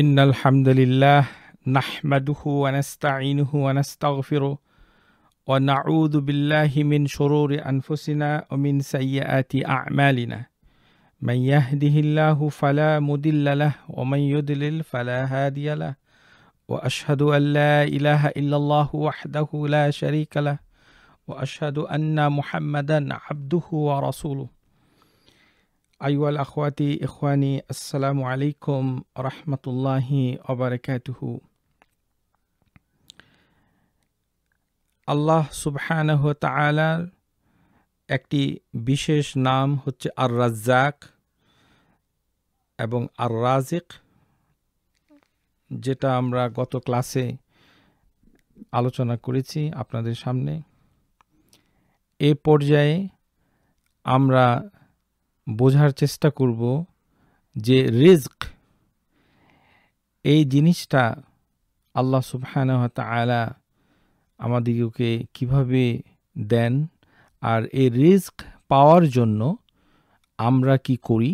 إن الحمد لله نحمده ونستعينه ونستغفره ونعوذ بالله من شرور أنفسنا ومن سيئات أعمالنا من يهده الله فلا مدل له ومن يدلل فلا هادي له وأشهد أن لا إله إلا الله وحده لا شريك له وأشهد أن محمدا عبده ورسوله আইওয়াল আখওয়াতি ইখওয়ানি আসসালামু আলাইকুম রহমতুল্লাহি অবরকাতুহু আল্লাহ সুবহানহ তালার একটি বিশেষ নাম হচ্ছে আর রাজ্জাক এবং আর রাজিক যেটা আমরা গত ক্লাসে আলোচনা করেছি আপনাদের সামনে এ পর্যায়ে আমরা বোঝার চেষ্টা করব যে রিস্ক এই জিনিসটা আল্লাহ সুবহানাহ আলা আমাদিগকে কিভাবে দেন আর এই রিস্ক পাওয়ার জন্য আমরা কি করি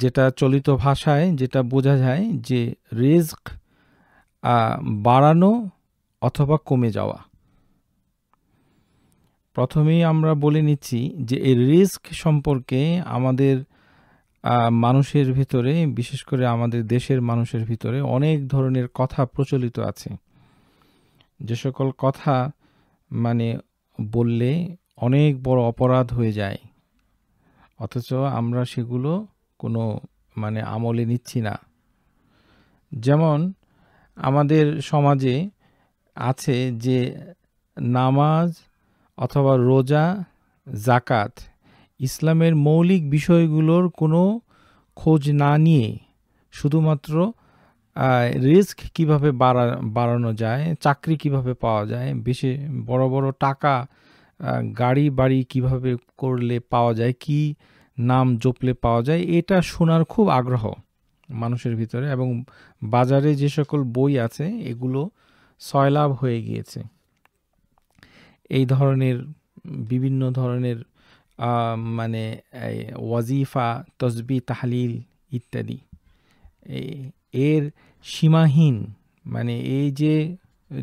যেটা চলিত ভাষায় যেটা বোঝা যায় যে রিস্ক বাড়ানো অথবা কমে যাওয়া প্রথমেই আমরা বলে নিচ্ছি যে এই রিস্ক সম্পর্কে আমাদের মানুষের ভিতরে বিশেষ করে আমাদের দেশের মানুষের ভিতরে অনেক ধরনের কথা প্রচলিত আছে যে সকল কথা মানে বললে অনেক বড় অপরাধ হয়ে যায় অথচ আমরা সেগুলো কোনো মানে আমলে নিচ্ছি না যেমন আমাদের সমাজে আছে যে নামাজ অথবা রোজা জাকাত ইসলামের মৌলিক বিষয়গুলোর কোনো খোঁজ না নিয়ে শুধুমাত্র রিস্ক কিভাবে বাড়া বাড়ানো যায় চাকরি কিভাবে পাওয়া যায় বেশি বড় বড় টাকা গাড়ি বাড়ি কিভাবে করলে পাওয়া যায় কি নাম জপলে পাওয়া যায় এটা শোনার খুব আগ্রহ মানুষের ভিতরে এবং বাজারে যে সকল বই আছে এগুলো সয়লাভ হয়ে গিয়েছে এই ধরনের বিভিন্ন ধরনের মানে ওয়াজিফা তসবি তাহলিল ইত্যাদি এর সীমাহীন মানে এই যে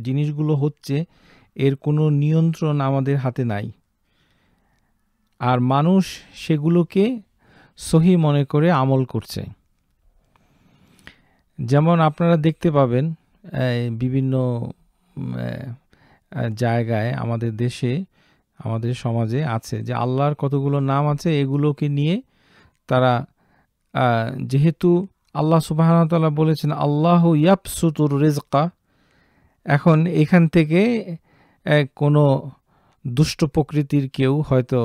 জিনিসগুলো হচ্ছে এর কোনো নিয়ন্ত্রণ আমাদের হাতে নাই আর মানুষ সেগুলোকে সহি মনে করে আমল করছে যেমন আপনারা দেখতে পাবেন বিভিন্ন জায়গায় আমাদের দেশে আমাদের সমাজে আছে যে আল্লাহর কতগুলো নাম আছে এগুলোকে নিয়ে তারা যেহেতু আল্লাহ সুবাহতাল্লাহ বলেছেন আল্লাহ ইয়াবসুতুর রেজকা এখন এখান থেকে কোনো দুষ্ট প্রকৃতির কেউ হয়তো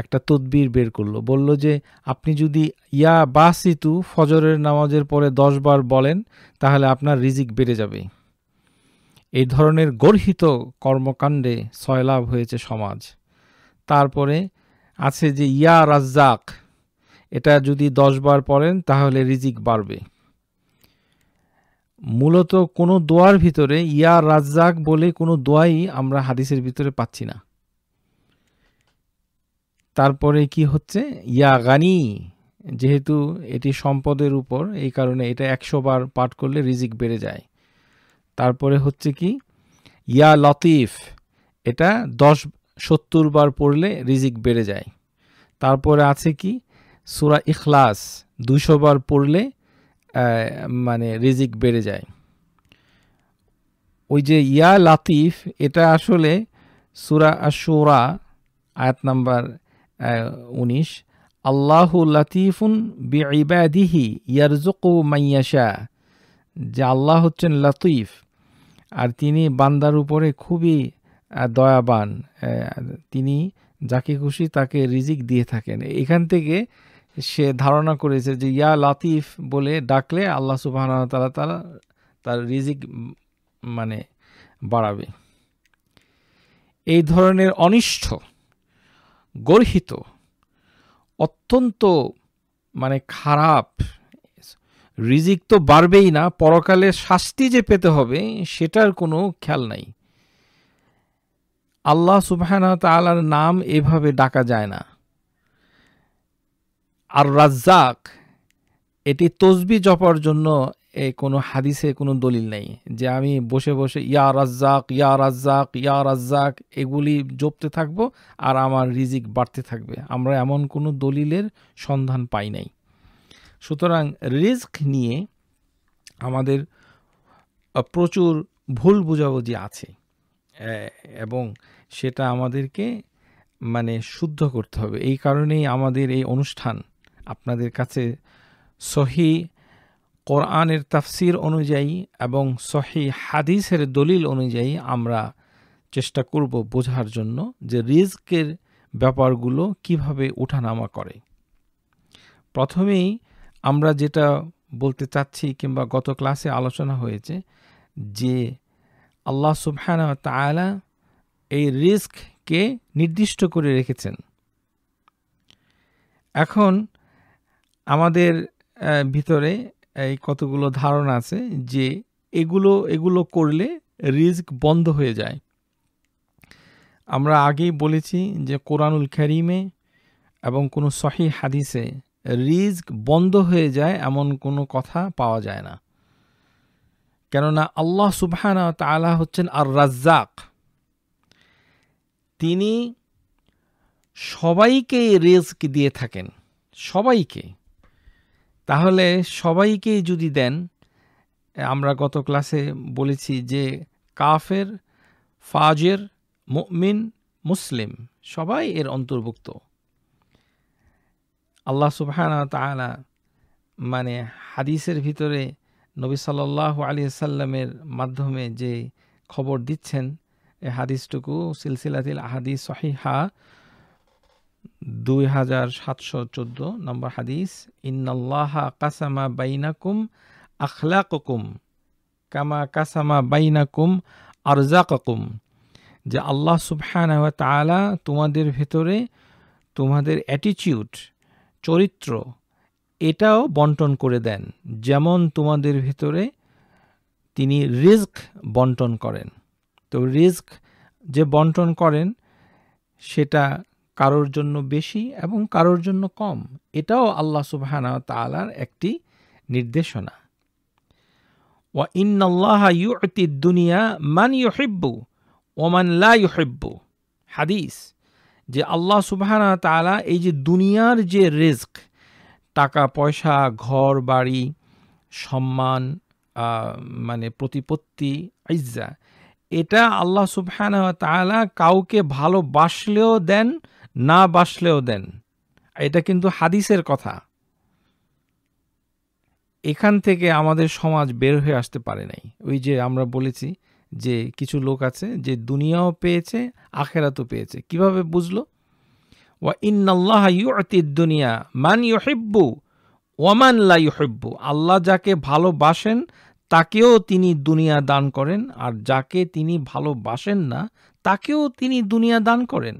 একটা তদবির বের করলো বলল যে আপনি যদি ইয়া বাসিতু ফজরের নামাজের পরে দশবার বলেন তাহলে আপনার রিজিক বেড়ে যাবে এই ধরনের গর্হিত কর্মকাণ্ডে সয়লাভ হয়েছে সমাজ তারপরে আছে যে ইয়া রাজ্জাক এটা যদি দশবার পড়েন তাহলে রিজিক বাড়বে মূলত কোনো দোয়ার ভিতরে ইয়া রাজ্জাক বলে কোনো দোয়াই আমরা হাদিসের ভিতরে পাচ্ছি না তারপরে কি হচ্ছে ইয়া গানি যেহেতু এটি সম্পদের উপর এই কারণে এটা একশো বার পাঠ করলে রিজিক বেড়ে যায় তারপরে হচ্ছে কি ইয়া লতিফ এটা দশ সত্তর বার পড়লে রিজিক বেড়ে যায় তারপরে আছে কি সুরা ইখলাস দুশো বার পড়লে মানে রিজিক বেড়ে যায় ওই যে ইয়া লাতিফ এটা আসলে সুরা আশুরা আয়াত নাম্বার উনিশ আল্লাহ লাতিফুন বিবাদিহি ইয়ারজুকু মাইয়াশা যে আল্লাহ হচ্ছেন লাতিফ আর তিনি বান্দার উপরে খুবই দয়াবান তিনি যাকে খুশি তাকে রিজিক দিয়ে থাকেন এখান থেকে সে ধারণা করেছে যে ইয়া লাতিফ বলে ডাকলে আল্লাহ সুবাহ তালা তারা তার রিজিক মানে বাড়াবে এই ধরনের অনিষ্ঠ গর্হিত অত্যন্ত মানে খারাপ রিজিক তো বাড়বেই না পরকালে শাস্তি যে পেতে হবে সেটার কোনো খেয়াল নাই আল্লাহ সুবাহানা তালার নাম এভাবে ডাকা যায় না আর রাজ্জাক এটি তসবি জপার জন্য এ কোনো হাদিসে কোনো দলিল নেই যে আমি বসে বসে ইয়া রাজ্জাক ইয়া রাজ্জাক ইয়া রাজ্জাক এগুলি জপতে থাকব আর আমার রিজিক বাড়তে থাকবে আমরা এমন কোনো দলিলের সন্ধান পাই নাই সুতরাং রিস্ক নিয়ে আমাদের প্রচুর ভুল বুঝাবুঝি আছে এবং সেটা আমাদেরকে মানে শুদ্ধ করতে হবে এই কারণেই আমাদের এই অনুষ্ঠান আপনাদের কাছে সহি কোরআনের তাফসির অনুযায়ী এবং সহি হাদিসের দলিল অনুযায়ী আমরা চেষ্টা করব বোঝার জন্য যে রিস্কের ব্যাপারগুলো কিভাবে উঠানামা করে প্রথমেই আমরা যেটা বলতে চাচ্ছি কিংবা গত ক্লাসে আলোচনা হয়েছে যে আল্লাহ সুবহান তালা এই রিস্ককে নির্দিষ্ট করে রেখেছেন এখন আমাদের ভিতরে এই কতগুলো ধারণা আছে যে এগুলো এগুলো করলে রিস্ক বন্ধ হয়ে যায় আমরা আগেই বলেছি যে কোরআনুল খেরিমে এবং কোনো সহি হাদিসে রিজক বন্ধ হয়ে যায় এমন কোনো কথা পাওয়া যায় না কেননা আল্লাহ সুবহানা তালা হচ্ছেন আর রাজ্জাক তিনি সবাইকে রিস্ক দিয়ে থাকেন সবাইকে তাহলে সবাইকেই যদি দেন আমরা গত ক্লাসে বলেছি যে কাফের ফাজের মুমিন মুসলিম সবাই এর অন্তর্ভুক্ত আল্লাহ সুবহান তালা মানে হাদিসের ভিতরে নবী সাল্লাহ আলী সাল্লামের মাধ্যমে যে খবর দিচ্ছেন এই হাদিসটুকু সিলসিলাতিল আহাদিস সহিহা দুই হাজার সাতশো চোদ্দো নম্বর হাদিস ইন্নাল্লাহা কাসামা বাইনাকুম আখলাকুম কামা কাসামা বাইনাকুম ককুম যে আল্লাহ সুবহান তালা তোমাদের ভেতরে তোমাদের অ্যাটিচিউড চরিত্র এটাও বন্টন করে দেন যেমন তোমাদের ভিতরে তিনি রিস্ক বন্টন করেন তো রিস্ক যে বন্টন করেন সেটা কারোর জন্য বেশি এবং কারোর জন্য কম এটাও আল্লাহ সুবাহ তালার একটি নির্দেশনা ওয়া ইন্নাল্লাহ ইউতি দুনিয়া মান ইউহিব্বু ওমান লা ইউহিব্বু হাদিস যে আল্লাহ সুবাহানা তালা এই যে দুনিয়ার যে রিস্ক টাকা পয়সা ঘর বাড়ি সম্মান মানে প্রতিপত্তি ইজ্জা এটা আল্লাহ সুবহান তালা কাউকে ভালোবাসলেও দেন না বাসলেও দেন এটা কিন্তু হাদিসের কথা এখান থেকে আমাদের সমাজ বের হয়ে আসতে পারে নাই ওই যে আমরা বলেছি যে কিছু লোক আছে যে দুনিয়াও পেয়েছে আখেরাতও পেয়েছে কিভাবে বুঝলো ওয়া ইন্নাল্লাহ ইউতির দুনিয়া মান ইউহিব্বু ওয়ামান লা ইউহিব্বু আল্লাহ যাকে ভালোবাসেন তাকেও তিনি দুনিয়া দান করেন আর যাকে তিনি ভালোবাসেন না তাকেও তিনি দুনিয়া দান করেন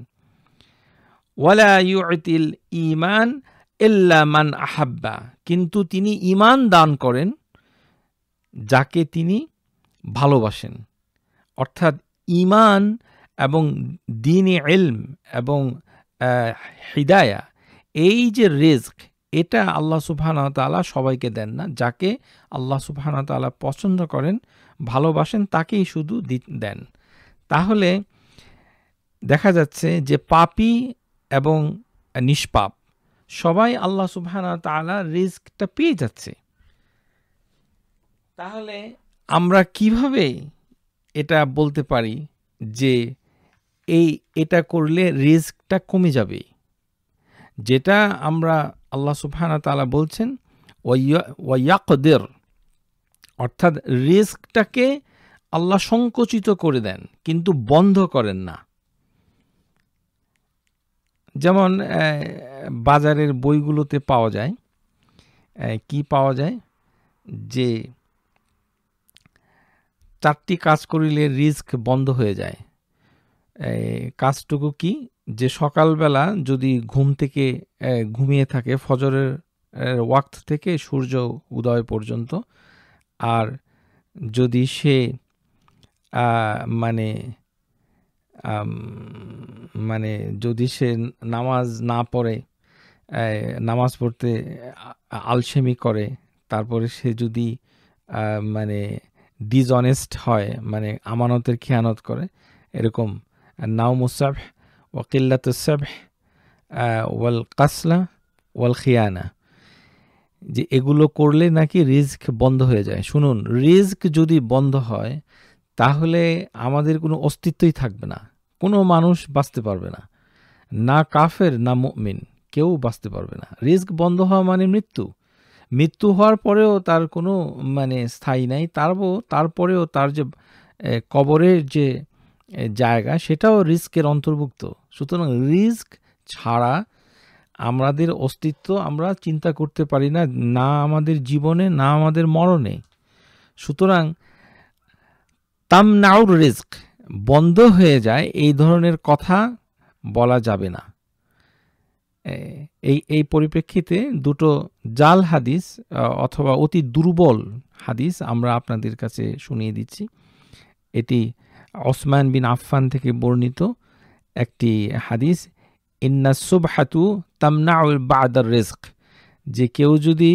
ওয়ালা ইউতিল ইমান ইল্লা মান আহাব্বা কিন্তু তিনি ইমান দান করেন যাকে তিনি ভালোবাসেন অর্থাৎ ইমান এবং দিন এলম এবং হৃদায়া এই যে রিস্ক এটা আল্লাহ সুবহানা তালা সবাইকে দেন না যাকে আল্লাহ সুবহানা তালা পছন্দ করেন ভালোবাসেন তাকেই শুধু দেন তাহলে দেখা যাচ্ছে যে পাপি এবং নিষ্পাপ সবাই আল্লাহ সুবহানা তালা রিস্কটা পেয়ে যাচ্ছে তাহলে আমরা কিভাবে এটা বলতে পারি যে এই এটা করলে রিস্কটা কমে যাবে যেটা আমরা আল্লাহ সুফানা তালা বলছেন ওয়াকদের অর্থাৎ রিস্কটাকে আল্লাহ সংকুচিত করে দেন কিন্তু বন্ধ করেন না যেমন বাজারের বইগুলোতে পাওয়া যায় কি পাওয়া যায় যে চারটি কাজ করিলে রিস্ক বন্ধ হয়ে যায় কাজটুকু কি যে সকালবেলা যদি ঘুম থেকে ঘুমিয়ে থাকে ফজরের ওয়াক্ত থেকে সূর্য উদয় পর্যন্ত আর যদি সে মানে মানে যদি সে নামাজ না পড়ে নামাজ পড়তে আলসেমি করে তারপরে সে যদি মানে ডিসঅনেস্ট হয় মানে আমানতের খেয়ানত করে এরকম নাও মুসাফ ওয়াকিল্লা সাফ ওয়াল কাসলা ওয়াল খিয়ানা যে এগুলো করলে নাকি রিস্ক বন্ধ হয়ে যায় শুনুন রিস্ক যদি বন্ধ হয় তাহলে আমাদের কোনো অস্তিত্বই থাকবে না কোনো মানুষ বাঁচতে পারবে না না কাফের না মিন কেউ বাঁচতে পারবে না রিস্ক বন্ধ হওয়া মানে মৃত্যু মৃত্যু হওয়ার পরেও তার কোনো মানে স্থায়ী নাই তারপর তারপরেও তার যে কবরের যে জায়গা সেটাও রিস্কের অন্তর্ভুক্ত সুতরাং রিস্ক ছাড়া আমাদের অস্তিত্ব আমরা চিন্তা করতে পারি না না আমাদের জীবনে না আমাদের মরণে সুতরাং তাম নাউর রিস্ক বন্ধ হয়ে যায় এই ধরনের কথা বলা যাবে না এই এই পরিপ্রেক্ষিতে দুটো জাল হাদিস অথবা অতি দুর্বল হাদিস আমরা আপনাদের কাছে শুনিয়ে দিচ্ছি এটি ওসমান বিন আফফান থেকে বর্ণিত একটি হাদিস ইন্না সুবহাতু তামনা বাদার রেস্ক যে কেউ যদি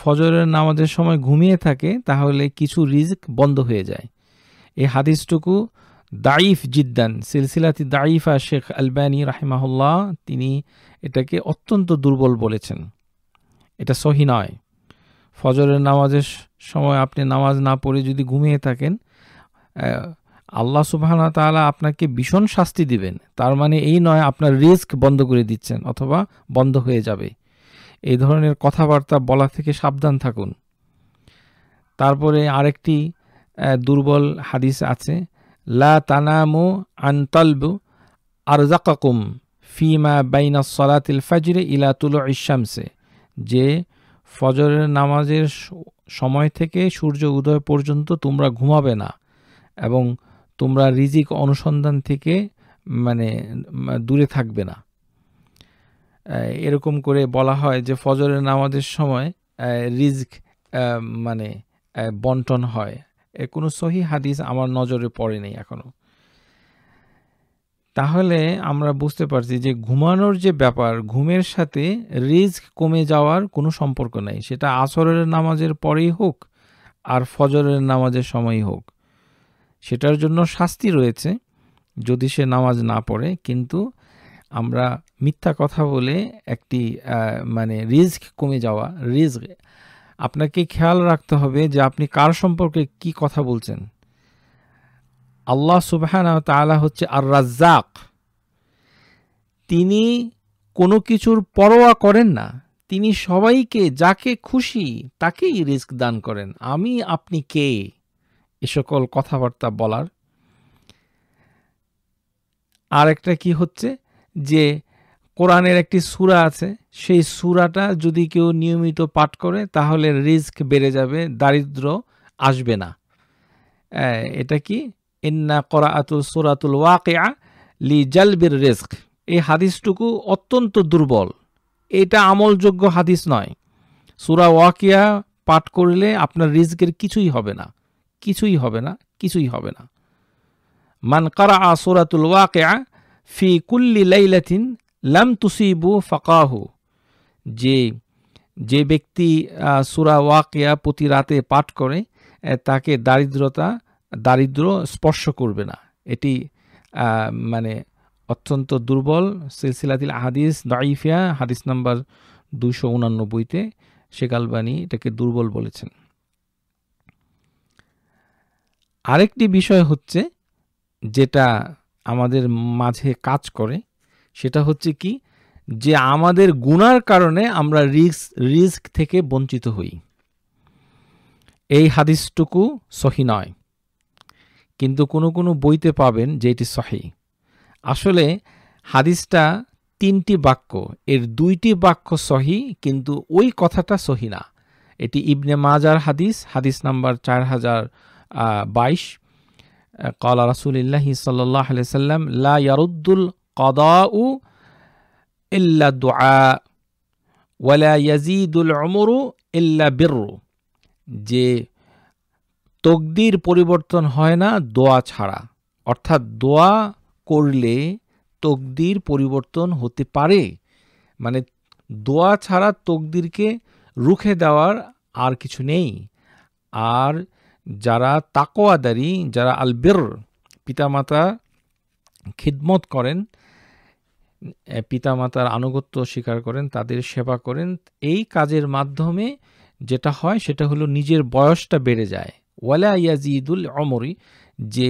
ফজরের নামাজের সময় ঘুমিয়ে থাকে তাহলে কিছু রিস্ক বন্ধ হয়ে যায় এই হাদিসটুকু দাইফ জিদ্দান সিলসিলাতি দাইফা শেখ আলবানি রাহিমাহুল্লাহ তিনি এটাকে অত্যন্ত দুর্বল বলেছেন এটা সহি নয় ফজরের নামাজের সময় আপনি নামাজ না পড়ে যদি ঘুমিয়ে থাকেন আল্লাহ সুবাহানা তালা আপনাকে ভীষণ শাস্তি দিবেন তার মানে এই নয় আপনার রিস্ক বন্ধ করে দিচ্ছেন অথবা বন্ধ হয়ে যাবে এই ধরনের কথাবার্তা বলা থেকে সাবধান থাকুন তারপরে আরেকটি দুর্বল হাদিস আছে লা আরজাকুম ফিমা বাইনা সলাতিল ফাজরে ইলা তুলো ইশামসে যে ফজরের নামাজের সময় থেকে সূর্য উদয় পর্যন্ত তোমরা ঘুমাবে না এবং তোমরা রিজিক অনুসন্ধান থেকে মানে দূরে থাকবে না এরকম করে বলা হয় যে ফজরের নামাজের সময় রিজিক মানে বন্টন হয় এর কোনো সহি হাদিস আমার নজরে পড়েনি এখনও তাহলে আমরা বুঝতে পারছি যে ঘুমানোর যে ব্যাপার ঘুমের সাথে রিস্ক কমে যাওয়ার কোনো সম্পর্ক নেই সেটা আসরের নামাজের পরেই হোক আর ফজরের নামাজের সময়ই হোক সেটার জন্য শাস্তি রয়েছে যদি সে নামাজ না পড়ে কিন্তু আমরা মিথ্যা কথা বলে একটি মানে রিস্ক কমে যাওয়া রিস্ক আপনাকে খেয়াল রাখতে হবে যে আপনি কার সম্পর্কে কি কথা বলছেন আল্লাহ সুবাহান তালা হচ্ছে আর রাজ্জাক তিনি কোনো কিছুর পরোয়া করেন না তিনি সবাইকে যাকে খুশি তাকেই রিস্ক দান করেন আমি আপনি কে এ সকল কথাবার্তা বলার আর একটা কি হচ্ছে যে কোরআনের একটি সুরা আছে সেই সুরাটা যদি কেউ নিয়মিত পাঠ করে তাহলে রিস্ক বেড়ে যাবে দারিদ্র আসবে না এটা কি ইন্না আতুল সুরাতুল ওয়াকিয়া লি জালবির রিস্ক এই হাদিসটুকু অত্যন্ত দুর্বল এটা আমলযোগ্য হাদিস নয় সুরা ওয়াকিয়া পাঠ করলে আপনার রিস্কের কিছুই হবে না কিছুই হবে না কিছুই হবে না মান কারা সুরাতুল ওয়াকিয়া ফি কুল্লি লাইলাতিন লাম তুসিবু ফাকাহু যে যে ব্যক্তি সুরা ওয়াকিয়া প্রতি রাতে পাঠ করে তাকে দারিদ্রতা দারিদ্র স্পর্শ করবে না এটি মানে অত্যন্ত দুর্বল সিলসিলাতিল হাদিস দাইফিয়া হাদিস নাম্বার দুশো উনানব্বইতে শেখ আলবানি এটাকে দুর্বল বলেছেন আরেকটি বিষয় হচ্ছে যেটা আমাদের মাঝে কাজ করে সেটা হচ্ছে কি যে আমাদের গুনার কারণে আমরা রিস্ক রিস্ক থেকে বঞ্চিত হই এই হাদিসটুকু সহি নয় কিন্তু কোনো কোনো বইতে পাবেন যে এটি সহি আসলে হাদিসটা তিনটি বাক্য এর দুইটি বাক্য সহি কিন্তু ওই কথাটা সহি না এটি ইবনে মাজার হাদিস হাদিস নাম্বার চার হাজার বাইশ কলা রাসুলিল্লাহি সাল্লাহ সাল্লাম লা ইয়ারুদ্দুল কদাউ ইল্লা দোয়া ওয়ালা ইয়াজিদুল অমরু ইল্লা বিরু যে তকদির পরিবর্তন হয় না দোয়া ছাড়া অর্থাৎ দোয়া করলে তকদির পরিবর্তন হতে পারে মানে দোয়া ছাড়া তকদিরকে রুখে দেওয়ার আর কিছু নেই আর যারা তাকোয়াদারি যারা আলবের পিতামাতা খিদমত করেন পিতামাতার আনুগত্য স্বীকার করেন তাদের সেবা করেন এই কাজের মাধ্যমে যেটা হয় সেটা হলো নিজের বয়সটা বেড়ে যায় ওয়ালা ইয়াজিদুল অমরি যে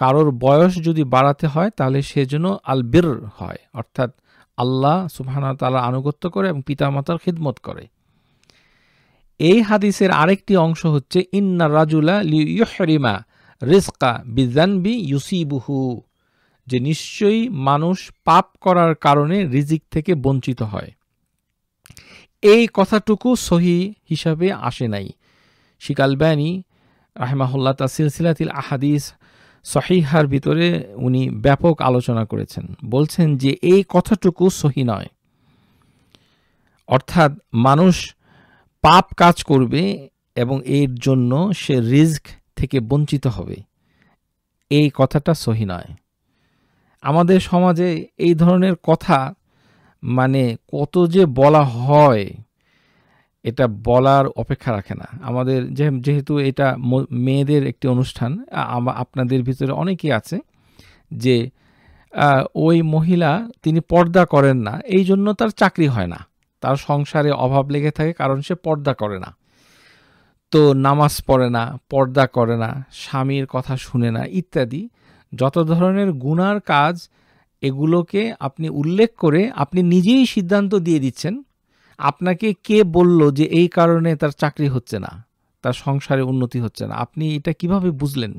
কারোর বয়স যদি বাড়াতে হয় তাহলে সেজন্য আলবির হয় অর্থাৎ আল্লাহ সুবহানা তালা আনুগত্য করে এবং পিতামাতার খিদমত করে এই হাদিসের আরেকটি অংশ হচ্ছে ইন্না রাজুলা লিউহরিমা রিস্কা বিজানবি ইউসিবুহু যে নিশ্চয়ই মানুষ পাপ করার কারণে রিজিক থেকে বঞ্চিত হয় এই কথাটুকু সহি হিসাবে আসে নাই শিকাল ব্যানী রাহেমাহুল্লা তা সিলসিলাতিল আহাদিস সহিহার ভিতরে উনি ব্যাপক আলোচনা করেছেন বলছেন যে এই কথাটুকু সহি নয় অর্থাৎ মানুষ পাপ কাজ করবে এবং এর জন্য সে রিস্ক থেকে বঞ্চিত হবে এই কথাটা সহি নয় আমাদের সমাজে এই ধরনের কথা মানে কত যে বলা হয় এটা বলার অপেক্ষা রাখে না আমাদের যেহেতু এটা মেয়েদের একটি অনুষ্ঠান আপনাদের ভিতরে অনেকেই আছে যে ওই মহিলা তিনি পর্দা করেন না এই জন্য তার চাকরি হয় না তার সংসারে অভাব লেগে থাকে কারণ সে পর্দা করে না তো নামাজ পড়ে না পর্দা করে না স্বামীর কথা শুনে না ইত্যাদি যত ধরনের গুনার কাজ এগুলোকে আপনি উল্লেখ করে আপনি নিজেই সিদ্ধান্ত দিয়ে দিচ্ছেন আপনাকে কে বলল যে এই কারণে তার চাকরি হচ্ছে না তার সংসারে উন্নতি হচ্ছে না আপনি এটা কিভাবে বুঝলেন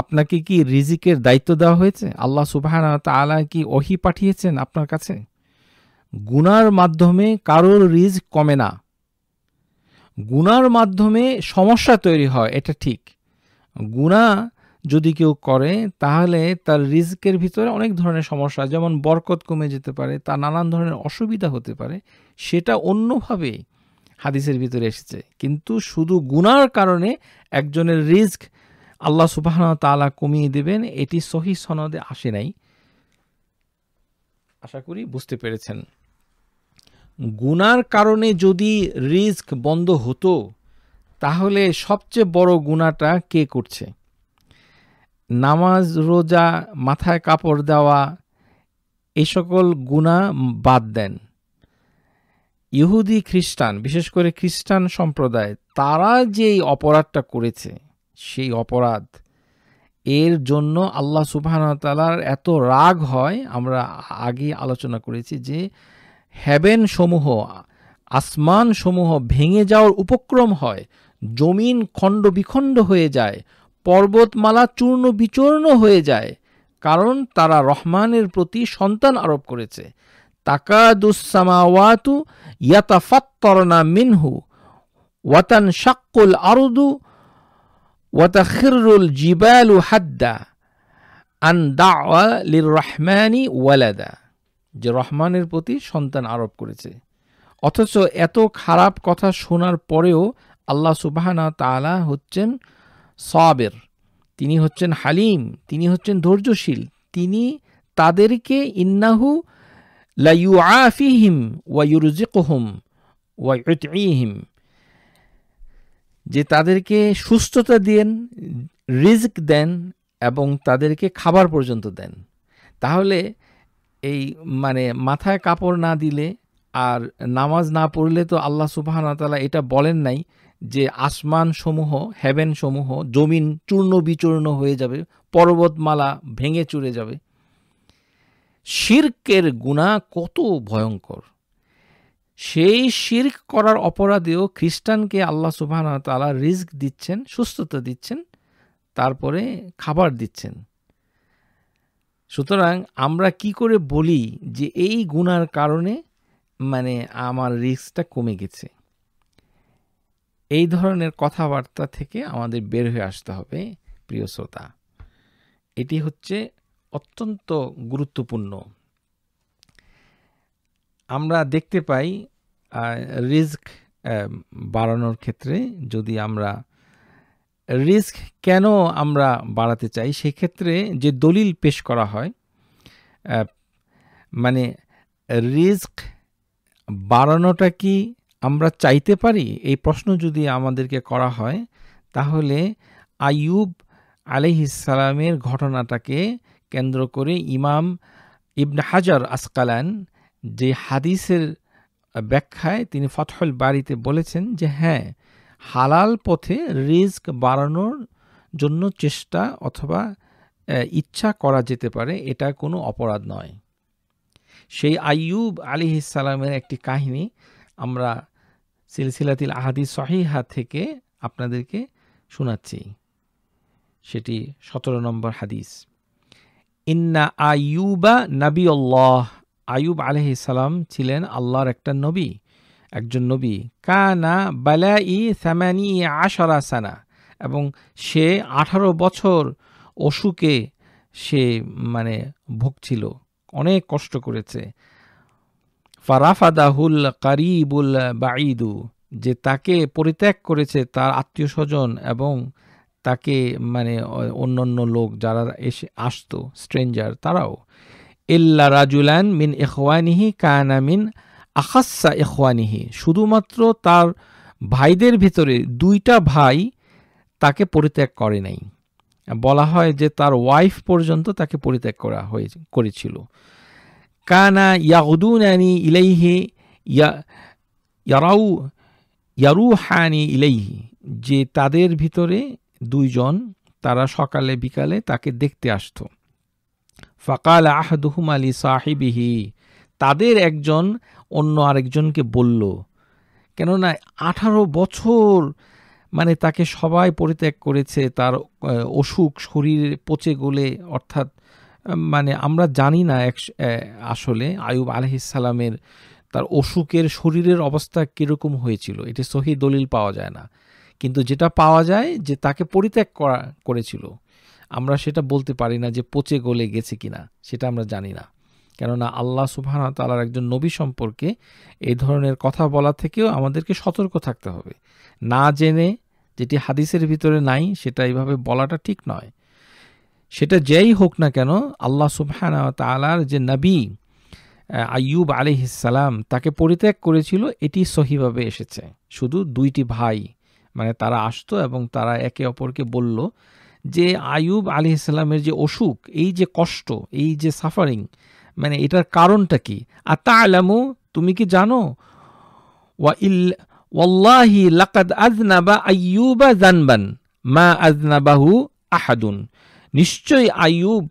আপনাকে কি রিজিকের দায়িত্ব দেওয়া হয়েছে আল্লাহ সুবাহ তালা কি অহি পাঠিয়েছেন আপনার কাছে গুনার মাধ্যমে কারোর রিজ কমে না গুনার মাধ্যমে সমস্যা তৈরি হয় এটা ঠিক গুণা যদি কেউ করে তাহলে তার রিস্কের ভিতরে অনেক ধরনের সমস্যা যেমন বরকত কমে যেতে পারে তা নানান ধরনের অসুবিধা হতে পারে সেটা অন্যভাবে হাদিসের ভিতরে এসেছে কিন্তু শুধু গুনার কারণে একজনের রিস্ক আল্লাহ সুবাহন তালা কমিয়ে দেবেন এটি সহি সনদে আসে নাই আশা করি বুঝতে পেরেছেন গুনার কারণে যদি রিস্ক বন্ধ হতো তাহলে সবচেয়ে বড় গুণাটা কে করছে নামাজ রোজা মাথায় কাপড় দেওয়া এ সকল গুণা বাদ দেন ইহুদি খ্রিস্টান বিশেষ করে খ্রিস্টান সম্প্রদায় তারা যেই অপরাধটা করেছে সেই অপরাধ এর জন্য আল্লাহ সুবাহতালার এত রাগ হয় আমরা আগে আলোচনা করেছি যে হ্যাবেন সমূহ আসমান সমূহ ভেঙে যাওয়ার উপক্রম হয় জমিন খণ্ড বিখণ্ড হয়ে যায় পর্বতমালা চূর্ণ বিচূর্ণ হয়ে যায় কারণ তারা রহমানের প্রতি সন্তান আরোপ করেছে ইয়াতা ইয়াতাফাত্তরনা মিনহু ওয়াতান শাক্কুল আরুদু ওয়াতাখিরুল জিবালু হাদ্দা আন দাওয়া লির রহমানি ওয়ালাদা যে রহমানের প্রতি সন্তান আরোপ করেছে অথচ এত খারাপ কথা শোনার পরেও আল্লাহ সুবাহানা তালা হচ্ছেন সবের তিনি হচ্ছেন হালিম তিনি হচ্ছেন ধৈর্যশীল তিনি তাদেরকে ইন্নাহু লাইউ আফিহিম ওয়াইরুজিকহম ওয়াইহিম যে তাদেরকে সুস্থতা দেন রিস্ক দেন এবং তাদেরকে খাবার পর্যন্ত দেন তাহলে এই মানে মাথায় কাপড় না দিলে আর নামাজ না পড়লে তো আল্লাহ সুবাহানা তালা এটা বলেন নাই যে আসমান সমূহ হ্যাভেন সমূহ জমিন চূর্ণ বিচূর্ণ হয়ে যাবে পর্বতমালা ভেঙে চুরে যাবে শির্কের গুণা কত ভয়ঙ্কর সেই শির্ক করার অপরাধেও খ্রিস্টানকে আল্লাহ সুবাহ তালা রিস্ক দিচ্ছেন সুস্থতা দিচ্ছেন তারপরে খাবার দিচ্ছেন সুতরাং আমরা কি করে বলি যে এই গুণার কারণে মানে আমার রিস্কটা কমে গেছে এই ধরনের কথাবার্তা থেকে আমাদের বের হয়ে আসতে হবে প্রিয় শ্রোতা এটি হচ্ছে অত্যন্ত গুরুত্বপূর্ণ আমরা দেখতে পাই রিস্ক বাড়ানোর ক্ষেত্রে যদি আমরা রিস্ক কেন আমরা বাড়াতে চাই সেক্ষেত্রে যে দলিল পেশ করা হয় মানে রিস্ক বাড়ানোটা কি আমরা চাইতে পারি এই প্রশ্ন যদি আমাদেরকে করা হয় তাহলে আইয়ুব আলিহিসালামের ঘটনাটাকে কেন্দ্র করে ইমাম ইবন হাজার আসকালান যে হাদিসের ব্যাখ্যায় তিনি ফতহল বাড়িতে বলেছেন যে হ্যাঁ হালাল পথে রিস্ক বাড়ানোর জন্য চেষ্টা অথবা ইচ্ছা করা যেতে পারে এটা কোনো অপরাধ নয় সেই আইয়ুব আলিহিসালামের একটি কাহিনী আমরা সিলসিলাতিল আহাদি সহিহা থেকে আপনাদেরকে শোনাচ্ছি সেটি সতেরো নম্বর হাদিস ইন্না আয়ুবা নবী আল্লাহ আয়ুব সালাম ছিলেন আল্লাহর একটা নবী একজন নবী কানা বালা ই সামানি আশারা সানা এবং সে আঠারো বছর অসুকে সে মানে ভুগছিল অনেক কষ্ট করেছে ফারাফাদাহুল কারিবুল বাঈদু যে তাকে পরিত্যাগ করেছে তার আত্মীয় স্বজন এবং তাকে মানে অন্য অন্য লোক যারা এসে আসতো স্ট্রেঞ্জার তারাও এল্লা রাজুলান মিন এখওয়ানিহি কায়না মিন আখাসা এখওয়ানিহি শুধুমাত্র তার ভাইদের ভিতরে দুইটা ভাই তাকে পরিত্যাগ করে নাই বলা হয় যে তার ওয়াইফ পর্যন্ত তাকে পরিত্যাগ করা হয়ে করেছিল কানা ইয়াগুদুনানি ইলাইহে ইয়ারাউ ইয়ারুহানি ইলাইহি যে তাদের ভিতরে দুইজন তারা সকালে বিকালে তাকে দেখতে আসত ফাকাল আহদুহুম আলী সাহিবিহি তাদের একজন অন্য আরেকজনকে বলল কেননা আঠারো বছর মানে তাকে সবাই পরিত্যাগ করেছে তার অসুখ শরীর পচে গলে অর্থাৎ মানে আমরা জানি না এক আসলে আয়ুব আলহিসালামের তার অসুখের শরীরের অবস্থা কীরকম হয়েছিল এটি সহি দলিল পাওয়া যায় না কিন্তু যেটা পাওয়া যায় যে তাকে পরিত্যাগ করা করেছিল আমরা সেটা বলতে পারি না যে পচে গলে গেছে কিনা সেটা আমরা জানি না কেননা আল্লাহ সুবাহ তালার একজন নবী সম্পর্কে এই ধরনের কথা বলা থেকেও আমাদেরকে সতর্ক থাকতে হবে না জেনে যেটি হাদিসের ভিতরে নাই সেটা এইভাবে বলাটা ঠিক নয় সেটা যেই হোক না কেন আল্লাহ সুবহান তালার যে নবী আইয়ুব সালাম তাকে পরিত্যাগ করেছিল এটি সহিভাবে এসেছে শুধু দুইটি ভাই মানে তারা আসতো এবং তারা একে অপরকে বলল যে আয়ুব আলি যে অসুখ এই যে কষ্ট এই যে সাফারিং মানে এটার কারণটা কি আর তা আলামু তুমি কি জানো ইল ওয়াল্লাহি আজনাবা আয়ুবা জানবান মা আজনাবাহু আহাদুন নিশ্চয়ই আইয়ুব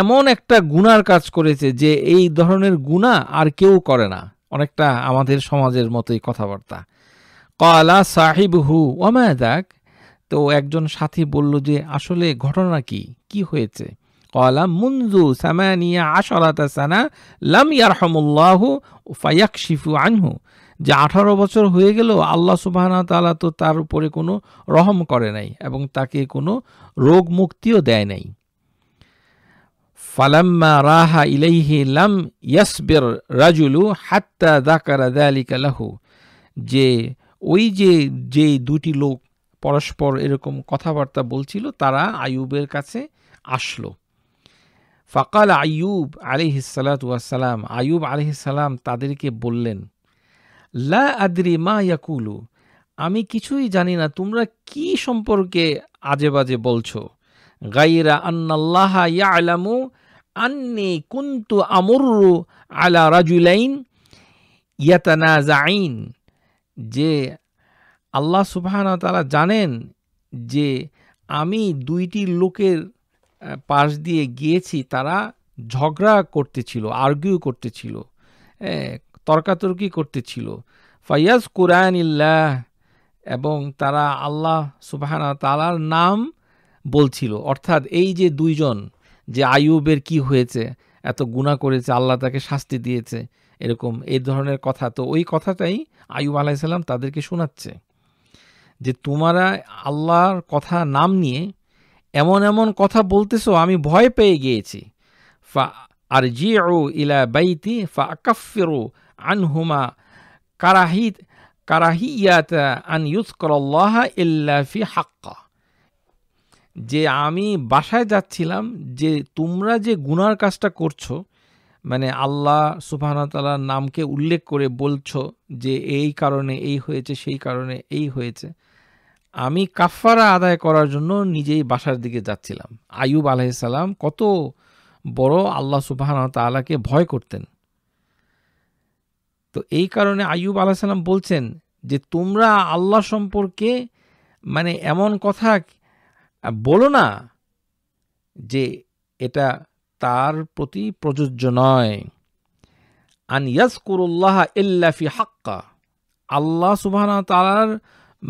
এমন একটা গুনার কাজ করেছে যে এই ধরনের গুণা আর কেউ করে না অনেকটা আমাদের সমাজের মতোই কথাবার্তা কলা সাহিব হু ওমায়দাক তো একজন সাথী বলল যে আসলে ঘটনা কি কি হয়েছে কলা মুন্দু সামানিয়া আশলাতা সানা লাম ইয়ারহামুল্লাহু শিফু আনহু যে আঠারো বছর হয়ে গেলেও আল্লাহ সুবাহানা তালা তো তার উপরে কোনো রহম করে নাই এবং তাকে কোনো রোগ মুক্তিও দেয় নাই ফালাম্মা রাহা ইলাইহি লাম ইয়াসবির রাজুলু হাত্তা দাকারা দালিকা লাহু যে ওই যে যে দুটি লোক পরস্পর এরকম কথাবার্তা বলছিল তারা আয়ুবের কাছে আসলো ফাকাল আয়ুব আলিহিসালাত ওয়াসালাম আয়ুব আলিহিসাল্লাম তাদেরকে বললেন লা আদ্রি মা ইয়াকুলু আমি কিছুই জানি না তোমরা কি সম্পর্কে আজে বাজে বলছো গাইরা আন্নাল্লাহ ইয়া আন্নি কুন্তু আমরু আলা রাজুলাইন ইয়াতানাজাইন যে আল্লাহ সুবাহানা তারা জানেন যে আমি দুইটি লোকের পাশ দিয়ে গিয়েছি তারা ঝগড়া করতেছিল আর্গিউ করতেছিল তর্কাতর্কি করতেছিল ফাইয়াজ কুরআন ইল্লাহ এবং তারা আল্লাহ সুবাহানা তালার নাম বলছিল অর্থাৎ এই যে দুইজন যে আয়ুবের কি হয়েছে এত গুণা করেছে আল্লাহ তাকে শাস্তি দিয়েছে এরকম এই ধরনের কথা তো ওই কথাটাই আয়ুব আলাইসাল্লাম তাদেরকে শোনাচ্ছে যে তোমারা আল্লাহর কথা নাম নিয়ে এমন এমন কথা বলতেছো আমি ভয় পেয়ে গিয়েছি ফা আর জি ইলা বাইতি ফা আকাফেরো আনহুমা কারাহিত কারাহিয়াত আন ইউসকল্লাহ ইল্লা ফি হাক্কা যে আমি বাসায় যাচ্ছিলাম যে তোমরা যে গুনার কাজটা করছো মানে আল্লাহ সুবাহতালার নামকে উল্লেখ করে বলছো যে এই কারণে এই হয়েছে সেই কারণে এই হয়েছে আমি কাফারা আদায় করার জন্য নিজেই বাসার দিকে যাচ্ছিলাম আয়ুব আলাইসাল্লাম কত বড় আল্লাহ সুবাহন তালাকে ভয় করতেন তো এই কারণে আইয়ুব আলাহ সাল্লাম বলছেন যে তোমরা আল্লাহ সম্পর্কে মানে এমন কথা বলো না যে এটা তার প্রতি প্রযোজ্য নয় আন ইয়াসকুরুল্লাহ ইল্লাফি হাক্কা আল্লাহ সুবাহ তালার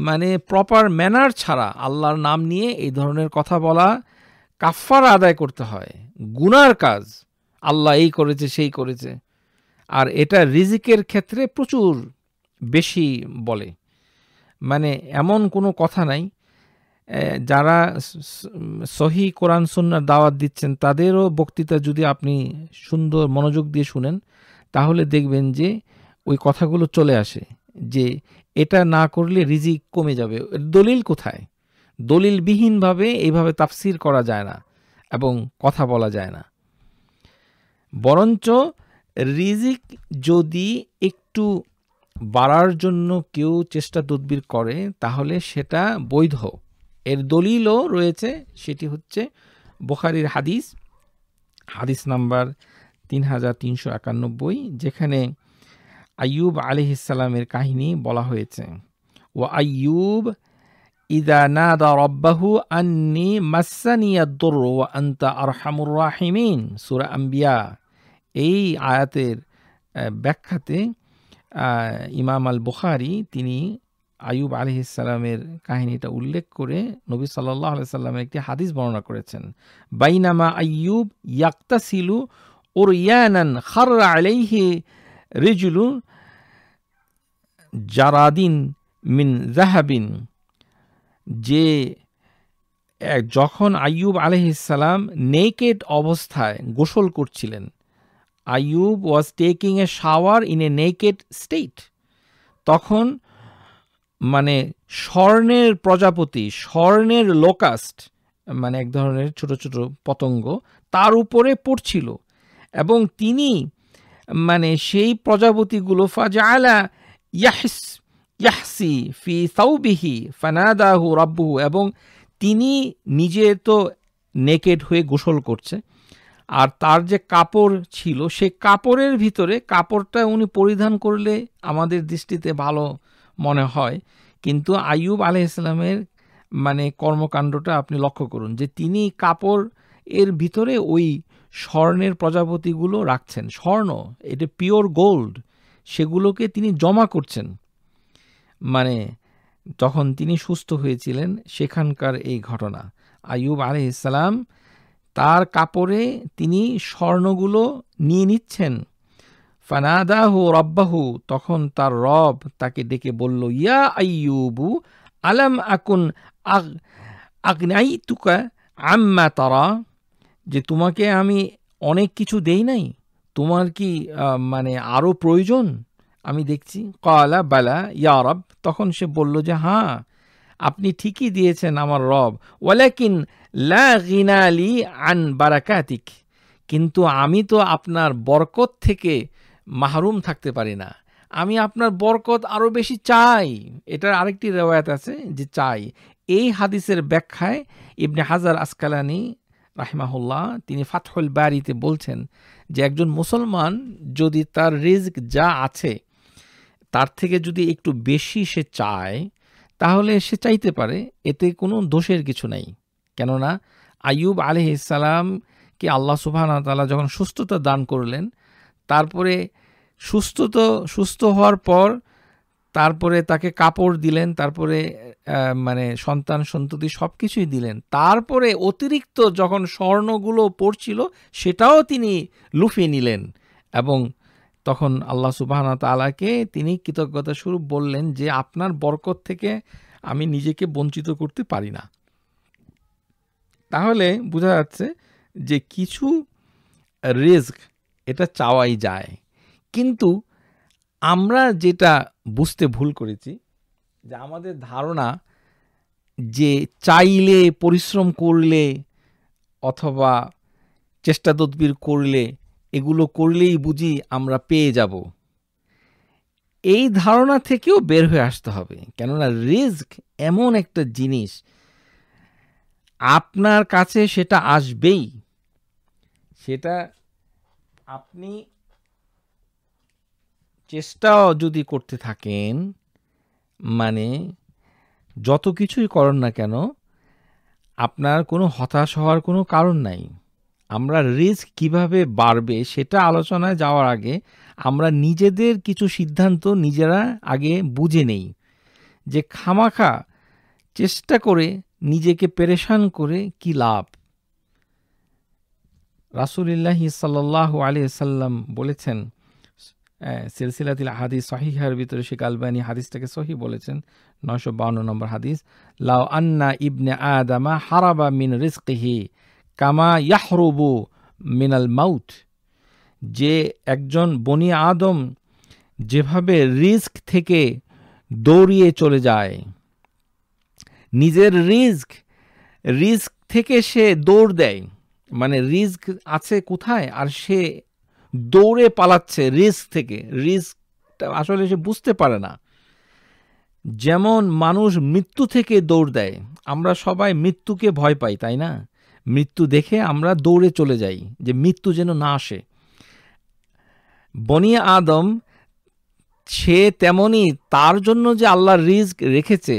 মানে প্রপার ম্যানার ছাড়া আল্লাহর নাম নিয়ে এই ধরনের কথা বলা কাফার আদায় করতে হয় গুনার কাজ আল্লাহ এই করেছে সেই করেছে আর এটা রিজিকের ক্ষেত্রে প্রচুর বেশি বলে মানে এমন কোনো কথা নাই যারা সহি কোরআন সুন্নার দাওয়াত দিচ্ছেন তাদেরও বক্তৃতা যদি আপনি সুন্দর মনোযোগ দিয়ে শুনেন তাহলে দেখবেন যে ওই কথাগুলো চলে আসে যে এটা না করলে রিজিক কমে যাবে দলিল কোথায় দলিলবিহীনভাবে এইভাবে তাফসির করা যায় না এবং কথা বলা যায় না বরঞ্চ রিজিক যদি একটু বাড়ার জন্য কেউ চেষ্টা তদবির করে তাহলে সেটা বৈধ এর দলিলও রয়েছে সেটি হচ্ছে বোখারির হাদিস হাদিস নাম্বার তিন হাজার তিনশো একানব্বই যেখানে আইয়ুব আলিহিসাল্লামের কাহিনী বলা হয়েছে ও আইয়ুব না দা রব্বাহু আন্নি মাসানিয়া দর ও আন্তা আর হামুর রাহিমিন সুরা আম্বিয়া এই আয়াতের ব্যাখ্যাতে ইমাম আল বুখারি তিনি আয়ুব আলহিসাল্লামের কাহিনীটা উল্লেখ করে নবী সাল্লাহ সাল্লামের একটি হাদিস বর্ণনা করেছেন বাইনামা আয়ুব ইয়াক্তাসিলু ওর ইয়ানান খাররা আলাইহে রিজুলু জারাদিন মিন জাহাবিন যে যখন আইয়ুব আলহিসাল্লাম নেকেট অবস্থায় গোসল করছিলেন Ayub was taking a shower in a naked state তখন মানে স্বর্ণের প্রজাপতি স্বর্ণের লোকাস্ট মানে এক ধরনের ছোট ছোট পতঙ্গ তার উপরে পড়ছিল এবং তিনি মানে সেই প্রজাপতিগুলো ফাজালা ইয়াহিস ইয়াহসি ফি সাউবিহি ফানাদাহু রাব্বুহু এবং তিনি নিজে তো নেকেড হয়ে গোসল করছে আর তার যে কাপড় ছিল সে কাপড়ের ভিতরে কাপড়টা উনি পরিধান করলে আমাদের দৃষ্টিতে ভালো মনে হয় কিন্তু আইয়ুব আলি ইসলামের মানে কর্মকাণ্ডটা আপনি লক্ষ্য করুন যে তিনি কাপড় এর ভিতরে ওই স্বর্ণের প্রজাপতিগুলো রাখছেন স্বর্ণ এটা পিওর গোল্ড সেগুলোকে তিনি জমা করছেন মানে যখন তিনি সুস্থ হয়েছিলেন সেখানকার এই ঘটনা আইয়ুব আলি ইসলাম তার কাপড়ে তিনি স্বর্ণগুলো নিয়ে নিচ্ছেন ফানাদাহু রব্বাহু তখন তার রব তাকে ডেকে বলল ইয়া আইয়ুবু আলাম আকুন আগ আগনাই তুকা আম্মা তারা যে তোমাকে আমি অনেক কিছু দেই নাই তোমার কি মানে আরও প্রয়োজন আমি দেখছি কলা বালা ইয়া রব তখন সে বলল যে হ্যাঁ আপনি ঠিকই দিয়েছেন আমার রব ওয়ালাকিন লা আন বারাকাতিক কিন্তু আমি তো আপনার বরকত থেকে মাহরুম থাকতে পারি না আমি আপনার বরকত আরও বেশি চাই এটার আরেকটি রেওয়ায়ত আছে যে চাই এই হাদিসের ব্যাখ্যায় ইবনে হাজার আসকালানি রাহিমাহুল্লাহ তিনি ফাতহুল বাড়িতে বলছেন যে একজন মুসলমান যদি তার রিজিক যা আছে তার থেকে যদি একটু বেশি সে চায় তাহলে সে চাইতে পারে এতে কোনো দোষের কিছু নাই কেননা আয়ুব আলহ ইসালামকে আল্লাহ সুবাহানা তালা যখন সুস্থতা দান করলেন তারপরে সুস্থ তো সুস্থ হওয়ার পর তারপরে তাকে কাপড় দিলেন তারপরে মানে সন্তান সন্ততি সব কিছুই দিলেন তারপরে অতিরিক্ত যখন স্বর্ণগুলো পড়ছিল সেটাও তিনি লুফিয়ে নিলেন এবং তখন আল্লাহ সুবাহানা তালাকে তিনি কৃতজ্ঞতা স্বরূপ বললেন যে আপনার বরকত থেকে আমি নিজেকে বঞ্চিত করতে পারি না তাহলে বোঝা যাচ্ছে যে কিছু রিস্ক এটা চাওয়াই যায় কিন্তু আমরা যেটা বুঝতে ভুল করেছি যে আমাদের ধারণা যে চাইলে পরিশ্রম করলে অথবা চেষ্টা তদবির করলে এগুলো করলেই বুঝি আমরা পেয়ে যাব এই ধারণা থেকেও বের হয়ে আসতে হবে কেননা রিস্ক এমন একটা জিনিস আপনার কাছে সেটা আসবেই সেটা আপনি চেষ্টা যদি করতে থাকেন মানে যত কিছুই করেন না কেন আপনার কোনো হতাশ হওয়ার কোনো কারণ নাই আমরা রিস্ক কিভাবে বাড়বে সেটা আলোচনায় যাওয়ার আগে আমরা নিজেদের কিছু সিদ্ধান্ত নিজেরা আগে বুঝে নেই যে খামাখা চেষ্টা করে নিজেকে পেরেশান করে কি লাভ রাসুলিল্লাহ সাল্লাহ আলিয়াল্লাম বলেছেন সিলসিলাতিল হাদিস সহিহার ভিতরে শেখ আলবানী হাদিসটাকে সহি বলেছেন নয়শো বাউন্ন নম্বর হাদিস লাউ আন্না ইবনে আদামা হারাবা মিন রিস্কিহি কামা ইয়াহরুবু মিনাল মাউথ যে একজন বনি আদম যেভাবে রিস্ক থেকে দৌড়িয়ে চলে যায় নিজের রিস্ক রিস্ক থেকে সে দৌড় দেয় মানে রিস্ক আছে কোথায় আর সে দৌড়ে পালাচ্ছে রিস্ক থেকে রিস্কটা আসলে সে বুঝতে পারে না যেমন মানুষ মৃত্যু থেকে দৌড় দেয় আমরা সবাই মৃত্যুকে ভয় পাই তাই না মৃত্যু দেখে আমরা দৌড়ে চলে যাই যে মৃত্যু যেন না আসে বনিয়া আদম সে তেমনি তার জন্য যে আল্লাহ রিস্ক রেখেছে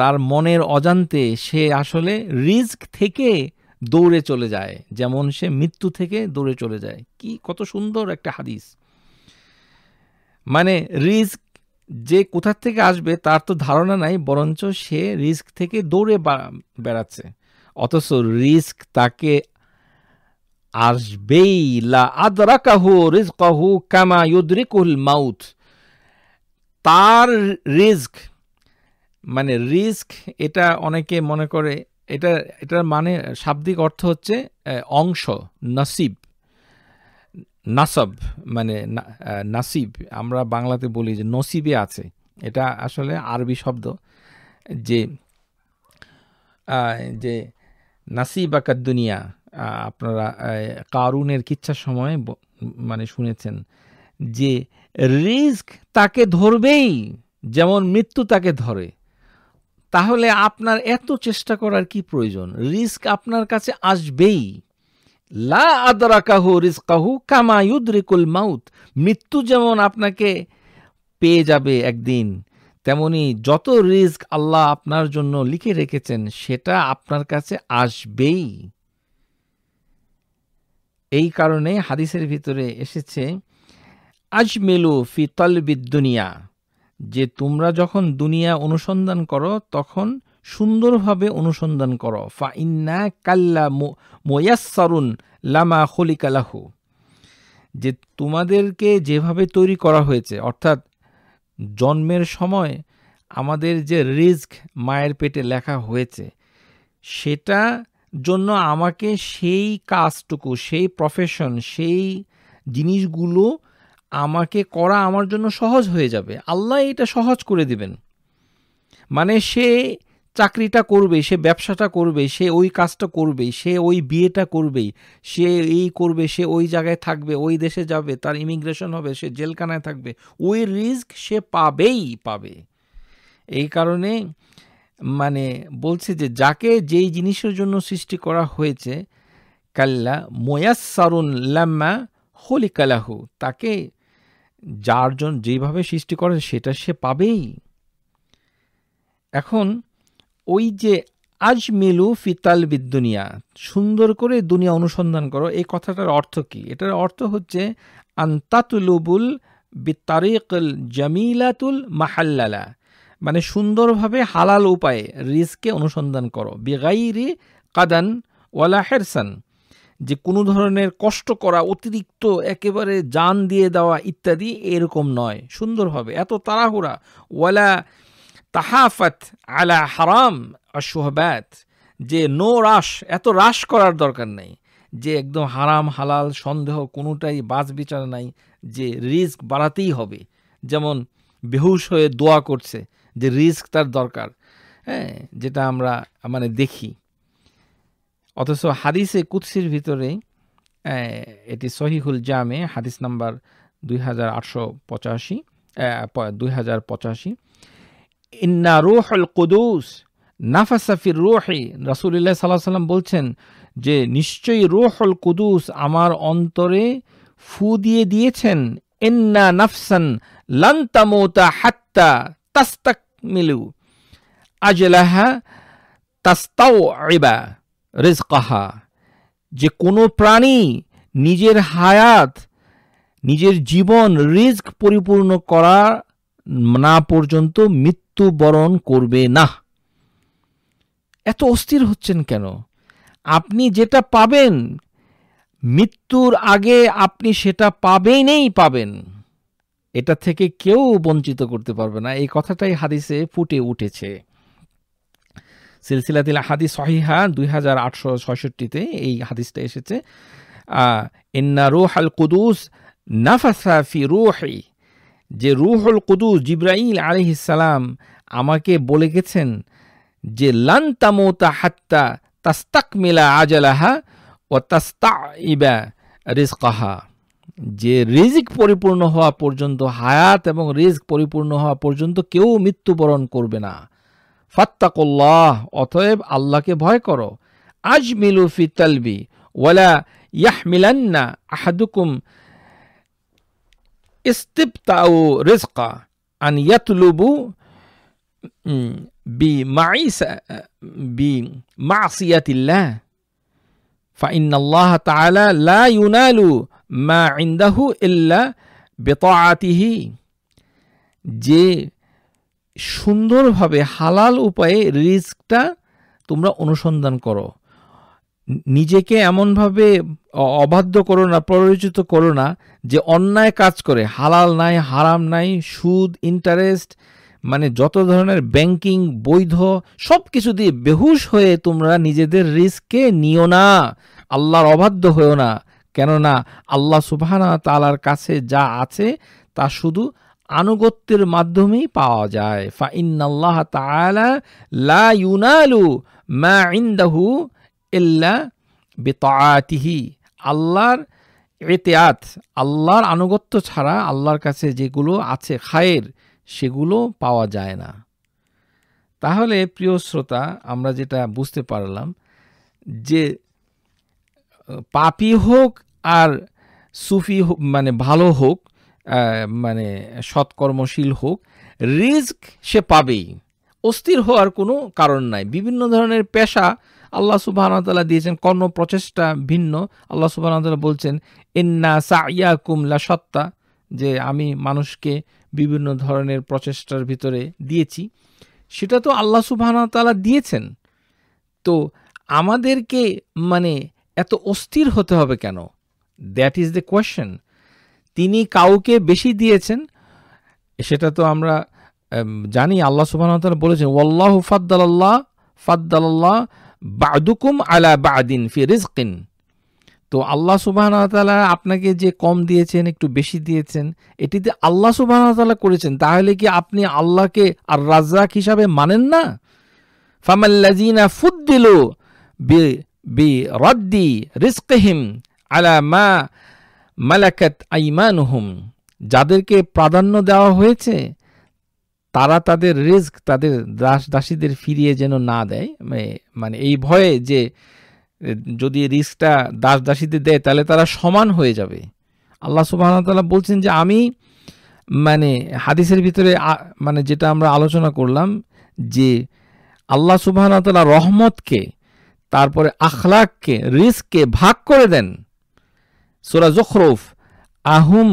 তার মনের অজান্তে সে আসলে রিস্ক থেকে দৌড়ে চলে যায় যেমন সে মৃত্যু থেকে দৌড়ে চলে যায় কি কত সুন্দর একটা হাদিস মানে রিস্ক যে কোথার থেকে আসবে তার তো ধারণা নাই বরঞ্চ সে রিস্ক থেকে দৌড়ে বেড়াচ্ছে অথচ রিস্ক তাকে আসবেই লা আদরাকাহু রিজকাহু কামা ইউদ্রিকুল মাউথ তার রিস্ক মানে রিস্ক এটা অনেকে মনে করে এটা এটার মানে শাব্দিক অর্থ হচ্ছে অংশ নসিব নাসব মানে নাসিব আমরা বাংলাতে বলি যে নসিবে আছে এটা আসলে আরবি শব্দ যে যে নাসিব আকার দুনিয়া আপনারা কারুনের কিচ্ছার সময় মানে শুনেছেন যে রিস্ক তাকে ধরবেই যেমন মৃত্যু তাকে ধরে তাহলে আপনার এত চেষ্টা করার কি প্রয়োজন রিস্ক আপনার কাছে আসবেই লা কাহু রিস্কাহু কামায়ুদ্রিকুল মাউত মৃত্যু যেমন আপনাকে পেয়ে যাবে একদিন তেমনি যত রিস্ক আল্লাহ আপনার জন্য লিখে রেখেছেন সেটা আপনার কাছে আসবেই এই কারণে হাদিসের ভিতরে এসেছে আজমেলু ফি তলবিদ যে তোমরা যখন দুনিয়া অনুসন্ধান করো তখন সুন্দরভাবে অনুসন্ধান করো ফা ইন্না কাল্লা মোয়াসারুন লামা হলিকালাহু যে তোমাদেরকে যেভাবে তৈরি করা হয়েছে অর্থাৎ জন্মের সময় আমাদের যে রিস্ক মায়ের পেটে লেখা হয়েছে সেটা জন্য আমাকে সেই কাজটুকু সেই প্রফেশন সেই জিনিসগুলো আমাকে করা আমার জন্য সহজ হয়ে যাবে আল্লাহ এটা সহজ করে দিবেন মানে সে চাকরিটা করবে সে ব্যবসাটা করবে সে ওই কাজটা করবে সে ওই বিয়েটা করবেই সে এই করবে সে ওই জায়গায় থাকবে ওই দেশে যাবে তার ইমিগ্রেশন হবে সে জেলখানায় থাকবে ওই রিস্ক সে পাবেই পাবে এই কারণে মানে বলছে যে যাকে যেই জিনিসের জন্য সৃষ্টি করা হয়েছে কাল্লা মোয়াসারুন লাম্মা হোলিকালাহু তাকে যার জন যেভাবে সৃষ্টি করে সেটা সে পাবেই এখন ওই যে আজ মেলু ফিতাল বিদ্যুনিয়া সুন্দর করে দুনিয়া অনুসন্ধান করো এই কথাটার অর্থ কি এটার অর্থ হচ্ছে আন্তাতুলুবুল বিতারিকল জামিলাতুল মাহাল্লালা মানে সুন্দরভাবে হালাল উপায়ে রিস্কে অনুসন্ধান করো বেগাইরি কাদান ওয়ালা হেরসান যে কোনো ধরনের কষ্ট করা অতিরিক্ত একেবারে যান দিয়ে দেওয়া ইত্যাদি এরকম নয় সুন্দরভাবে এত তাড়াহুড়া ওয়ালা তাহাফাত আলা হারাম আশোহব্যাত যে নো রাস এত রাস করার দরকার নেই যে একদম হারাম হালাল সন্দেহ কোনোটাই বাজ বিচার নাই যে রিস্ক বাড়াতেই হবে যেমন বেহুশ হয়ে দোয়া করছে যে রিস্ক তার দরকার হ্যাঁ যেটা আমরা মানে দেখি অথচ হাদিসে কুৎসির ভিতরে এটি সহিহুল জামে হাদিস নাম্বার দুই হাজার আটশো পঁচাশি দুই হাজার পঁচাশি ইন্না রুহল কুদুস নাফাসাফির রুহে রাসুলিল্লাহ সাল্লাহ সাল্লাম বলছেন যে নিশ্চয়ই রুহল কুদুস আমার অন্তরে ফু দিয়ে দিয়েছেন ইন্না নাফসান লান্তামোতা হাত্তা তাস্তাক মিলু আজলাহা তাস্তাও আইবা কাহা যে কোনো প্রাণী নিজের হায়াত নিজের জীবন রিস্ক পরিপূর্ণ করা না পর্যন্ত মৃত্যুবরণ করবে না এত অস্থির হচ্ছেন কেন আপনি যেটা পাবেন মৃত্যুর আগে আপনি সেটা পাবেই নেই পাবেন এটা থেকে কেউ বঞ্চিত করতে পারবে না এই কথাটাই হাদিসে ফুটে উঠেছে সিলসিলাতিল হাদিস সহিহা দুই হাজার আটশো ছয়ষট্টিতে এই হাদিসটা এসেছে ইন্না রুহ কুদুস নাফাসা ফি রুহি যে রুহুল কুদুস জিব্রাইল আলহিসাল্লাম আমাকে বলে গেছেন যে লান তামোতা হাত্তা তাস্তাক তাস্তাকমিলা আজালাহা ও তাস্তা ইবা রিজকাহা যে রিজিক পরিপূর্ণ হওয়া পর্যন্ত হায়াত এবং রিজক পরিপূর্ণ হওয়া পর্যন্ত কেউ মৃত্যুবরণ করবে না ফাত্তাকুল্লাহ অতএব আল্লাহকে ভয় করো আজমিলু ফি তালবি ওয়ালা ইয়াহমিলান্না আহাদুকুম ইস্তিবতাউ রিজকা আন ইয়াতলুবু بمعيسى بمعصية الله فإن الله تعالى لا ينال ما عنده إلا بطاعته যে সুন্দরভাবে হালাল উপায়ে রিস্কটা তোমরা অনুসন্ধান করো নিজেকে এমনভাবে অবাধ্য করো না প্ররোচিত করো না যে অন্যায় কাজ করে হালাল নাই হারাম নাই সুদ ইন্টারেস্ট মানে যত ধরনের ব্যাংকিং বৈধ সব কিছু দিয়ে বেহুশ হয়ে তোমরা নিজেদের রিস্ককে নিও না আল্লাহর অবাধ্য হয়েও না কেননা আল্লাহ সুবাহানা তালার কাছে যা আছে তা শুধু আনুগত্যের মাধ্যমেই পাওয়া যায় ফা ইন্নাল্লাহ তাআলা লা ইউনালু মা ইনদাহু ইল্লা বিতাআতিহি আল্লাহর এতেয়াত আল্লাহর আনুগত্য ছাড়া আল্লাহর কাছে যেগুলো আছে খায়ের সেগুলো পাওয়া যায় না তাহলে প্রিয় শ্রোতা আমরা যেটা বুঝতে পারলাম যে পাপি হোক আর সুফি মানে ভালো হোক মানে সৎকর্মশীল হোক রিস্ক সে পাবেই অস্থির হওয়ার কোনো কারণ নাই বিভিন্ন ধরনের পেশা আল্লাহ তালা দিয়েছেন কর্ম প্রচেষ্টা ভিন্ন আল্লাহ সুবাহতাল্লাহ বলছেন ইন্না সাইয়া কুমলা সত্তা যে আমি মানুষকে বিভিন্ন ধরনের প্রচেষ্টার ভিতরে দিয়েছি সেটা তো আল্লাহ সুবাহতাল্লাহ দিয়েছেন তো আমাদেরকে মানে এত অস্থির হতে হবে কেন দ্যাট ইজ দ্য কোয়েশ্চেন তিনি কাউকে বেশি দিয়েছেন সেটা তো আমরা জানি আল্লাহ সুবাহ বলেছেন ওল্লাহ ফাদ্দাল্লাহ ফাদ্দাল্লাহ বাদুকুম আলা বাদিন ফি রিজকিন তো আল্লাহ সুবাহতালা আপনাকে যে কম দিয়েছেন একটু বেশি দিয়েছেন এটিতে আল্লাহ সুবাহতালা করেছেন তাহলে কি আপনি আল্লাহকে আর রাজ্জাক হিসাবে মানেন না ফামাল্লাজিনা ফুদ্দিল বি রদ্দি রিস্কহিম আলা মা মালাকাত আইমানুহুম যাদেরকে প্রাধান্য দেওয়া হয়েছে তারা তাদের রিস্ক তাদের দাস দাসীদের ফিরিয়ে যেন না দেয় মানে, মানে এই ভয়ে যে যদি রিস্কটা দাস দাসীদের দেয় তাহলে তারা সমান হয়ে যাবে আল্লাহ সুবাহতাল্লাহ বলছেন যে আমি মানে হাদিসের ভিতরে মানে যেটা আমরা আলোচনা করলাম যে আল্লাহ সুবাহতাল্লাহ রহমতকে তারপরে আখলাককে রিস্ককে ভাগ করে দেন সুরা জখরুফ আহুম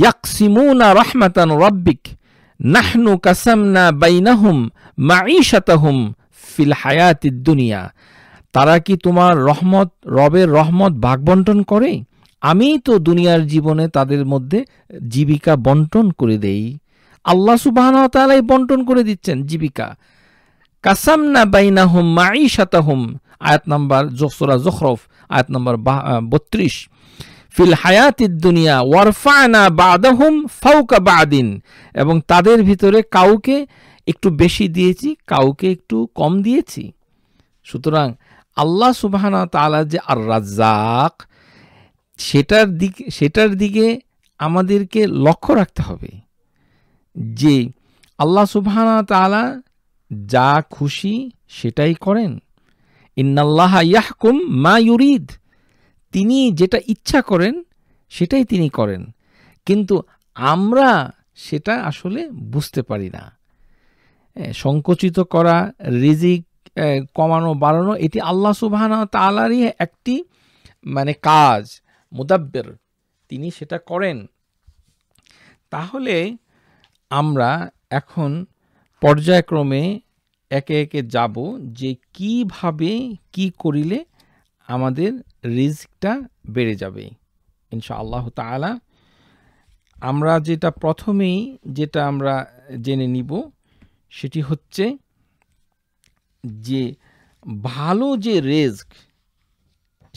ইয়াকসিমুনা রহমাতান রব্বিক নাহনু কাসামনা বাইনাহুম মাঈশাতাহুম ফিল হায়াতিদ দুনিয়া তারা কি তোমার রহমত রবের রহমত ভাগ বন্টন করে আমি তো দুনিয়ার জীবনে তাদের মধ্যে জীবিকা বন্টন করে দেই আল্লাহ সুবাহতালাই বন্টন করে দিচ্ছেন জীবিকা কাসামনা বাইনাহুম মাঈশাতাহুম আয়াত নাম্বার জোসরা জখরফ আয়াত নম্বর বত্রিশ ফিল হায়াতির দুনিয়া ওয়ারফানা বাদাহুম ফাউকা বাদিন এবং তাদের ভিতরে কাউকে একটু বেশি দিয়েছি কাউকে একটু কম দিয়েছি সুতরাং আল্লাহ সুবাহানা তালা যে আর রাজ্জাক সেটার দিক সেটার দিকে আমাদেরকে লক্ষ্য রাখতে হবে যে আল্লাহ সুবাহানা তালা যা খুশি সেটাই করেন ইন্নাল্লাহ ইয়াহকুম মা ইউরিদ তিনি যেটা ইচ্ছা করেন সেটাই তিনি করেন কিন্তু আমরা সেটা আসলে বুঝতে পারি না সংকুচিত করা রিজিক কমানো বাড়ানো এটি আল্লাহ সুবাহান তালারই একটি মানে কাজ মুদাব্বের তিনি সেটা করেন তাহলে আমরা এখন পর্যায়ক্রমে একে একে যাব যে কিভাবে কি করিলে আমাদের রিস্কটা বেড়ে যাবে ইনশা আল্লাহ তালা আমরা যেটা প্রথমেই যেটা আমরা জেনে নিব সেটি হচ্ছে যে ভালো যে রেস্ক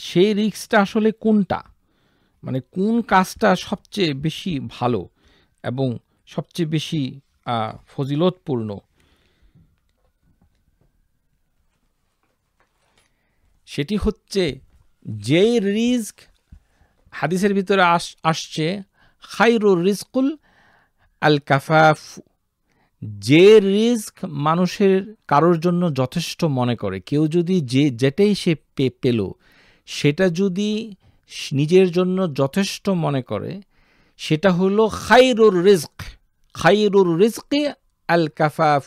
সেই রিস্কটা আসলে কোনটা মানে কোন কাজটা সবচেয়ে বেশি ভালো এবং সবচেয়ে বেশি ফজিলতপূর্ণ সেটি হচ্ছে যেই রিস্ক হাদিসের ভিতরে আস আসছে খাইরুর রিস্কুল আল কাফাফ যে রিস্ক মানুষের কারোর জন্য যথেষ্ট মনে করে কেউ যদি যে যেটাই সে পে পেল সেটা যদি নিজের জন্য যথেষ্ট মনে করে সেটা হলো খাইরুর রিস্ক খাইরুর রিস্কে আল কাফাফ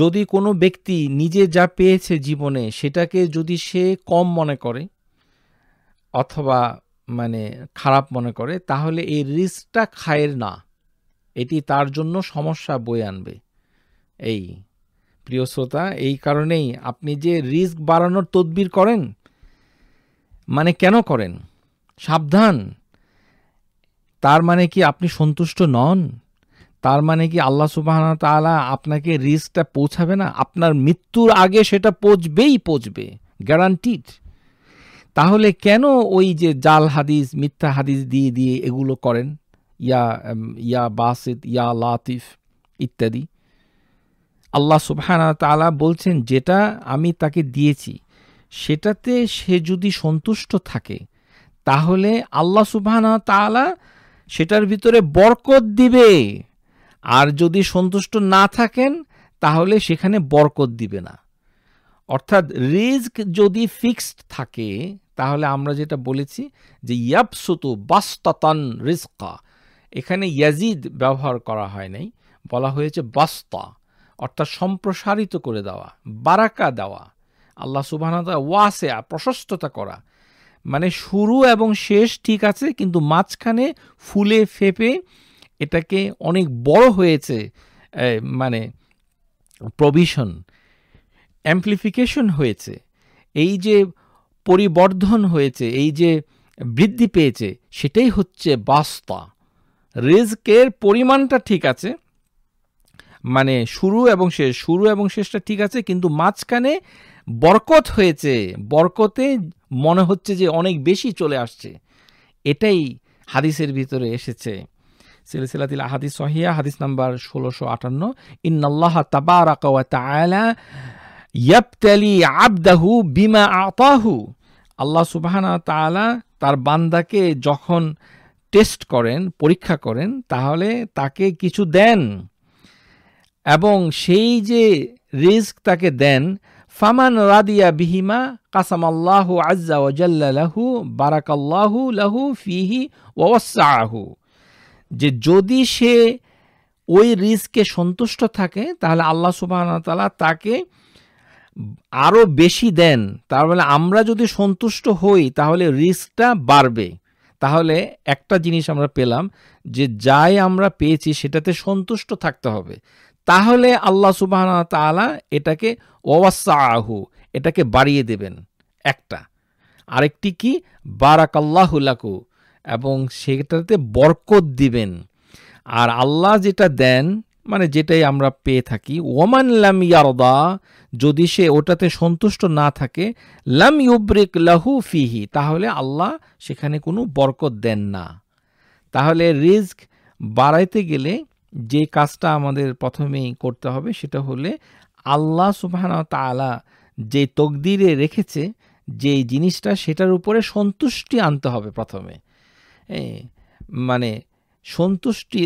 যদি কোনো ব্যক্তি নিজে যা পেয়েছে জীবনে সেটাকে যদি সে কম মনে করে অথবা মানে খারাপ মনে করে তাহলে এই রিস্কটা খায়ের না এটি তার জন্য সমস্যা বয়ে আনবে এই প্রিয় শ্রোতা এই কারণেই আপনি যে রিস্ক বাড়ানোর তদবির করেন মানে কেন করেন সাবধান তার মানে কি আপনি সন্তুষ্ট নন তার মানে কি আল্লাহ সুবাহ তালা আপনাকে রিস্কটা পৌঁছাবে না আপনার মৃত্যুর আগে সেটা পৌঁছবেই পৌঁছবে গ্যারান্টিড তাহলে কেন ওই যে জাল হাদিস মিথ্যা হাদিস দিয়ে দিয়ে এগুলো করেন ইয়া ইয়া বাসিদ ইয়া লাতিফ ইত্যাদি আল্লাহ সুবাহান তালা বলছেন যেটা আমি তাকে দিয়েছি সেটাতে সে যদি সন্তুষ্ট থাকে তাহলে আল্লাহ সুবহানা তালা সেটার ভিতরে বরকত দিবে আর যদি সন্তুষ্ট না থাকেন তাহলে সেখানে বরকত দিবে না অর্থাৎ রিস্ক যদি ফিক্সড থাকে তাহলে আমরা যেটা বলেছি যে ইয়াবসুতু বাস্তাতান রিস্কা এখানে ইয়াজিদ ব্যবহার করা হয় নাই বলা হয়েছে বাস্তা অর্থাৎ সম্প্রসারিত করে দেওয়া বারাকা দেওয়া আল্লাহ সুবাহ ওয়াসে প্রশস্ততা করা মানে শুরু এবং শেষ ঠিক আছে কিন্তু মাঝখানে ফুলে ফেপে এটাকে অনেক বড় হয়েছে মানে প্রভিশন অ্যাম্প্লিফিকেশন হয়েছে এই যে পরিবর্ধন হয়েছে এই যে বৃদ্ধি পেয়েছে সেটাই হচ্ছে বাস্তা রিস্কের পরিমাণটা ঠিক আছে মানে শুরু এবং শেষ শুরু এবং শেষটা ঠিক আছে কিন্তু মাঝখানে বরকত হয়েছে বরকতে মনে হচ্ছে যে অনেক বেশি চলে আসছে এটাই হাদিসের ভিতরে এসেছে সিলসিলাতিল আহাদিস সহিয়া হাদিস নাম্বার ষোলোশো আটান্ন ইন্নাল্লাহ তাবারাক ওয়া তাআলা ইয়াবতালি আবদাহু বিমা আতাহু আল্লাহ সুবাহানা তাআলা তার বান্দাকে যখন টেস্ট করেন পরীক্ষা করেন তাহলে তাকে কিছু দেন এবং সেই যে রিস্ক তাকে দেন ফামান রাদিয়া বিহিমা কাসামাল্লাহু আজ্জা ওয়াজাল্লাহু বারাকাল্লাহু লাহু ফিহি ওয়াসাহু যে যদি সে ওই রিস্কে সন্তুষ্ট থাকে তাহলে আল্লাহ তালা তাকে আরও বেশি দেন তার মানে আমরা যদি সন্তুষ্ট হই তাহলে রিস্কটা বাড়বে তাহলে একটা জিনিস আমরা পেলাম যে যাই আমরা পেয়েছি সেটাতে সন্তুষ্ট থাকতে হবে তাহলে আল্লাহ সুবাহ তালা এটাকে ওয়াসাহু এটাকে বাড়িয়ে দেবেন একটা আরেকটি কি বারাকাল্লাহুলাকু এবং সেটাতে বরকত দিবেন আর আল্লাহ যেটা দেন মানে যেটাই আমরা পেয়ে থাকি ওমান লাম ইয়ারদা যদি সে ওটাতে সন্তুষ্ট না থাকে লাম ইউব্রিক লাহু ফিহি তাহলে আল্লাহ সেখানে কোনো বরকত দেন না তাহলে রিস্ক বাড়াইতে গেলে যে কাজটা আমাদের প্রথমেই করতে হবে সেটা হলে আল্লাহ সুবাহান তালা যে তকদিরে রেখেছে যে জিনিসটা সেটার উপরে সন্তুষ্টি আনতে হবে প্রথমে মানে সন্তুষ্টি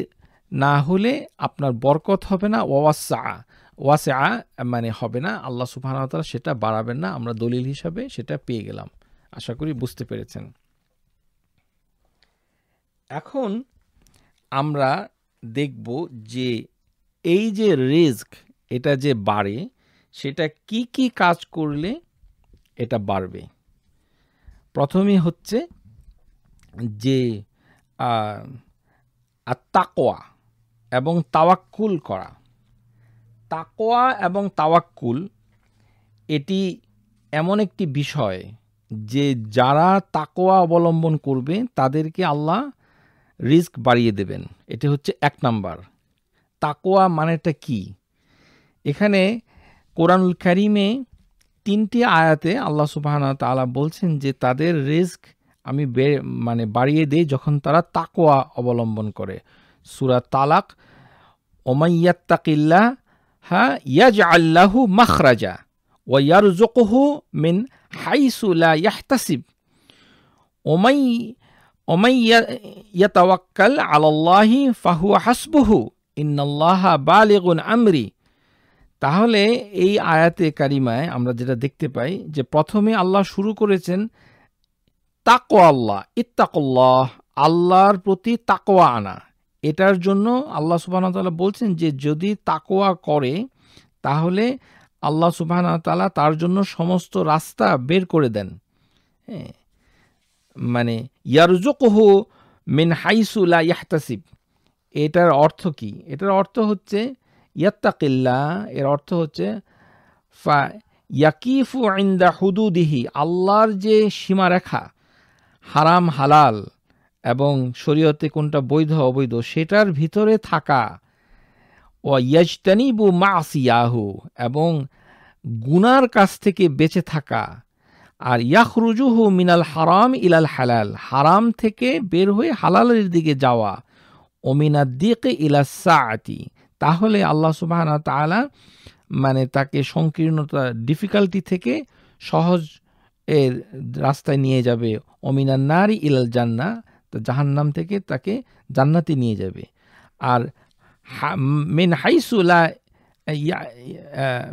না হলে আপনার বরকত হবে না ওয়াসা আ মানে হবে না আল্লাহ সুবাহতালা সেটা বাড়াবেন না আমরা দলিল হিসাবে সেটা পেয়ে গেলাম আশা করি বুঝতে পেরেছেন এখন আমরা দেখব যে এই যে রিস্ক এটা যে বাড়ে সেটা কি কি কাজ করলে এটা বাড়বে প্রথমে হচ্ছে যে তাকোয়া এবং তাওয়াক্কুল করা তাকোয়া এবং তাওয়াক্কুল এটি এমন একটি বিষয় যে যারা তাকোয়া অবলম্বন করবে তাদেরকে আল্লাহ রিস্ক বাড়িয়ে দেবেন এটি হচ্ছে এক নাম্বার তাকোয়া মানেটা কি এখানে কোরআনুল খারিমে তিনটি আয়াতে আল্লাহ সুবাহ তালা বলছেন যে তাদের রিস্ক আমি মানে বাড়িয়ে দিই যখন তারা তাকোয়া অবলম্বন করে সুরা তালাক তাকিল্লা হ্যাঁ ইয়াজ আল্লাহু মাখরাজা ওয়ারজকহু মিন হাইসুলা ইয়াহতাসিব ওমাই ওমাইয়াতাওয়াক্কাল আলাল্লাহি ফাহু হাসবুহু ইন্নাল্লাহা বালিগুন আমরি তাহলে এই আয়াতে কারিমায় আমরা যেটা দেখতে পাই যে প্রথমে আল্লাহ শুরু করেছেন তাকোয়া আল্লাহ ইত্তাকল্লাহ আল্লাহর প্রতি তাকোয়া আনা এটার জন্য আল্লাহ সুবাহতাল্লাহ বলছেন যে যদি তাকোয়া করে তাহলে আল্লাহ সুবাহতাল্লাহ তার জন্য সমস্ত রাস্তা বের করে দেন হ্যাঁ মানে ইয়ারজুকহ মিন হাইসুলা ইয়াহতাসিব এটার অর্থ কি এটার অর্থ হচ্ছে ইয়াত্তাকিল্লা এর অর্থ হচ্ছে ফা ইয়াকিফু আইন্দা হুদুদিহি আল্লাহর যে সীমারেখা হারাম হালাল এবং শরীয়তে কোনটা বৈধ অবৈধ সেটার ভিতরে থাকা ও ইয়াজতানিবু মাসিয়াহু এবং গুনার কাছ থেকে বেঁচে থাকা আর ইয়াহরুজুহু মিনাল হারাম ইলাল হালাল হারাম থেকে বের হয়ে হালালের দিকে যাওয়া ওমিনা দিকে ইলা তাহলে আল্লাহ সুবাহ মানে তাকে সংকীর্ণতা ডিফিকাল্টি থেকে সহজ এর রাস্তায় নিয়ে যাবে অমিনার নারী ইলাল জান্না তো জাহান্নাম থেকে তাকে জান্নাতে নিয়ে যাবে আর মিন হাইসুলা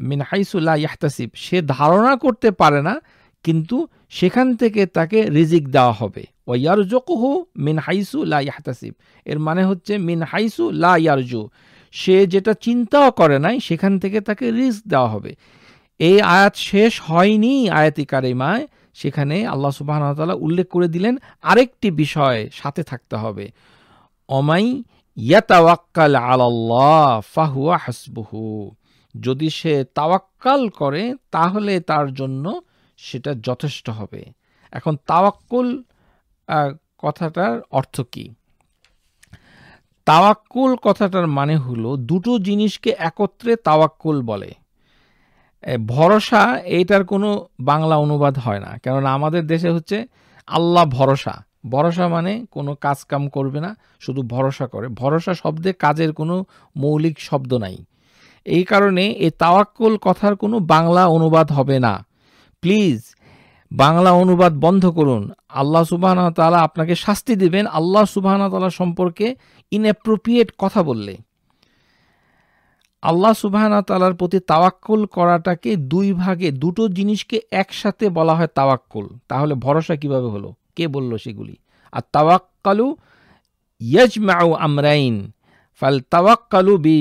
মিন হাইসুলা ইয়াহতাসিব সে ধারণা করতে পারে না কিন্তু সেখান থেকে তাকে রিজিক দেওয়া হবে ও ওয়ারজকুহু মিন হাইসু লা ইয়াহতাসিব এর মানে হচ্ছে মিন হাইসু লা ইয়ারজু সে যেটা চিন্তাও করে নাই সেখান থেকে তাকে রিস্ক দেওয়া হবে এই আয়াত শেষ হয়নি আয়াতি কারিমায় সেখানে আল্লাহ সুবাহতালা উল্লেখ করে দিলেন আরেকটি বিষয় সাথে থাকতে হবে অমাই ইয়াতাওয়াক্কাল আল্লাহ ফাহুয়া হাসবুহু যদি সে তাওয়াক্কাল করে তাহলে তার জন্য সেটা যথেষ্ট হবে এখন তাওয়াক্কুল কথাটার অর্থ কি তাওয়াক্কুল কথাটার মানে হলো দুটো জিনিসকে একত্রে তাওয়াক্কুল বলে ভরসা এইটার কোনো বাংলা অনুবাদ হয় না কেননা আমাদের দেশে হচ্ছে আল্লাহ ভরসা ভরসা মানে কোনো কাজ কাম করবে না শুধু ভরসা করে ভরসা শব্দে কাজের কোনো মৌলিক শব্দ নাই এই কারণে এই তাওয়াক্কুল কথার কোনো বাংলা অনুবাদ হবে না প্লিজ বাংলা অনুবাদ বন্ধ করুন আল্লাহ সুবাহন তালা আপনাকে শাস্তি দেবেন আল্লাহ সুবাহন তালা সম্পর্কে ইনঅ্যাপ্রোপ্রিয়েট কথা বললে আল্লাহ সুবাহানা তালার প্রতি তাওয়াক্কল করাটাকে দুই ভাগে দুটো জিনিসকে একসাথে বলা হয় তাওয়াক্কল তাহলে ভরসা কিভাবে হলো কে বলল সেগুলি আর তাওয়াক্কালু ইয়াজমাউ আমরাইন ফাল তাওয়াক্কালু বি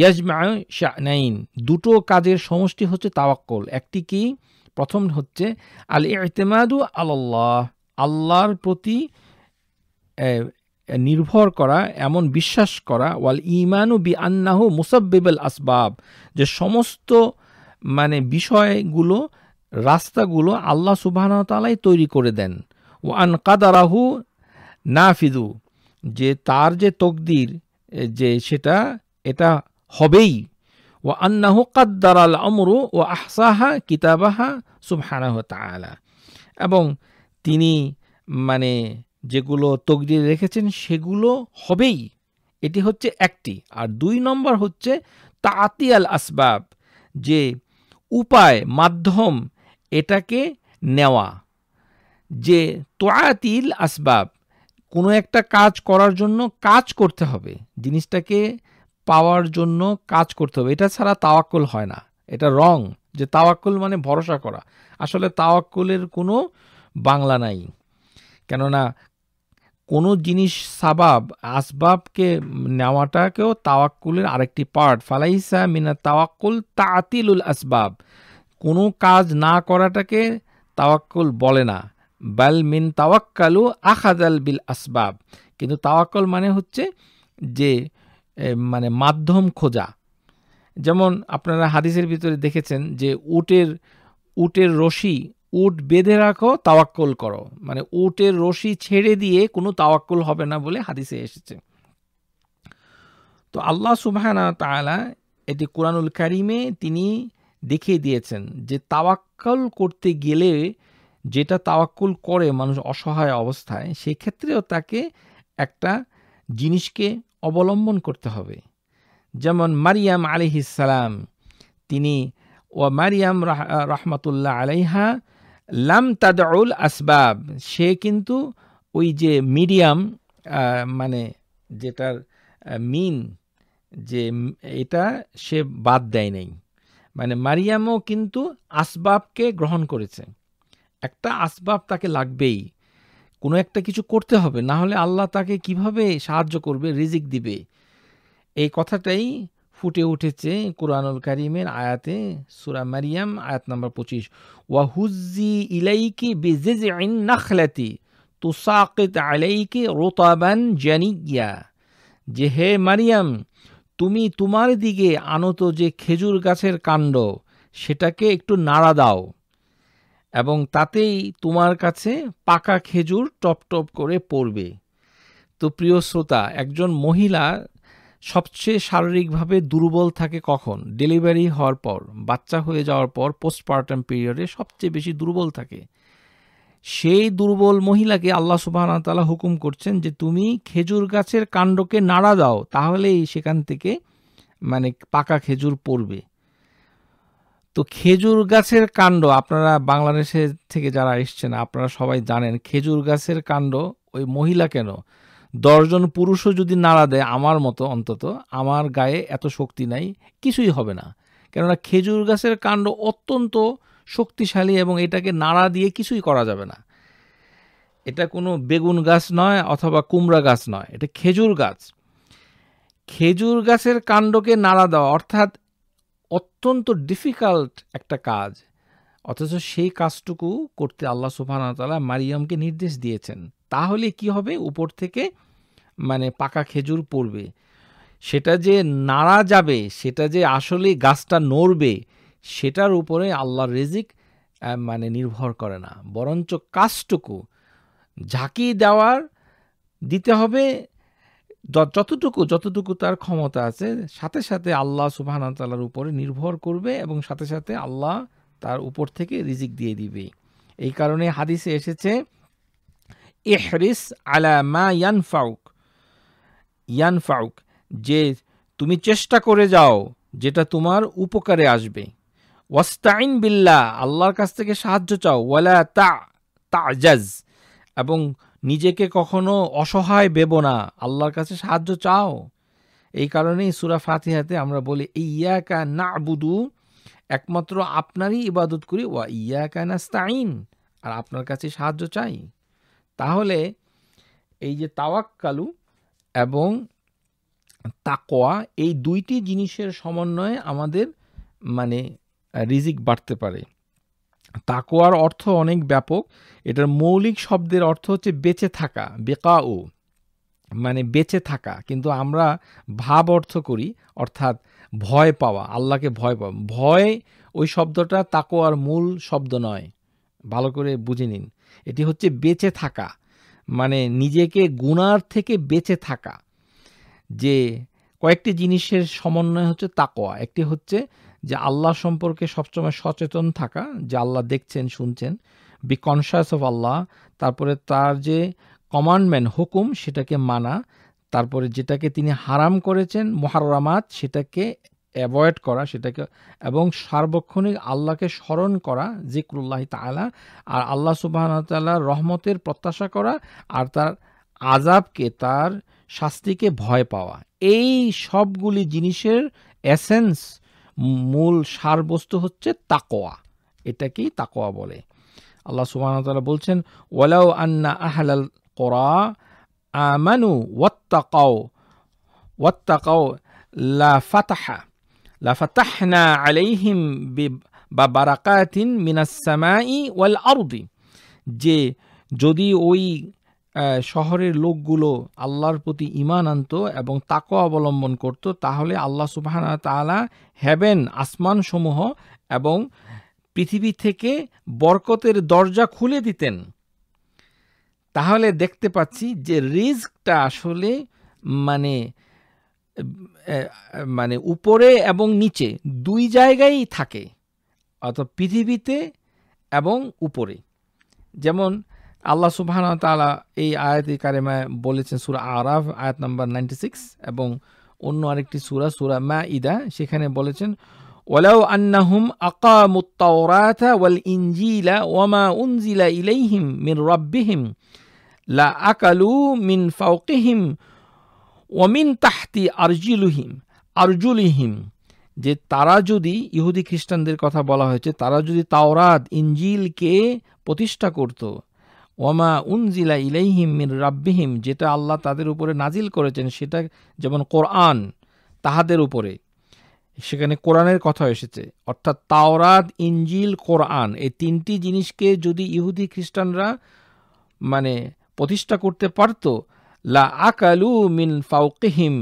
ইয়াজমাউ শাহনাইন দুটো কাজের সমষ্টি হচ্ছে তাওয়াক্কল একটি কি প্রথম হচ্ছে আল ইতেমাদু আল্লাহ আল্লাহর প্রতি নির্ভর করা এমন বিশ্বাস করা ওয়াল ইমানু বি আন্নাহু মুসাব্বিবেল আসবাব যে সমস্ত মানে বিষয়গুলো রাস্তাগুলো আল্লাহ সুবাহতালাই তৈরি করে দেন ও আন কাদারাহু নাফিদু যে তার যে তকদির যে সেটা এটা হবেই ও আন্নাহু কাদ্দার আল আমরু ও আহসাহা কিতাবাহা সুবহানাহ তালা এবং তিনি মানে যেগুলো তকদির রেখেছেন সেগুলো হবেই এটি হচ্ছে একটি আর দুই নম্বর হচ্ছে তাতিয়াল আসবাব যে উপায় মাধ্যম এটাকে নেওয়া যে তোয়াতিল আসবাব কোনো একটা কাজ করার জন্য কাজ করতে হবে জিনিসটাকে পাওয়ার জন্য কাজ করতে হবে এটা ছাড়া তাওয়াক্কুল হয় না এটা রং যে তাওয়াক্কুল মানে ভরসা করা আসলে তাওয়াক্কলের কোনো বাংলা নাই কেননা কোনো জিনিস সাবাব আসবাবকে নেওয়াটাকেও তাওয়াক্কুলের আরেকটি পার্ট ফালাইসা মিনা তাওয়াক্কুল তাতিলুল আসবাব কোনো কাজ না করাটাকে তাওয়াক্কুল বলে না বাল মিন তাওয়াক্কালু আখাদাল বিল আসবাব কিন্তু তাওয়াক্কল মানে হচ্ছে যে মানে মাধ্যম খোঁজা যেমন আপনারা হাদিসের ভিতরে দেখেছেন যে উটের উটের রশি উট বেঁধে রাখো তাওয়াক্কল করো মানে উটের রশি ছেড়ে দিয়ে কোনো তাওয়াক্কল হবে না বলে হাদিসে এসেছে তো আল্লাহ সুবাহানা তালা এটি কোরআনুল কারিমে তিনি দেখিয়ে দিয়েছেন যে তাওয়াক্কল করতে গেলে যেটা তাওয়াক্কুল করে মানুষ অসহায় অবস্থায় সেক্ষেত্রেও তাকে একটা জিনিসকে অবলম্বন করতে হবে যেমন মারিয়াম আলিহিসালাম তিনি ও মারিয়াম রাহমাতুল্লাহ আলাইহা লাম তাদাউল আসবাব সে কিন্তু ওই যে মিডিয়াম মানে যেটার মিন যে এটা সে বাদ দেয় নাই মানে মারিয়ামও কিন্তু আসবাবকে গ্রহণ করেছে একটা আসবাব তাকে লাগবেই কোনো একটা কিছু করতে হবে না হলে আল্লাহ তাকে কিভাবে সাহায্য করবে রিজিক দিবে এই কথাটাই ফুটে উঠেছে কোরআনুল কারিমের আয়াতে সুরা মারিয়াম আয়াত নম্বর পঁচিশ ওয়াহুজি ইলাইকে বেজেজ নাখলাতে নাখলাতি তুসাকিত আলাইকে রোতাবান গিয়া যে হে মারিয়াম তুমি তোমার দিকে আনত যে খেজুর গাছের কাণ্ড সেটাকে একটু নাড়া দাও এবং তাতেই তোমার কাছে পাকা খেজুর টপ টপ করে পড়বে তো প্রিয় শ্রোতা একজন মহিলা সবচেয়ে শারীরিকভাবে দুর্বল থাকে কখন ডেলিভারি হওয়ার পর বাচ্চা হয়ে যাওয়ার পর পোস্টপার্টাম পিরিয়ডে সবচেয়ে বেশি দুর্বল থাকে সেই দুর্বল মহিলাকে আল্লাহ সুবাহতালা হুকুম করছেন যে তুমি খেজুর গাছের কাণ্ডকে নাড়া দাও তাহলেই সেখান থেকে মানে পাকা খেজুর পড়বে তো খেজুর গাছের কাণ্ড আপনারা বাংলাদেশে থেকে যারা এসছেন আপনারা সবাই জানেন খেজুর গাছের কাণ্ড ওই মহিলা কেন দশজন পুরুষও যদি নাড়া দেয় আমার মতো অন্তত আমার গায়ে এত শক্তি নাই কিছুই হবে না কেননা খেজুর গাছের কাণ্ড অত্যন্ত শক্তিশালী এবং এটাকে নাড়া দিয়ে কিছুই করা যাবে না এটা কোনো বেগুন গাছ নয় অথবা কুমড়া গাছ নয় এটা খেজুর গাছ খেজুর গাছের কাণ্ডকে নাড়া দেওয়া অর্থাৎ অত্যন্ত ডিফিকাল্ট একটা কাজ অথচ সেই কাজটুকু করতে আল্লাহ সুফানা তালা মারিয়ামকে নির্দেশ দিয়েছেন তাহলে কি হবে উপর থেকে মানে পাকা খেজুর পড়বে সেটা যে নাড়া যাবে সেটা যে আসলে গাছটা নড়বে সেটার উপরে আল্লাহর রেজিক মানে নির্ভর করে না বরঞ্চ কাজটুকু ঝাঁকি দেওয়ার দিতে হবে যতটুকু যতটুকু তার ক্ষমতা আছে সাথে সাথে আল্লাহ সুবাহতালার উপরে নির্ভর করবে এবং সাথে সাথে আল্লাহ তার উপর থেকে রিজিক দিয়ে দিবে এই কারণে হাদিসে এসেছে এহরিস আলা মা ইয়ানফাউক ইয়ান ফাউক যে তুমি চেষ্টা করে যাও যেটা তোমার উপকারে আসবে ওয়াস্তাইন বিল্লা আল্লাহর কাছ থেকে সাহায্য চাও ওয়ালা তা তাজাজ এবং নিজেকে কখনো অসহায় বেব না আল্লাহর কাছে সাহায্য চাও এই কারণেই সুরা ফাতিহাতে আমরা বলি ইয়াকা না বুদু একমাত্র আপনারই ইবাদত করি ওয়া ইয়াকা নাস্তাইন আর আপনার কাছে সাহায্য চাই তাহলে এই যে তাওয়াক্কালু এবং তাকোয়া এই দুইটি জিনিসের সমন্বয়ে আমাদের মানে রিজিক বাড়তে পারে তাকোয়ার অর্থ অনেক ব্যাপক এটার মৌলিক শব্দের অর্থ হচ্ছে বেঁচে থাকা বেকা ও মানে বেঁচে থাকা কিন্তু আমরা ভাব অর্থ করি অর্থাৎ ভয় পাওয়া আল্লাহকে ভয় পাওয়া ভয় ওই শব্দটা তাকোয়ার মূল শব্দ নয় ভালো করে বুঝে নিন এটি হচ্ছে বেঁচে থাকা মানে নিজেকে গুনার থেকে বেঁচে থাকা যে কয়েকটি জিনিসের সমন্বয় হচ্ছে তাকোয়া একটি হচ্ছে যে আল্লাহ সম্পর্কে সবসময় সচেতন থাকা যে আল্লাহ দেখছেন শুনছেন বি কনসাস অফ আল্লাহ তারপরে তার যে কমান্ডমেন্ট হুকুম সেটাকে মানা তারপরে যেটাকে তিনি হারাম করেছেন মহারামাত সেটাকে অ্যাভয়েড করা সেটাকে এবং সার্বক্ষণিক আল্লাহকে স্মরণ করা জিক্রুল্লাহ তালা আর আল্লাহ সুবাহতাল্লাহ রহমতের প্রত্যাশা করা আর তার আজাবকে তার শাস্তিকে ভয় পাওয়া এই সবগুলি জিনিসের এসেন্স মূল সারবস্তু হচ্ছে তাকোয়া এটাকেই তাকোয়া বলে আল্লাহ সুবাহতাল্লাহ বলছেন ওয়ালাউ আন্না আহলাল করা আমানু ওয়াত্তাকাও ওয়াত্তাকাও লা ফাতাহা লাফাতাহনা আলাইহিম বা বারাকাতিন মিনাসামাই ওয়াল যে যদি ওই শহরের লোকগুলো আল্লাহর প্রতি ইমান আনত এবং তাকে অবলম্বন করত তাহলে আল্লাহ সুবাহানা তালা হ্যাবেন আসমানসমূহ এবং পৃথিবী থেকে বরকতের দরজা খুলে দিতেন তাহলে দেখতে পাচ্ছি যে রিস্কটা আসলে মানে মানে উপরে এবং নিচে দুই জায়গায় থাকে অর্থাৎ পৃথিবীতে এবং উপরে যেমন আল্লাহ সুবাহান তালা এই আয়াতি কারেমায় বলেছেন সুরা আরাফ আয়াত নাম্বার নাইনটি সিক্স এবং অন্য আরেকটি সুরা সুরা মা ইদা সেখানে বলেছেন ওয়ালাউ আন্নাহুম আকা আকামুত্তাওরাতা ওয়াল ইনজিলা ওয়ামা উনজিলা ইলাইহিম মিন রব্বিহিম লা আকালু মিন ফাউকিহিম ওমিন তাহতি আরজুল আরজুলিহিম যে তারা যদি ইহুদি খ্রিস্টানদের কথা বলা হয়েছে তারা যদি তাওরাত ইঞ্জিলকে প্রতিষ্ঠা করত ওমা উনজিলা ইলাইহিম মিন রাব্বিহিম যেটা আল্লাহ তাদের উপরে নাজিল করেছেন সেটা যেমন কোরআন তাহাদের উপরে সেখানে কোরআনের কথা এসেছে অর্থাৎ তাওরাত ইঞ্জিল কোরআন এই তিনটি জিনিসকে যদি ইহুদি খ্রিস্টানরা মানে প্রতিষ্ঠা করতে পারতো লা আকালু মিন ফাউকিহিম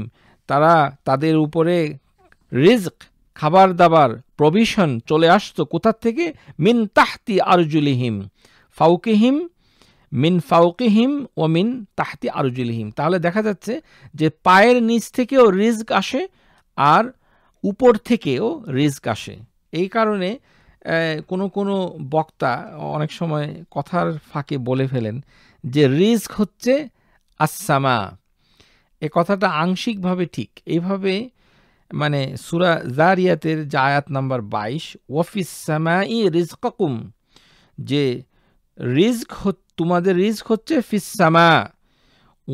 তারা তাদের উপরে রিজক খাবার দাবার প্রভিশন চলে আসতো কোথার থেকে মিন তাহতি আরজুলিহিম ফাউকিহিম মিন ফাউকিহিম ও মিন তাহতি আরজুলিহিম তাহলে দেখা যাচ্ছে যে পায়ের নিচ থেকেও রিজক আসে আর উপর থেকেও রিজক আসে এই কারণে কোনো কোনো বক্তা অনেক সময় কথার ফাঁকে বলে ফেলেন যে রিস্ক হচ্ছে আসসামা এ কথাটা আংশিকভাবে ঠিক এইভাবে মানে সুরা জারিয়াতের জায়াত নাম্বার বাইশ ওয়ফিস ই রিজকুম যে রিজক তোমাদের রিজক হচ্ছে ফিসামা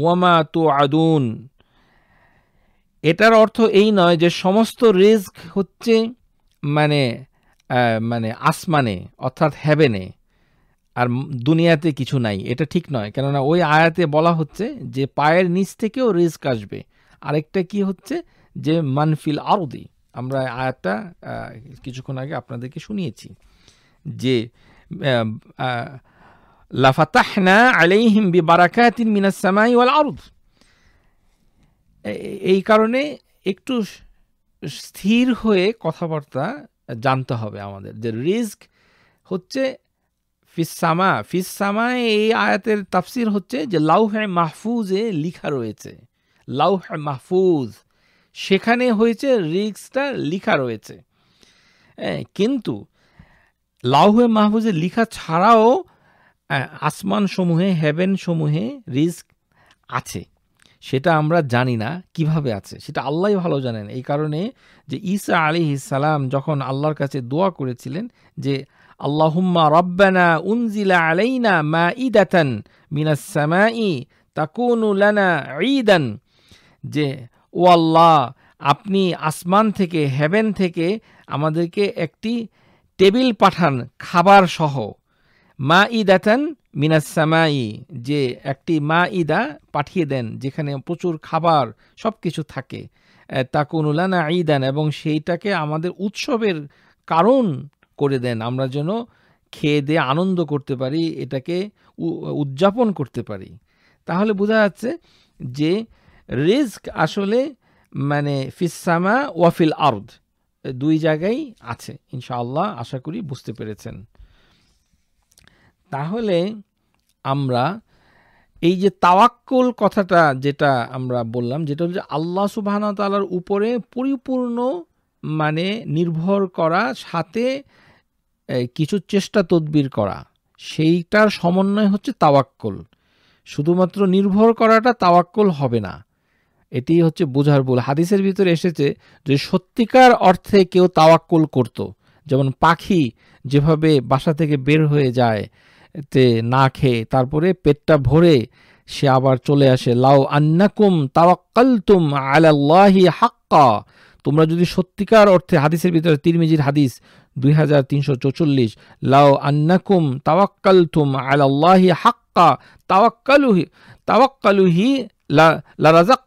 ওয়ামা তু আদুন এটার অর্থ এই নয় যে সমস্ত রিস্ক হচ্ছে মানে মানে আসমানে অর্থাৎ হ্যাভেনে আর দুনিয়াতে কিছু নাই এটা ঠিক নয় কেননা ওই আয়াতে বলা হচ্ছে যে পায়ের নিচ থেকেও রিস্ক আসবে আরেকটা কি হচ্ছে যে মানফিল আরদি আমরা আয়াতটা কিছুক্ষণ আগে আপনাদেরকে শুনিয়েছি যে লাফাতাহনা আলাইহিম বি বারাকাতিন মিনাসামাই ওয়াল আরদ এই কারণে একটু স্থির হয়ে কথাবার্তা জানতে হবে আমাদের যে রিস্ক হচ্ছে ফিসামা ফিসামা এই আয়াতের তাফসির হচ্ছে যে লাউহে মাহফুজে লিখা রয়েছে লাউহে মাহফুজ সেখানে হয়েছে রিক্সটা লিখা রয়েছে কিন্তু লাউহে মাহফুজে লিখা ছাড়াও আসমান সমূহে হেভেন সমূহে রিস্ক আছে সেটা আমরা জানি না কিভাবে আছে সেটা আল্লাহ ভালো জানেন এই কারণে যে ঈসা আলি ইসালাম যখন আল্লাহর কাছে দোয়া করেছিলেন যে আল্লাহুম্মা রব্বানা উনজিলা আলাইনা মা ইদাতান সামাই তাকুনু লানা ঈদান যে ও আল্লাহ আপনি আসমান থেকে হেভেন থেকে আমাদেরকে একটি টেবিল পাঠান খাবার সহ মা ইদাতান সামাই যে একটি মা ইদা পাঠিয়ে দেন যেখানে প্রচুর খাবার সব কিছু থাকে লানা ঈদান এবং সেইটাকে আমাদের উৎসবের কারণ করে দেন আমরা যেন খেয়ে দিয়ে আনন্দ করতে পারি এটাকে উদযাপন করতে পারি তাহলে বোঝা যাচ্ছে যে রিস্ক আসলে মানে ফিসামা ওয়াফিল আর্দ দুই জায়গায় আছে ইনশাআল্লাহ আশা করি বুঝতে পেরেছেন তাহলে আমরা এই যে তাওয়াক্কুল কথাটা যেটা আমরা বললাম যেটা হচ্ছে আল্লাহ সুবাহন তালার উপরে পরিপূর্ণ মানে নির্ভর করা সাথে কিছু চেষ্টা তদবির করা সেইটার সমন্বয় হচ্ছে তাওয়াক্কল শুধুমাত্র নির্ভর করাটা তাওয়াক্কল হবে না এটি হচ্ছে বোঝার ভুল হাদিসের ভিতরে এসেছে যে সত্যিকার অর্থে কেউ তাওয়াক্কল করত। যেমন পাখি যেভাবে বাসা থেকে বের হয়ে যায় তে না খেয়ে তারপরে পেটটা ভরে সে আবার চলে আসে লাউ আন্নাকুম তাওয়াক্কালতুম আলাল্লাহি হাক্কা তোমরা যদি সত্যিকার অর্থে হাদিসের ভিতরে তিরমিজির হাদিস দুই হাজার তিনশো চৌচল্লিশ লাও আন্নাকুম তাওয়াক্কালতুম আলাল্লাহি হাক্কা তাওয়াক্কালুহি তাওয়াক্কালুহি লা লারাজাক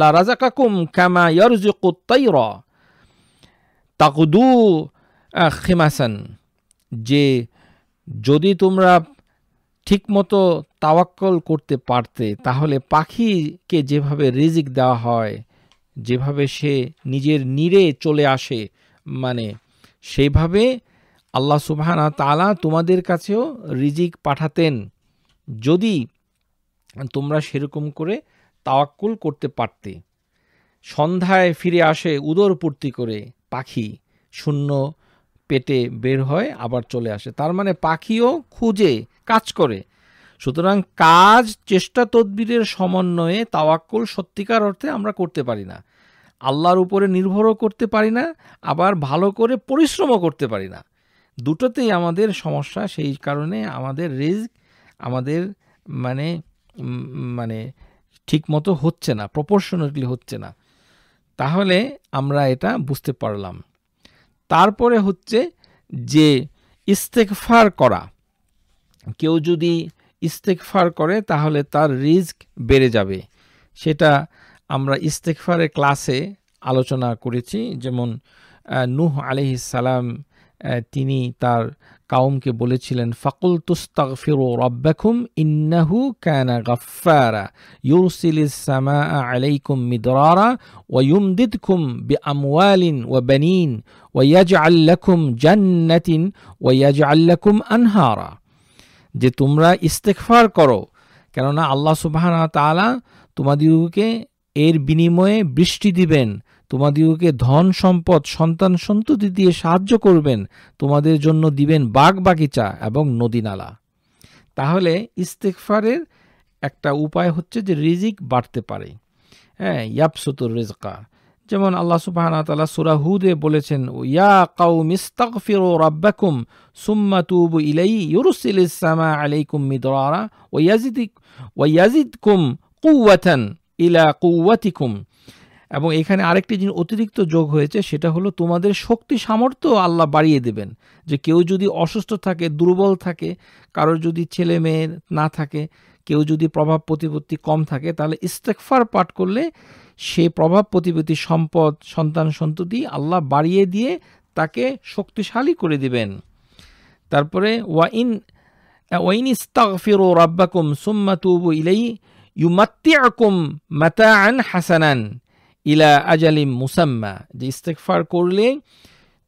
লারাজাকাকুম কামা ইয়ারজুকু তাইর তাকুদু খেমাসান যে যদি তোমরা ঠিকমতো তাওয়াক্কল করতে পারতে তাহলে পাখিকে যেভাবে রিজিক দেওয়া হয় যেভাবে সে নিজের নীরে চলে আসে মানে সেইভাবে আল্লাহ সুবাহানা তালা তোমাদের কাছেও রিজিক পাঠাতেন যদি তোমরা সেরকম করে তাওয়াক্কুল করতে পারতে সন্ধ্যায় ফিরে আসে উদর পূর্তি করে পাখি শূন্য পেটে বের হয় আবার চলে আসে তার মানে পাখিও খুঁজে কাজ করে সুতরাং কাজ চেষ্টা তদ্বিরের সমন্বয়ে তাওয়াক্কুল সত্যিকার অর্থে আমরা করতে পারি না আল্লাহর উপরে নির্ভরও করতে পারি না আবার ভালো করে পরিশ্রমও করতে পারি না দুটোতেই আমাদের সমস্যা সেই কারণে আমাদের রিস্ক আমাদের মানে মানে ঠিকমতো হচ্ছে না প্রপোর্শনেটলি হচ্ছে না তাহলে আমরা এটা বুঝতে পারলাম তারপরে হচ্ছে যে ইস্তেকফার করা কেউ যদি ইস্তেকফার করে তাহলে তার রিস্ক বেড়ে যাবে সেটা আমরা ইস্তেকফারের ক্লাসে আলোচনা করেছি যেমন নুহ সালাম তিনি তার কাউমকে বলেছিলেন ফাকুল তুস্তাক ফিরো রব্বাকুম ইন্নাহু ক্যানা গফারা ইসামা আলাইকুম মিদরারা ওয়ুমদিদকুম বি আমওয়ালিন ও বেনিন ওয়াজ আল্লাকুম জান্নাতিন ওয়াজ আল্লাকুম আনহারা যে তোমরা ইস্তেকফার করো কেননা আল্লাহ সুবাহ তালা তোমাদিগকে এর বিনিময়ে বৃষ্টি দিবেন তোমাদিগকে ধন সম্পদ সন্তান সন্ততি দিয়ে সাহায্য করবেন তোমাদের জন্য দিবেন বাগ বাগিচা এবং নদীনালা তাহলে ইস্তেকফারের একটা উপায় হচ্ছে যে রিজিক বাড়তে পারে হ্যাঁ ইয়াবসুতুর রেজকা যেমন আল্লাহ সুবাহানা তালা সুরাহুদে বলেছেন ইয়া কাউ মিস্তাক ফিরো রাব্বাকুম সুম্মা তুব ইলাই ইউরুসিল ইসলামা আলাইকুম মিদরা ওয়াজিদিক ওয়াজিদ কুম কুয়াথান ইলা কুয়াতিকুম এবং এখানে আরেকটি জিনিস অতিরিক্ত যোগ হয়েছে সেটা হলো তোমাদের শক্তি সামর্থ্য আল্লাহ বাড়িয়ে দেবেন যে কেউ যদি অসুস্থ থাকে দুর্বল থাকে কারোর যদি ছেলে মেয়ে না থাকে কেউ যদি প্রভাব প্রতিপত্তি কম থাকে তাহলে ইস্তেকফার পাঠ করলে সে প্রভাব প্রতিপত্তি সম্পদ সন্তান সন্ততি আল্লাহ বাড়িয়ে দিয়ে তাকে শক্তিশালী করে দিবেন তারপরে ওয়াইন ওয়াইন ও রাব্বাকুম সুম্মা তুবু ইলাই ইউমাত্তিয়াকুম মাতাআন হাসানান ইলা আজালিম মুসাম্মা যে ইস্তেকফার করলে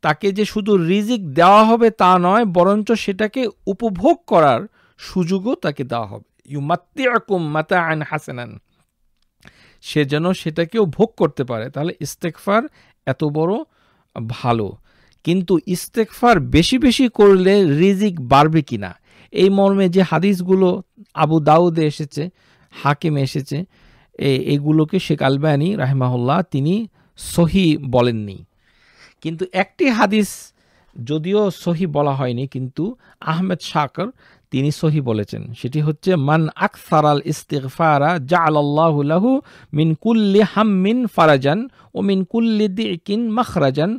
তাকে যে শুধু রিজিক দেওয়া হবে তা নয় বরঞ্চ সেটাকে উপভোগ করার সুযোগও তাকে দেওয়া হবে ইউমাত্তিয়াকুম আন হাসানান সে যেন সেটাকেও ভোগ করতে পারে তাহলে ইস্তেকফার এত বড় ভালো কিন্তু ইস্তেকফার বেশি বেশি করলে রিজিক বাড়বে কিনা এই মর্মে যে হাদিসগুলো আবু দাউদে এসেছে হাকিম এসেছে এগুলোকে শেখ আলবানি রাহেমাহুল্লাহ তিনি সহি বলেননি কিন্তু একটি হাদিস যদিও সহি বলা হয়নি কিন্তু আহমেদ শাকর তিনি সহি বলেছেন সেটি হচ্ছে মান আকসার আল ইস্তিগফারা জা আল্লাহু মিন কুল্লি হাম্মিন ফারাজান ও মিন কুল্লি দিকিন মখরাজান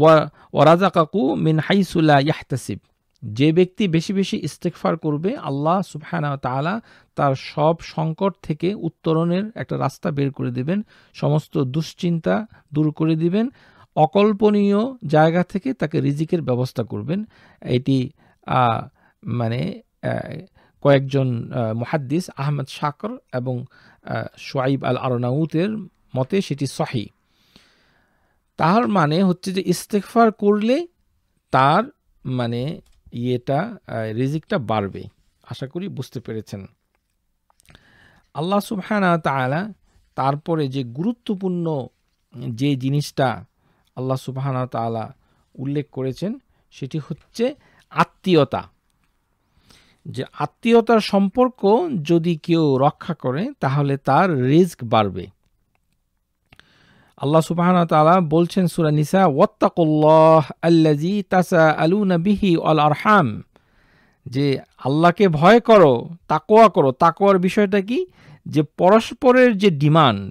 ওয়া ওয়ারাজাকাকু মিন হাইসুলা ইয়াহতাসিব যে ব্যক্তি বেশি বেশি ইস্তেকফার করবে আল্লাহ সুবহানা তালা তার সব সংকট থেকে উত্তরণের একটা রাস্তা বের করে দেবেন সমস্ত দুশ্চিন্তা দূর করে দিবেন অকল্পনীয় জায়গা থেকে তাকে রিজিকের ব্যবস্থা করবেন এটি মানে কয়েকজন মহাদ্দিস আহমদ শাকর এবং সোয়াইব আল আরনাউতের মতে সেটি সহি তাহার মানে হচ্ছে যে ইস্তেকফার করলে তার মানে ইয়েটা রিজিকটা বাড়বে আশা করি বুঝতে পেরেছেন আল্লাহ সুবহানা তালা তারপরে যে গুরুত্বপূর্ণ যে জিনিসটা আল্লাহ সুবহানা তালা উল্লেখ করেছেন সেটি হচ্ছে আত্মীয়তা যে আত্মীয়তার সম্পর্ক যদি কেউ রক্ষা করে তাহলে তার রিস্ক বাড়বে আল্লাহ সুবাহন তালা বলছেন সুরা নিসা ওয়াত্তাকুল্লাহ আল্লাজি তাসা আলু নবিহি অল আরহাম যে আল্লাহকে ভয় করো তাকোয়া করো তাকোয়ার বিষয়টা কি যে পরস্পরের যে ডিমান্ড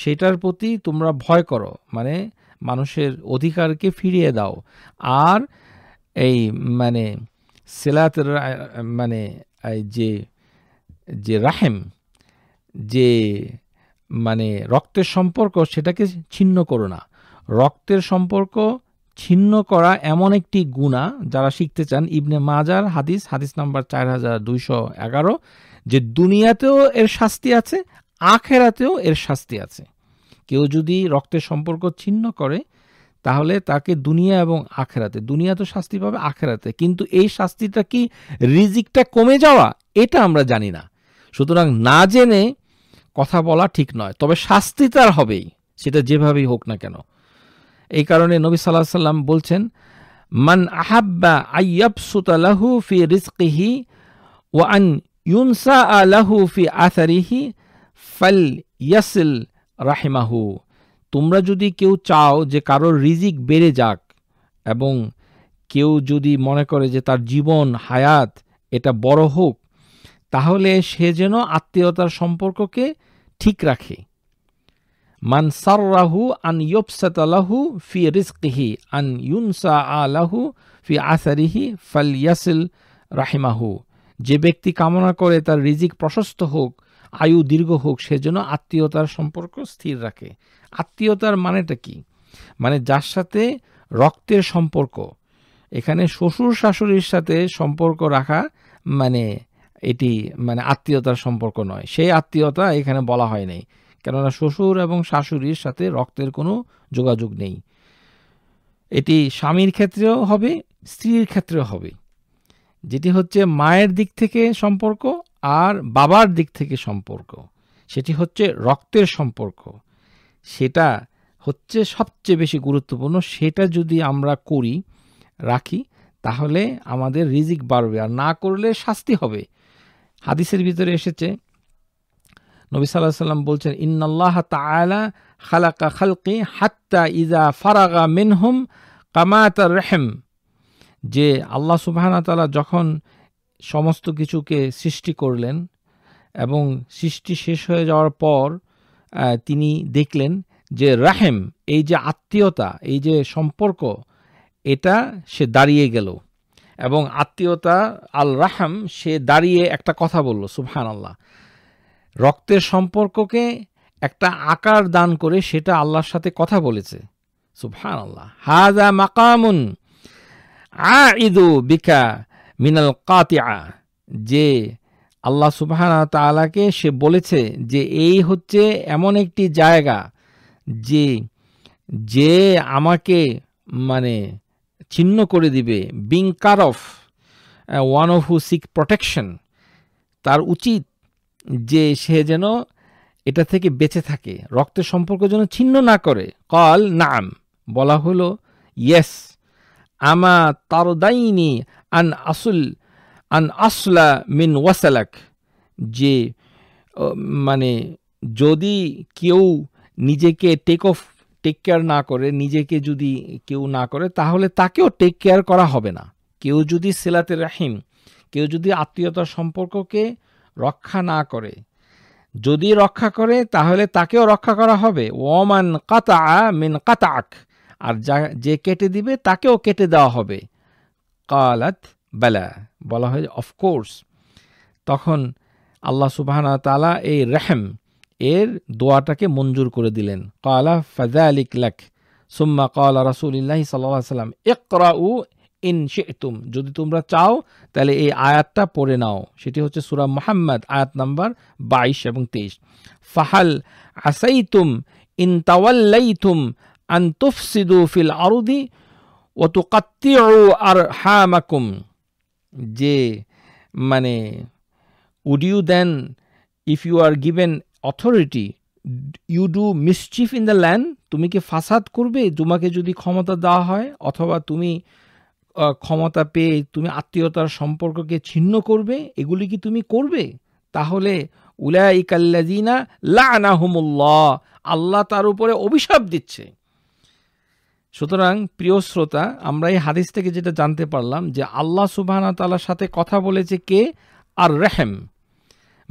সেটার প্রতি তোমরা ভয় করো মানে মানুষের অধিকারকে ফিরিয়ে দাও আর এই মানে সেলাতের মানে যে যে রাহেম যে মানে রক্তের সম্পর্ক সেটাকে ছিন্ন করো না রক্তের সম্পর্ক ছিন্ন করা এমন একটি গুণা যারা শিখতে চান ইবনে মাজার হাদিস হাদিস নাম্বার চার হাজার দুইশো এগারো যে দুনিয়াতেও এর শাস্তি আছে আখেরাতেও এর শাস্তি আছে কেউ যদি রক্তের সম্পর্ক ছিন্ন করে তাহলে তাকে দুনিয়া এবং আখেরাতে দুনিয়া তো শাস্তি পাবে আখেরাতে কিন্তু এই শাস্তিটা কি রিজিকটা কমে যাওয়া এটা আমরা জানি না সুতরাং না জেনে কথা বলা ঠিক নয় তবে শাস্তি তার হবেই সেটা যেভাবেই হোক না কেন এই কারণে নবী সাল্লাহ সাল্লাম বলছেন মান আহাব্বা সুতালাহু ফি রিজকিহি ও আন ইউনসা আলাহু ফি আসারিহি ফাল ইয়াসিল রাহিমাহু তোমরা যদি কেউ চাও যে কারোর রিজিক বেড়ে যাক এবং কেউ যদি মনে করে যে তার জীবন হায়াত এটা বড় হোক তাহলে সে যেন আত্মীয়তার সম্পর্ককে ঠিক রাখে মানসারাহু আন ইয়বসাতালাহু ফি রিজকিহি আন ইউনসা আলাহু ফি আসারিহি ফাল ইয়াসিল রাহিমাহু যে ব্যক্তি কামনা করে তার রিজিক প্রশস্ত হোক আয়ু দীর্ঘ হোক সেজন্য আত্মীয়তার সম্পর্ক স্থির রাখে আত্মীয়তার মানেটা কি মানে যার সাথে রক্তের সম্পর্ক এখানে শ্বশুর শাশুড়ির সাথে সম্পর্ক রাখা মানে এটি মানে আত্মীয়তার সম্পর্ক নয় সেই আত্মীয়তা এখানে বলা হয় নাই কেননা শ্বশুর এবং শাশুড়ির সাথে রক্তের কোনো যোগাযোগ নেই এটি স্বামীর ক্ষেত্রেও হবে স্ত্রীর ক্ষেত্রেও হবে যেটি হচ্ছে মায়ের দিক থেকে সম্পর্ক আর বাবার দিক থেকে সম্পর্ক সেটি হচ্ছে রক্তের সম্পর্ক সেটা হচ্ছে সবচেয়ে বেশি গুরুত্বপূর্ণ সেটা যদি আমরা করি রাখি তাহলে আমাদের রিজিক বাড়বে আর না করলে শাস্তি হবে হাদিসের ভিতরে এসেছে নবী সাল্লাহ সাল্লাম বলছেন ইন্নাল্লাহ তালা খালাকা খালকি হাত্তা ইজা ফারাগা মেনহুম কামায়াত রেহেম যে আল্লাহ সুবাহানা তালা যখন সমস্ত কিছুকে সৃষ্টি করলেন এবং সৃষ্টি শেষ হয়ে যাওয়ার পর তিনি দেখলেন যে রাহেম এই যে আত্মীয়তা এই যে সম্পর্ক এটা সে দাঁড়িয়ে গেল এবং আত্মীয়তা আল রাহাম সে দাঁড়িয়ে একটা কথা বলল সুফহান আল্লাহ রক্তের সম্পর্ককে একটা আকার দান করে সেটা আল্লাহর সাথে কথা বলেছে সুফহান আল্লাহ হাজা মাকামুন আ ইদু বিকা মিনাল কাতিয়া যে আল্লাহ সুবাহান তালাকে সে বলেছে যে এই হচ্ছে এমন একটি জায়গা যে যে আমাকে মানে ছিন্ন করে দিবে being car off one of who seek protection তার উচিত যে সে যেন এটা থেকে বেঁচে থাকে রক্তের সম্পর্ক যেন ছিন্ন না করে কল নাম বলা হলো ইয়েস আমা তারদাইনি আন আসুল আন আসলা মিন ওয়াসালাক যে মানে যদি কেউ নিজেকে টেক অফ টেক কেয়ার না করে নিজেকে যদি কেউ না করে তাহলে তাকেও টেক কেয়ার করা হবে না কেউ যদি সেলাতে রাহিম কেউ যদি আত্মীয়তার সম্পর্ককে রক্ষা না করে যদি রক্ষা করে তাহলে তাকেও রক্ষা করা হবে ওমান কাতা মিন কাতাক আর যা যে কেটে দিবে তাকেও কেটে দেওয়া হবে কালাত বেলা বলা হয় অফকোর্স তখন আল্লাহ সুবাহ তালা এই রেহেম এর দোয়াটাকে মঞ্জুর করে দিলেন কালা ফাজা আলিক লাক সুম্মা কালা রাসুলিল্লাহ সাল্লাহ সাল্লাম একরা উ ইন তুম যদি তোমরা চাও তাহলে এই আয়াতটা পড়ে নাও সেটি হচ্ছে সুরা মোহাম্মদ আয়াত নাম্বার বাইশ এবং তেইশ ফাহাল আসাই তুম ইন তাওয়াল্লাইতুম আন তুফসিদু ফিল আরুদি ও তু আর হামাকুম যে মানে would you then if you are given authority you do mischief in the land তুমি কি ফাসাদ করবে তোমাকে যদি ক্ষমতা দেওয়া হয় অথবা তুমি ক্ষমতা পেয়ে তুমি আত্মীয়তার সম্পর্ককে ছিন্ন করবে এগুলি কি তুমি করবে তাহলে উলাইকাল্লাজিনা লানাহমুল্লাহ আল্লাহ তার উপরে অভিশাপ দিচ্ছে সুতরাং প্রিয় শ্রোতা আমরা এই হাদিস থেকে যেটা জানতে পারলাম যে আল্লাহ সুবাহ তালার সাথে কথা বলেছে কে আর রেহেম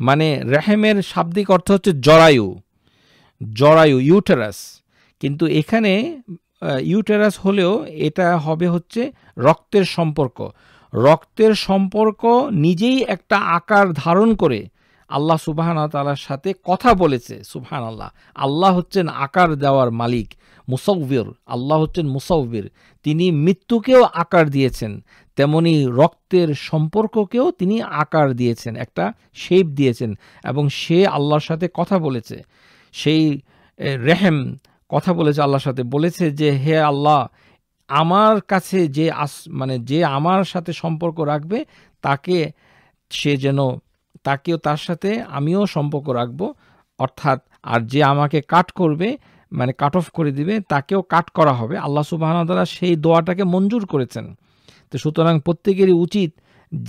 মানে রেহেমের শাব্দিক অর্থ হচ্ছে জরায়ু জরায়ু ইউটেরাস কিন্তু এখানে ইউটেরাস হলেও এটা হবে হচ্ছে রক্তের সম্পর্ক রক্তের সম্পর্ক নিজেই একটা আকার ধারণ করে আল্লাহ সুবাহান তালার সাথে কথা বলেছে সুবহান আল্লাহ আল্লাহ হচ্ছেন আকার দেওয়ার মালিক মুসৌবির আল্লাহ হচ্ছেন মুসৌবির তিনি মৃত্যুকেও আকার দিয়েছেন তেমনি রক্তের সম্পর্ককেও তিনি আকার দিয়েছেন একটা শেপ দিয়েছেন এবং সে আল্লাহর সাথে কথা বলেছে সেই রেহেম কথা বলেছে আল্লাহর সাথে বলেছে যে হে আল্লাহ আমার কাছে যে আস মানে যে আমার সাথে সম্পর্ক রাখবে তাকে সে যেন তাকেও তার সাথে আমিও সম্পর্ক রাখবো অর্থাৎ আর যে আমাকে কাট করবে মানে কাট অফ করে দিবে তাকেও কাট করা হবে আল্লাহ দ্বারা সেই দোয়াটাকে মঞ্জুর করেছেন তো সুতরাং প্রত্যেকেরই উচিত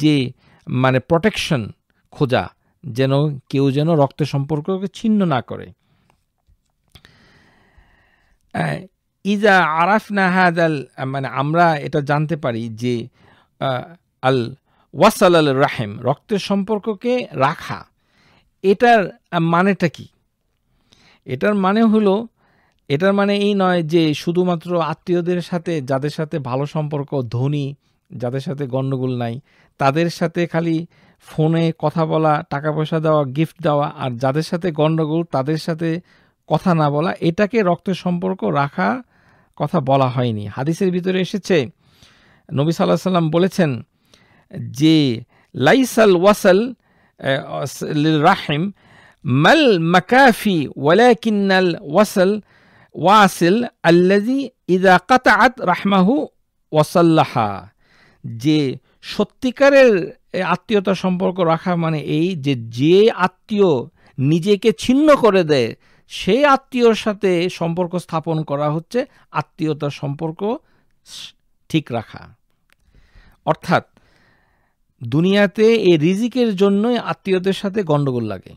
যে মানে প্রোটেকশন খোঁজা যেন কেউ যেন রক্ত সম্পর্ককে ছিন্ন না করে ইজা আরাফ নাহাদ আল মানে আমরা এটা জানতে পারি যে আল ওয়াসাল আল রাহেম রক্তের সম্পর্ককে রাখা এটার মানেটা কি এটার মানে হলো এটার মানে এই নয় যে শুধুমাত্র আত্মীয়দের সাথে যাদের সাথে ভালো সম্পর্ক ধনী যাদের সাথে গণ্ডগোল নাই তাদের সাথে খালি ফোনে কথা বলা টাকা পয়সা দেওয়া গিফট দেওয়া আর যাদের সাথে গণ্ডগোল তাদের সাথে কথা না বলা এটাকে রক্তের সম্পর্ক রাখা কথা বলা হয়নি হাদিসের ভিতরে এসেছে নবী সাল্লাহ সাল্লাম বলেছেন যে লাইসাল ওয়াসাল রাহিম মাল মাকাফি ওয়ালাকিন্নাল ওয়াসাল ওয়াসিল আল্লাজি ইদা কাতাআত রাহমাহু ওয়াসাল্লাহা যে সত্যিকারের আত্মীয়তা সম্পর্ক রাখা মানে এই যে যে আত্মীয় নিজেকে ছিন্ন করে দেয় সেই আত্মীয়র সাথে সম্পর্ক স্থাপন করা হচ্ছে আত্মীয়তার সম্পর্ক ঠিক রাখা অর্থাৎ দুনিয়াতে এই রিজিকের জন্যই আত্মীয়দের সাথে গণ্ডগোল লাগে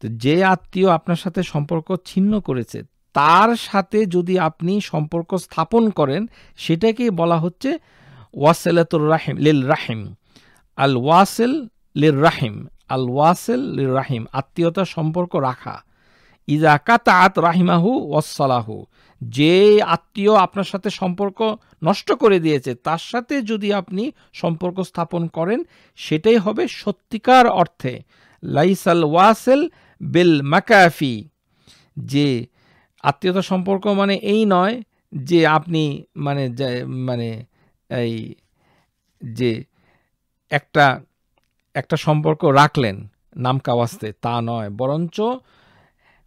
তো যে আত্মীয় আপনার সাথে সম্পর্ক ছিন্ন করেছে তার সাথে যদি আপনি সম্পর্ক স্থাপন করেন সেটাকেই বলা হচ্ছে ওয়াসেলাতুর রাহিম লিল রাহিম আল ওয়াসেল লির রাহিম আল ওয়াসেল লির রাহিম আত্মীয়তা সম্পর্ক রাখা ইজা আত রাহিমাহু ওয়াসালাহু যে আত্মীয় আপনার সাথে সম্পর্ক নষ্ট করে দিয়েছে তার সাথে যদি আপনি সম্পর্ক স্থাপন করেন সেটাই হবে সত্যিকার অর্থে লাইসাল ওয়াসেল বেল মাকাফি যে আত্মীয়তা সম্পর্ক মানে এই নয় যে আপনি মানে মানে এই যে একটা একটা সম্পর্ক রাখলেন নাম কাওয়াজতে তা নয় বরঞ্চ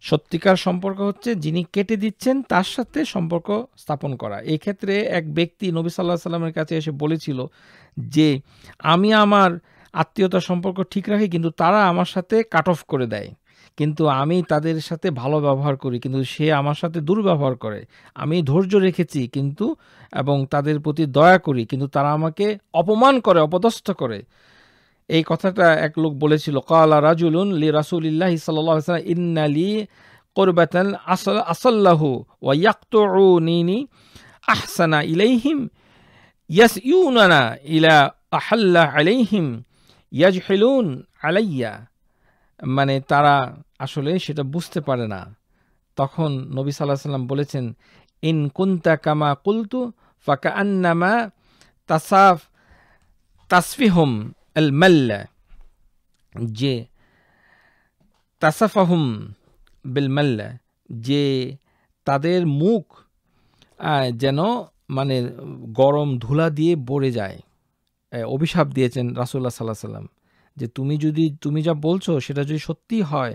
সত্যিকার সম্পর্ক হচ্ছে যিনি কেটে দিচ্ছেন তার সাথে সম্পর্ক স্থাপন করা এই ক্ষেত্রে এক ব্যক্তি নবী সাল্লাহ সাল্লামের কাছে এসে বলেছিল যে আমি আমার আত্মীয়তা সম্পর্ক ঠিক রাখি কিন্তু তারা আমার সাথে কাট অফ করে দেয় কিন্তু আমি তাদের সাথে ভালো ব্যবহার করি কিন্তু সে আমার সাথে দুর্ব্যবহার করে আমি ধৈর্য রেখেছি কিন্তু এবং তাদের প্রতি দয়া করি কিন্তু তারা আমাকে অপমান করে অপদস্থ করে এই কথাটা এক লোক বলেছিল কালা রাজুলুন লি রাসুলিল্লাহ সাল্লাম ইন্নালি করবাতান আসল আসল্লাহু ওয়াক্ত নিনি আহসানা ইলাইহিম ইয়াস ইউনানা ইলা আহাল্লা আলাইহিম ইয়াজ হেলুন আলাইয়া মানে তারা আসলে সেটা বুঝতে পারে না তখন নবী সাল্লাহ সাল্লাম বলেছেন ইন কুন্তা কামা কুলতু ফাকা আন্নামা তাসাফ তাসফিহম এল মাল্লা যে তাসাফাহুম বিল মাল্লা যে তাদের মুখ যেন মানে গরম ধুলা দিয়ে বড়ে যায় অভিশাপ দিয়েছেন রাসুল্লাহ সাল্লাহ সাল্লাম যে তুমি যদি তুমি যা বলছো সেটা যদি সত্যি হয়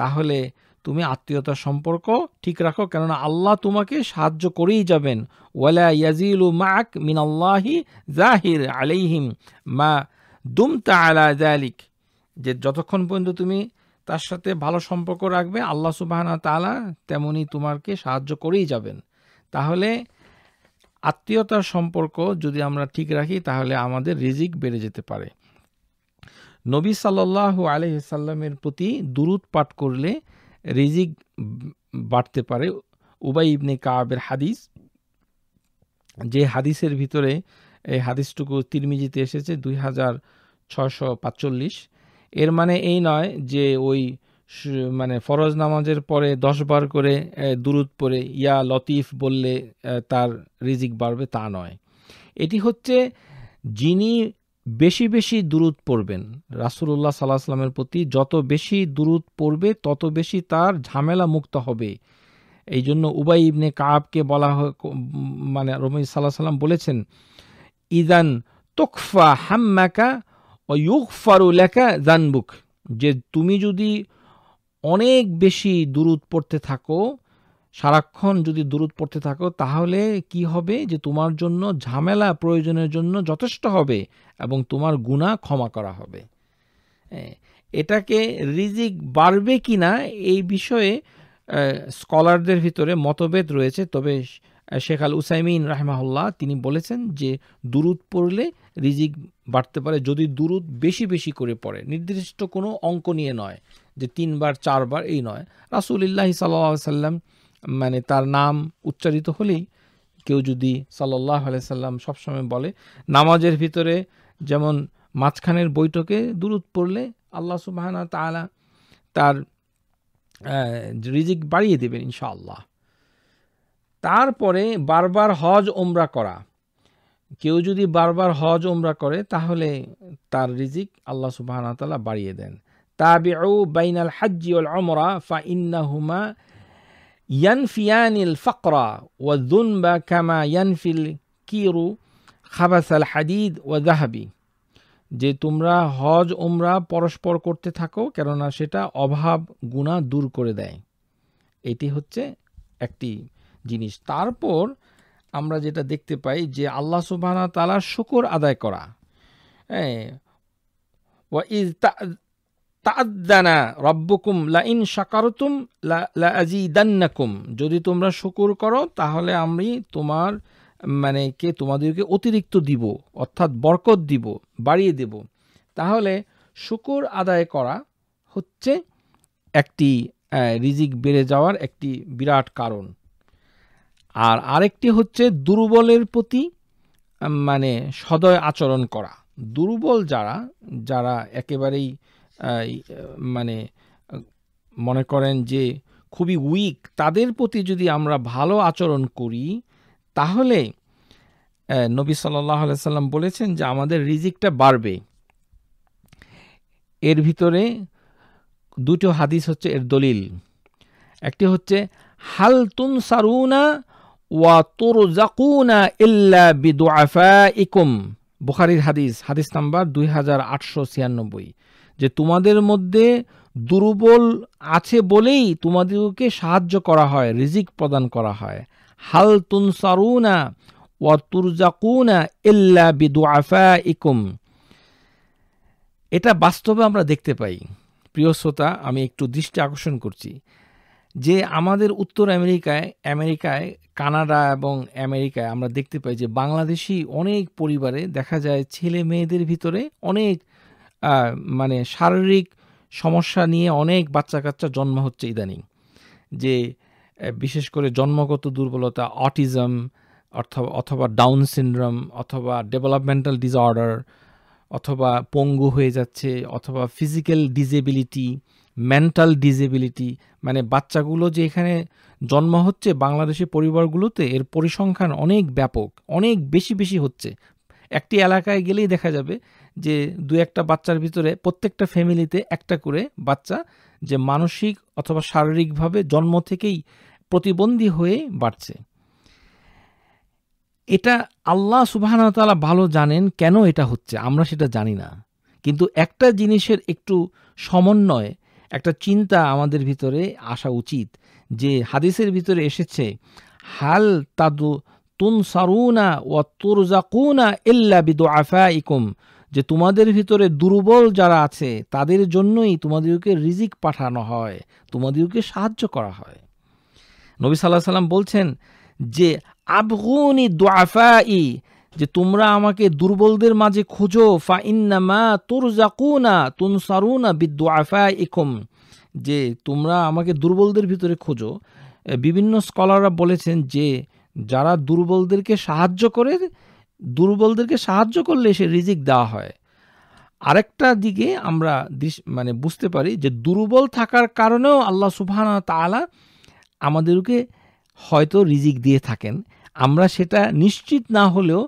তাহলে তুমি আত্মীয়তার সম্পর্ক ঠিক রাখো কেননা আল্লাহ তোমাকে সাহায্য করেই যাবেন ওয়ালা ইয়াজিলু মাক আল্লাহি জাহির আলাইহিম মা দুমতা আলা জালিক যে যতক্ষণ পর্যন্ত তুমি তার সাথে ভালো সম্পর্ক রাখবে আল্লাহ সুবাহানা তালা তেমনি তোমাকে সাহায্য করেই যাবেন তাহলে আত্মীয়তার সম্পর্ক যদি আমরা ঠিক রাখি তাহলে আমাদের রিজিক বেড়ে যেতে পারে নবী সাল্লাহ আলহিসাল্লামের প্রতি দুরুদ পাঠ করলে রিজিক বাড়তে পারে উবাই ইবনে কাবের হাদিস যে হাদিসের ভিতরে এই হাদিসটুকু তিরমিজিতে এসেছে দুই হাজার ছশো পাঁচচল্লিশ এর মানে এই নয় যে ওই মানে ফরজ নামাজের পরে দশ বার করে দুরুদ পরে ইয়া লতিফ বললে তার রিজিক বাড়বে তা নয় এটি হচ্ছে যিনি বেশি বেশি দূরত পড়বেন রাসুল্লাহ সাল্লাহ আসলামের প্রতি যত বেশি দূরত পড়বে তত বেশি তার ঝামেলা মুক্ত হবে এই জন্য উবাই ইবনে কাবকে বলা মানে রমি সাল্লাহ সাল্লাম বলেছেন ইদান তোকফা হাম্মাকা ও ইউকফারু লেখা জানবুক যে তুমি যদি অনেক বেশি দূরত পড়তে থাকো সারাক্ষণ যদি দূরত পড়তে থাকো তাহলে কি হবে যে তোমার জন্য ঝামেলা প্রয়োজনের জন্য যথেষ্ট হবে এবং তোমার গুণা ক্ষমা করা হবে হ্যাঁ, এটাকে রিজিক বাড়বে কি না এই বিষয়ে স্কলারদের ভিতরে মতভেদ রয়েছে তবে শেখ আল উসাইমিন রাহমাহুল্লাহ তিনি বলেছেন যে দূরত পড়লে রিজিক বাড়তে পারে যদি দূরত বেশি বেশি করে পড়ে নির্দিষ্ট কোনো অঙ্ক নিয়ে নয় যে তিনবার চারবার এই নয় রাসুলিল্লাহ সাল্লা সাল্লাম মানে তার নাম উচ্চারিত হলেই কেউ যদি সাল্লাহ আলাইসাল্লাম সবসময় বলে নামাজের ভিতরে যেমন মাঝখানের বৈঠকে দূরত পড়লে আল্লাহ সুবাহানা তালা তার রিজিক বাড়িয়ে দেবেন ইনশাআল্লাহ তারপরে বারবার হজ ওমরা করা কেউ যদি বারবার হজ ওমরা করে তাহলে তার রিজিক আল্লাহ সুবাহানা তালা বাড়িয়ে দেন তাবিউ বাইনাল হাজ্জি অমরা ফা ইন্না হুমা ইয়ানফিয়ানিল ফকরা ও দুনবা কামা ইয়ানফিল কিরু আল হাদিদ ও জাহাবি যে তোমরা হজ ওমরা পরস্পর করতে থাকো কেননা সেটা অভাব গুণা দূর করে দেয় এটি হচ্ছে একটি জিনিস তারপর আমরা যেটা দেখতে পাই যে আল্লাহ সুবাহ তালা শুকর আদায় করা হ্যাঁ ওয়া ইজ তাদানা রব্বকুম লা সাকারতুম লা যদি তোমরা শুকুর করো তাহলে আমি তোমার মানে কে তোমাদেরকে অতিরিক্ত দিব অর্থাৎ বরকত দিব বাড়িয়ে দেব তাহলে শুকুর আদায় করা হচ্ছে একটি রিজিক বেড়ে যাওয়ার একটি বিরাট কারণ আর আরেকটি হচ্ছে দুর্বলের প্রতি মানে সদয় আচরণ করা দুর্বল যারা যারা একেবারেই মানে মনে করেন যে খুবই উইক তাদের প্রতি যদি আমরা ভালো আচরণ করি তাহলে নবী সাল্লাহ সাল্লাম বলেছেন যে আমাদের রিজিকটা বাড়বে এর ভিতরে দুটো হাদিস হচ্ছে এর দলিল একটি হচ্ছে হাল তুন সারুনা ওয়া জাকুনা ইল্লা বিদুআফা ইকুম বুখারির হাদিস হাদিস নাম্বার দুই হাজার আটশো ছিয়ানব্বই যে তোমাদের মধ্যে দুর্বল আছে বলেই তোমাদেরকে সাহায্য করা হয় রিজিক প্রদান করা হয় হাল তুনসারুনা ও তুরজাকুনা ইল্লা বিদুআফা ইকুম এটা বাস্তবে আমরা দেখতে পাই প্রিয় শ্রোতা আমি একটু দৃষ্টি আকর্ষণ করছি যে আমাদের উত্তর আমেরিকায় আমেরিকায় কানাডা এবং আমেরিকায় আমরা দেখতে পাই যে বাংলাদেশি অনেক পরিবারে দেখা যায় ছেলে মেয়েদের ভিতরে অনেক মানে শারীরিক সমস্যা নিয়ে অনেক বাচ্চা কাচ্চা জন্ম হচ্ছে ইদানিং যে বিশেষ করে জন্মগত দুর্বলতা অটিজম অথবা অথবা ডাউন সিনড্রম অথবা ডেভেলপমেন্টাল ডিসঅর্ডার অথবা পঙ্গু হয়ে যাচ্ছে অথবা ফিজিক্যাল ডিজেবিলিটি মেন্টাল ডিজেবিলিটি মানে বাচ্চাগুলো যে এখানে জন্ম হচ্ছে বাংলাদেশি পরিবারগুলোতে এর পরিসংখ্যান অনেক ব্যাপক অনেক বেশি বেশি হচ্ছে একটি এলাকায় গেলেই দেখা যাবে যে দু একটা বাচ্চার ভিতরে প্রত্যেকটা ফ্যামিলিতে একটা করে বাচ্চা যে মানসিক অথবা শারীরিকভাবে জন্ম থেকেই প্রতিবন্ধী হয়ে বাড়ছে এটা আল্লাহ সুবাহানতালা ভালো জানেন কেন এটা হচ্ছে আমরা সেটা জানি না কিন্তু একটা জিনিসের একটু সমন্বয় একটা চিন্তা আমাদের ভিতরে আসা উচিত যে হাদিসের ভিতরে এসেছে হাল তাদু তুন সারুনা ও তুরজাকুনা ইল্লা বিদু আফা ইকুম যে তোমাদের ভিতরে দুর্বল যারা আছে তাদের জন্যই তোমাদেরকে রিজিক পাঠানো হয় তোমাদেরকে সাহায্য করা হয় নবী সাল্লাহ সাল্লাম বলছেন যে আবগুনি দোয়াফাই যে তোমরা আমাকে দুর্বলদের মাঝে খোঁজো ফা ইন্নামা তোর জাকুনা তুন সারুনা বিদ্যুয়াফা ইকম যে তোমরা আমাকে দুর্বলদের ভিতরে খোঁজো বিভিন্ন স্কলাররা বলেছেন যে যারা দুর্বলদেরকে সাহায্য করে দুর্বলদেরকে সাহায্য করলে সে রিজিক দেওয়া হয় আরেকটা দিকে আমরা মানে বুঝতে পারি যে দুর্বল থাকার কারণেও আল্লাহ সুবহান তালা আমাদেরকে হয়তো রিজিক দিয়ে থাকেন আমরা সেটা নিশ্চিত না হলেও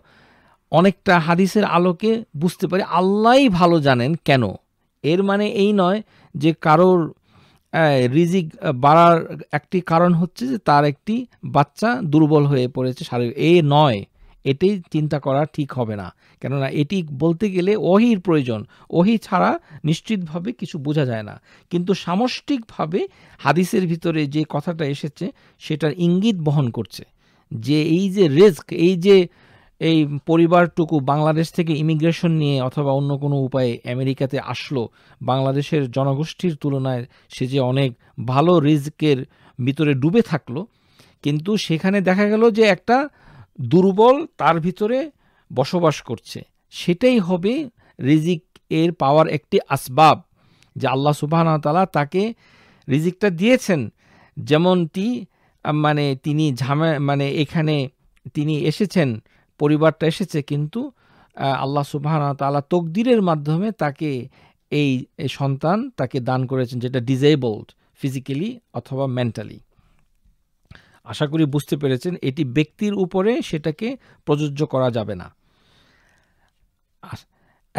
অনেকটা হাদিসের আলোকে বুঝতে পারি আল্লাহই ভালো জানেন কেন এর মানে এই নয় যে কারোর রিজিক বাড়ার একটি কারণ হচ্ছে যে তার একটি বাচ্চা দুর্বল হয়ে পড়েছে শারীরিক এ নয় এটাই চিন্তা করা ঠিক হবে না কেননা এটি বলতে গেলে ওহির প্রয়োজন ওহি ছাড়া নিশ্চিতভাবে কিছু বোঝা যায় না কিন্তু সামষ্টিকভাবে হাদিসের ভিতরে যে কথাটা এসেছে সেটার ইঙ্গিত বহন করছে যে এই যে রিস্ক এই যে এই পরিবারটুকু বাংলাদেশ থেকে ইমিগ্রেশন নিয়ে অথবা অন্য কোনো উপায়ে আমেরিকাতে আসলো বাংলাদেশের জনগোষ্ঠীর তুলনায় সে যে অনেক ভালো রিস্কের ভিতরে ডুবে থাকলো কিন্তু সেখানে দেখা গেল যে একটা দুর্বল তার ভিতরে বসবাস করছে সেটাই হবে রিজিক এর পাওয়ার একটি আসবাব যে আল্লাহ সুবাহতালা তাকে রিজিকটা দিয়েছেন যেমনটি মানে তিনি ঝামে মানে এখানে তিনি এসেছেন পরিবারটা এসেছে কিন্তু আল্লাহ সুবাহতালা তকদিরের মাধ্যমে তাকে এই সন্তান তাকে দান করেছেন যেটা ডিজেবলড ফিজিক্যালি অথবা মেন্টালি আশা করি বুঝতে পেরেছেন এটি ব্যক্তির উপরে সেটাকে প্রযোজ্য করা যাবে না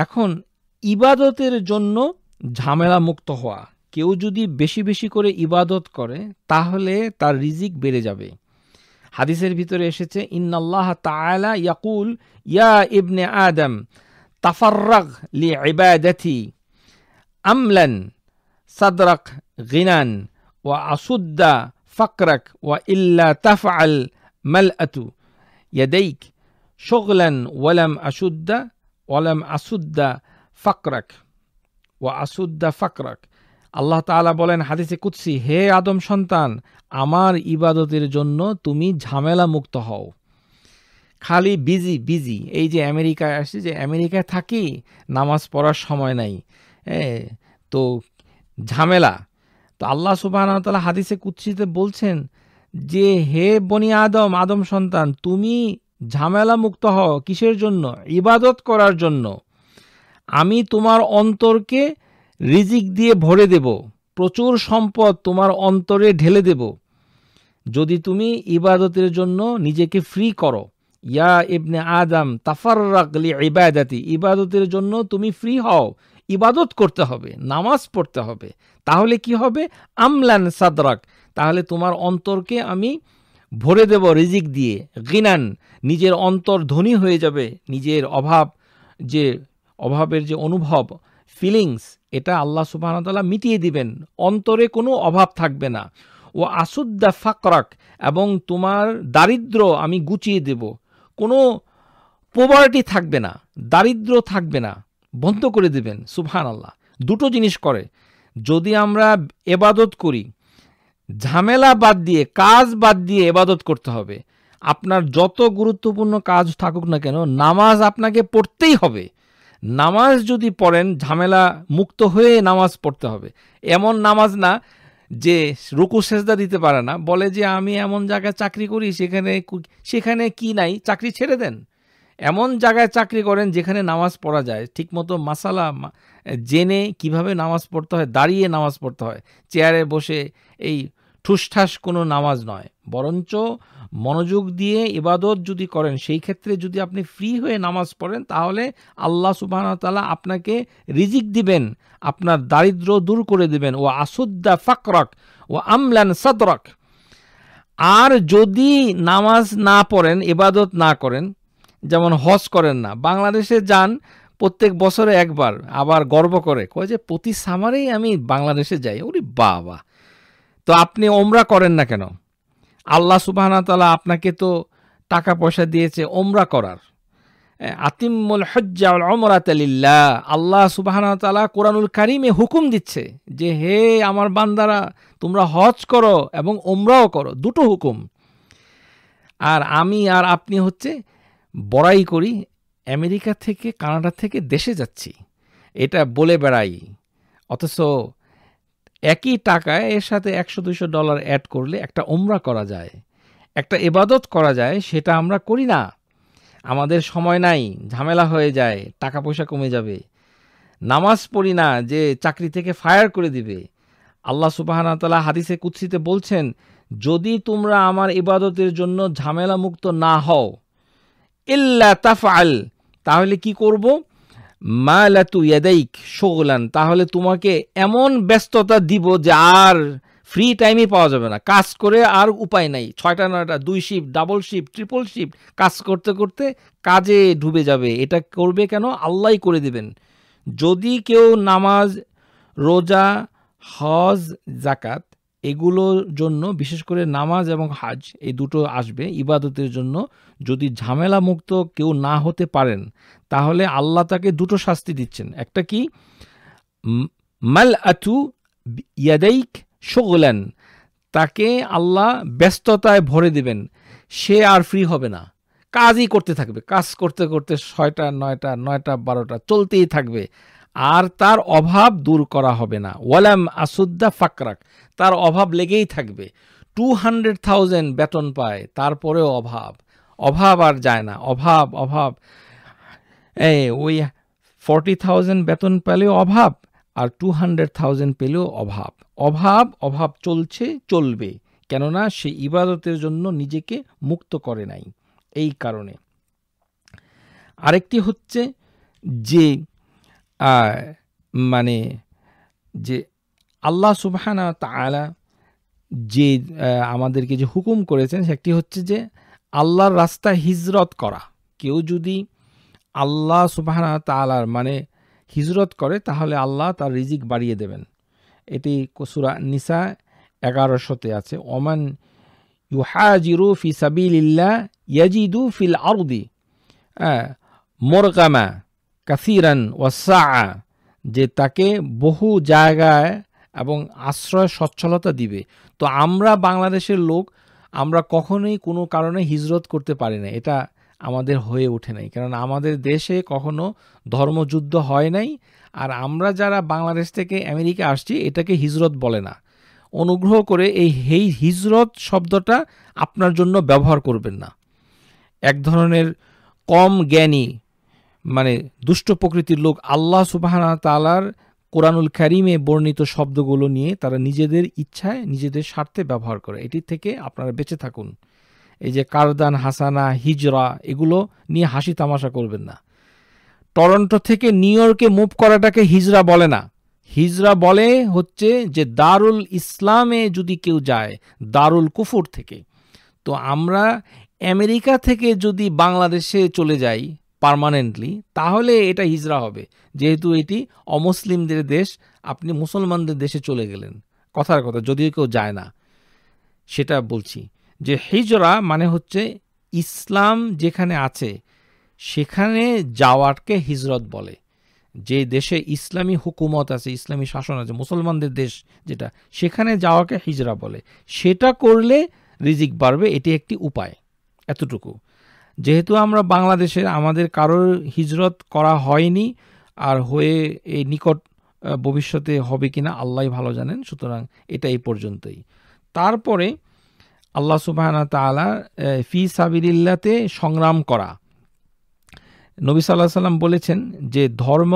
এখন ইবাদতের জন্য ঝামেলা মুক্ত হওয়া কেউ যদি বেশি বেশি করে ইবাদত করে তাহলে তার রিজিক বেড়ে যাবে হাদিসের ভিতরে এসেছে ইন্নাল্লাহ তালা ইয়াকুল ইয়া ইবনে আদম তাফারাক লি ইবাদাথি আমলান সাদরাক গিনান ও আসুদ্দা فقرك وإلا تفعل ملأة يديك شغلا ولم أشد ولم أسد فقرك وأسد فقرك আল্লাহ তালা বলেন হাদিসে কুৎসি হে আদম সন্তান আমার ইবাদতের জন্য তুমি ঝামেলা মুক্ত হও খালি বিজি বিজি এই যে আমেরিকায় আসি যে আমেরিকায় থাকি নামাজ পড়ার সময় নাই তো ঝামেলা তো আল্লাহ সুবাহতালা হাদিসে কুৎসিতে বলছেন যে হে বনি আদম আদম সন্তান তুমি ঝামেলা মুক্ত হও কিসের জন্য ইবাদত করার জন্য আমি তোমার অন্তরকে রিজিক দিয়ে ভরে দেব প্রচুর সম্পদ তোমার অন্তরে ঢেলে দেব যদি তুমি ইবাদতের জন্য নিজেকে ফ্রি করো ইয়া ইবনে আদম তাফার লি ইবাদাতি ইবাদতের জন্য তুমি ফ্রি হও ইবাদত করতে হবে নামাজ পড়তে হবে তাহলে কি হবে আমলান সাদরাক তাহলে তোমার অন্তরকে আমি ভরে দেব রিজিক দিয়ে গিনান নিজের অন্তর ধনী হয়ে যাবে নিজের অভাব যে অভাবের যে অনুভব ফিলিংস এটা আল্লাহ সুবাহতাল্লাহ মিটিয়ে দিবেন অন্তরে কোনো অভাব থাকবে না ও আসুদ্দা ফাকরাক এবং তোমার দারিদ্র আমি গুছিয়ে দেব কোনো পোভার্টি থাকবে না দারিদ্র থাকবে না বন্ধ করে দিবেন সুফহান আল্লাহ দুটো জিনিস করে যদি আমরা এবাদত করি ঝামেলা বাদ দিয়ে কাজ বাদ দিয়ে এবাদত করতে হবে আপনার যত গুরুত্বপূর্ণ কাজ থাকুক না কেন নামাজ আপনাকে পড়তেই হবে নামাজ যদি পড়েন ঝামেলা মুক্ত হয়ে নামাজ পড়তে হবে এমন নামাজ না যে রুকু সেজদা দিতে পারে না বলে যে আমি এমন জায়গায় চাকরি করি সেখানে সেখানে কি নাই চাকরি ছেড়ে দেন এমন জায়গায় চাকরি করেন যেখানে নামাজ পড়া যায় ঠিকমতো মাসালা জেনে কিভাবে নামাজ পড়তে হয় দাঁড়িয়ে নামাজ পড়তে হয় চেয়ারে বসে এই ঠুসঠাস কোনো নামাজ নয় বরঞ্চ মনোযোগ দিয়ে ইবাদত যদি করেন সেই ক্ষেত্রে যদি আপনি ফ্রি হয়ে নামাজ পড়েন তাহলে আল্লাহ সুবাহতালা আপনাকে রিজিক দিবেন আপনার দারিদ্র দূর করে দিবেন ও আসুদ্দা ফাকরক ও আমলান সাদরক আর যদি নামাজ না পড়েন ইবাদত না করেন যেমন হজ করেন না বাংলাদেশে যান প্রত্যেক বছরে একবার আবার গর্ব করে কয় যে প্রতি সামারেই আমি বাংলাদেশে যাই ওরে বাবা তো আপনি ওমরা করেন না কেন আল্লাহ তালা আপনাকে তো টাকা পয়সা দিয়েছে ওমরা করার আতিমুল হজ্জা অমরাত আলিল্লাহ আল্লাহ তালা কোরআনুল কারিমে হুকুম দিচ্ছে যে হে আমার বান্দারা তোমরা হজ করো এবং ওমরাও করো দুটো হুকুম আর আমি আর আপনি হচ্ছে বড়াই করি আমেরিকা থেকে কানাডা থেকে দেশে যাচ্ছি এটা বলে বেড়াই অথচ একই টাকায় এর সাথে একশো দুশো ডলার অ্যাড করলে একটা ওমরা করা যায় একটা এবাদত করা যায় সেটা আমরা করি না আমাদের সময় নাই ঝামেলা হয়ে যায় টাকা পয়সা কমে যাবে নামাজ পড়ি না যে চাকরি থেকে ফায়ার করে দিবে আল্লাহ তালা হাদিসে কুৎসিতে বলছেন যদি তোমরা আমার ইবাদতের জন্য ঝামেলা মুক্ত না হও ইল্লা তাফআল তাহলে কি করব মালাতু ইয়াদাইক শুগলান তাহলে তোমাকে এমন ব্যস্ততা দিব যে আর ফ্রি টাইমই পাওয়া যাবে না কাজ করে আর উপায় নাই ছয়টা নয়টা দুই shift double shift triple shift কাজ করতে করতে কাজে ডুবে যাবে এটা করবে কেন আল্লাহ করে দিবেন যদি কেউ নামাজ রোজা হজ জাকাত এগুলোর জন্য বিশেষ করে নামাজ এবং হাজ এই দুটো আসবে ইবাদতের জন্য যদি ঝামেলা মুক্ত কেউ না হতে পারেন তাহলে আল্লাহ তাকে দুটো শাস্তি দিচ্ছেন একটা কি মাল আতু ইয়াদাইক শোগলেন তাকে আল্লাহ ব্যস্ততায় ভরে দিবেন সে আর ফ্রি হবে না কাজই করতে থাকবে কাজ করতে করতে ছয়টা নয়টা নয়টা বারোটা চলতেই থাকবে আর তার অভাব দূর করা হবে না ওয়ালাম আসুদ্দা ফাকরাক তার অভাব লেগেই থাকবে টু হান্ড্রেড থাউজেন্ড বেতন পায় তারপরেও অভাব অভাব আর যায় না অভাব অভাব এই ওই ফর্টি থাউজেন্ড বেতন পেলেও অভাব আর টু হান্ড্রেড থাউজেন্ড পেলেও অভাব অভাব অভাব চলছে চলবে কেননা সে ইবাদতের জন্য নিজেকে মুক্ত করে নাই এই কারণে আরেকটি হচ্ছে যে মানে যে আল্লাহ সুবহানা তালা যে আমাদেরকে যে হুকুম করেছেন সেটি হচ্ছে যে আল্লাহর রাস্তা হিজরত করা কেউ যদি আল্লাহ সুবাহানা তালার মানে হিজরত করে তাহলে আল্লাহ তার রিজিক বাড়িয়ে দেবেন এটি কসুরা নিসা এগারোশোতে আছে ওমান ইউহাজিরু ফি সাবিল্লা ইয়াজিদু ফিল আরদি হ্যাঁ মোরকামা কাসিরান ওয়াসা যে তাকে বহু জায়গায় এবং আশ্রয় সচ্ছলতা দিবে তো আমরা বাংলাদেশের লোক আমরা কখনোই কোনো কারণে হিজরত করতে পারি না এটা আমাদের হয়ে ওঠে নাই কারণ আমাদের দেশে কখনো ধর্মযুদ্ধ হয় নাই আর আমরা যারা বাংলাদেশ থেকে আমেরিকা আসছি এটাকে হিজরত বলে না অনুগ্রহ করে এই হেই হিজরত শব্দটা আপনার জন্য ব্যবহার করবেন না এক ধরনের কম জ্ঞানী মানে দুষ্ট প্রকৃতির লোক আল্লাহ সুবাহ তালার কোরআনুল কারিমে বর্ণিত শব্দগুলো নিয়ে তারা নিজেদের ইচ্ছায় নিজেদের স্বার্থে ব্যবহার করে এটি থেকে আপনারা বেঁচে থাকুন এই যে কারদান হাসানা হিজরা এগুলো নিয়ে হাসি তামাশা করবেন না টরন্টো থেকে নিউ ইয়র্কে মুভ করাটাকে হিজরা বলে না হিজরা বলে হচ্ছে যে দারুল ইসলামে যদি কেউ যায় দারুল কুফুর থেকে তো আমরা আমেরিকা থেকে যদি বাংলাদেশে চলে যাই পারমানেন্টলি তাহলে এটা হিজরা হবে যেহেতু এটি অমুসলিমদের দেশ আপনি মুসলমানদের দেশে চলে গেলেন কথার কথা যদিও কেউ যায় না সেটা বলছি যে হিজরা মানে হচ্ছে ইসলাম যেখানে আছে সেখানে যাওয়ারকে হিজরত বলে যে দেশে ইসলামী হুকুমত আছে ইসলামী শাসন আছে মুসলমানদের দেশ যেটা সেখানে যাওয়াকে হিজরা বলে সেটা করলে রিজিক বাড়বে এটি একটি উপায় এতটুকু যেহেতু আমরা বাংলাদেশের আমাদের কারোর হিজরত করা হয়নি আর হয়ে এই নিকট ভবিষ্যতে হবে কিনা আল্লাহ ভালো জানেন সুতরাং এটা এই পর্যন্তই তারপরে আল্লাহ সুবাহানা তালা ফি সাবিল্লাতে সংগ্রাম করা নবী সাল্লাহ সাল্লাম বলেছেন যে ধর্ম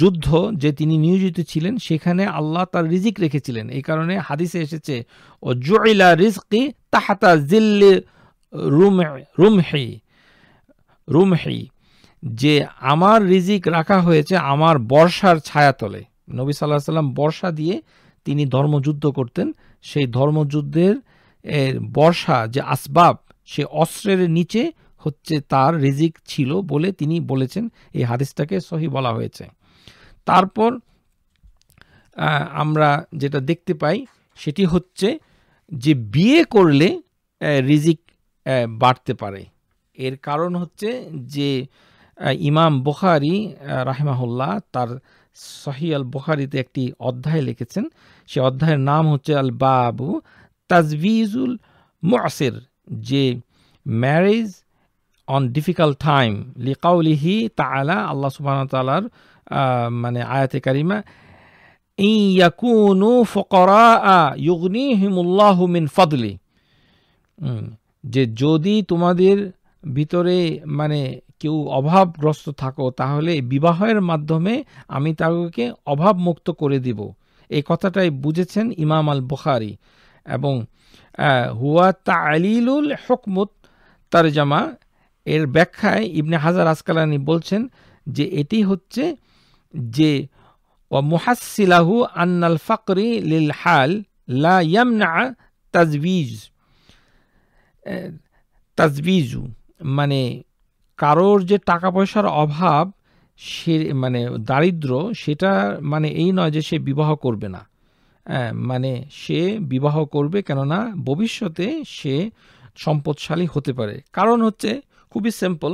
যুদ্ধ যে তিনি নিয়োজিত ছিলেন সেখানে আল্লাহ তার রিজিক রেখেছিলেন এই কারণে হাদিসে এসেছে ও জয়লা রিজকি তাহাতা জিল্লি রুমহি রুমহি যে আমার রিজিক রাখা হয়েছে আমার বর্ষার ছায়াতলে নবী সাল্লাহ সাল্লাম বর্ষা দিয়ে তিনি ধর্মযুদ্ধ করতেন সেই ধর্মযুদ্ধের বর্ষা যে আসবাব সে অস্ত্রের নিচে হচ্ছে তার রিজিক ছিল বলে তিনি বলেছেন এই হাদিসটাকে সহি বলা হয়েছে তারপর আমরা যেটা দেখতে পাই সেটি হচ্ছে যে বিয়ে করলে রিজিক বাড়তে পারে এর কারণ হচ্ছে যে ইমাম বুখারি রাহেমাহুল্লাহ তার সহি আল বুখারিতে একটি অধ্যায় লিখেছেন সে অধ্যায়ের নাম হচ্ছে আল বাবু তাজভিজুল মুসির যে ম্যারেজ অন ডিফিকাল্ট টাইম লিকাউলিহি তালা আল্লাহ সুবাহ তালার মানে আয়াতে কারিমা ইয়াকুনু ফকরা হিমুল্লাহ মিন ফদলি যে যদি তোমাদের ভিতরে মানে কেউ অভাবগ্রস্ত থাকো তাহলে বিবাহের মাধ্যমে আমি তাকে অভাবমুক্ত করে দিব এই কথাটাই বুঝেছেন ইমাম আল বুখারি এবং হুয়া তালিলুল হকমত তার জামা এর ব্যাখ্যায় ইবনে হাজার আসকালানি বলছেন যে এটি হচ্ছে যে মুহাসিলাহু আন্নাল ফাকরি লিল হাল লা তাজবিজ তাজবিজু মানে কারোর যে টাকা পয়সার অভাব সে মানে দারিদ্র সেটা মানে এই নয় যে সে বিবাহ করবে না মানে সে বিবাহ করবে কেননা ভবিষ্যতে সে সম্পদশালী হতে পারে কারণ হচ্ছে খুবই সিম্পল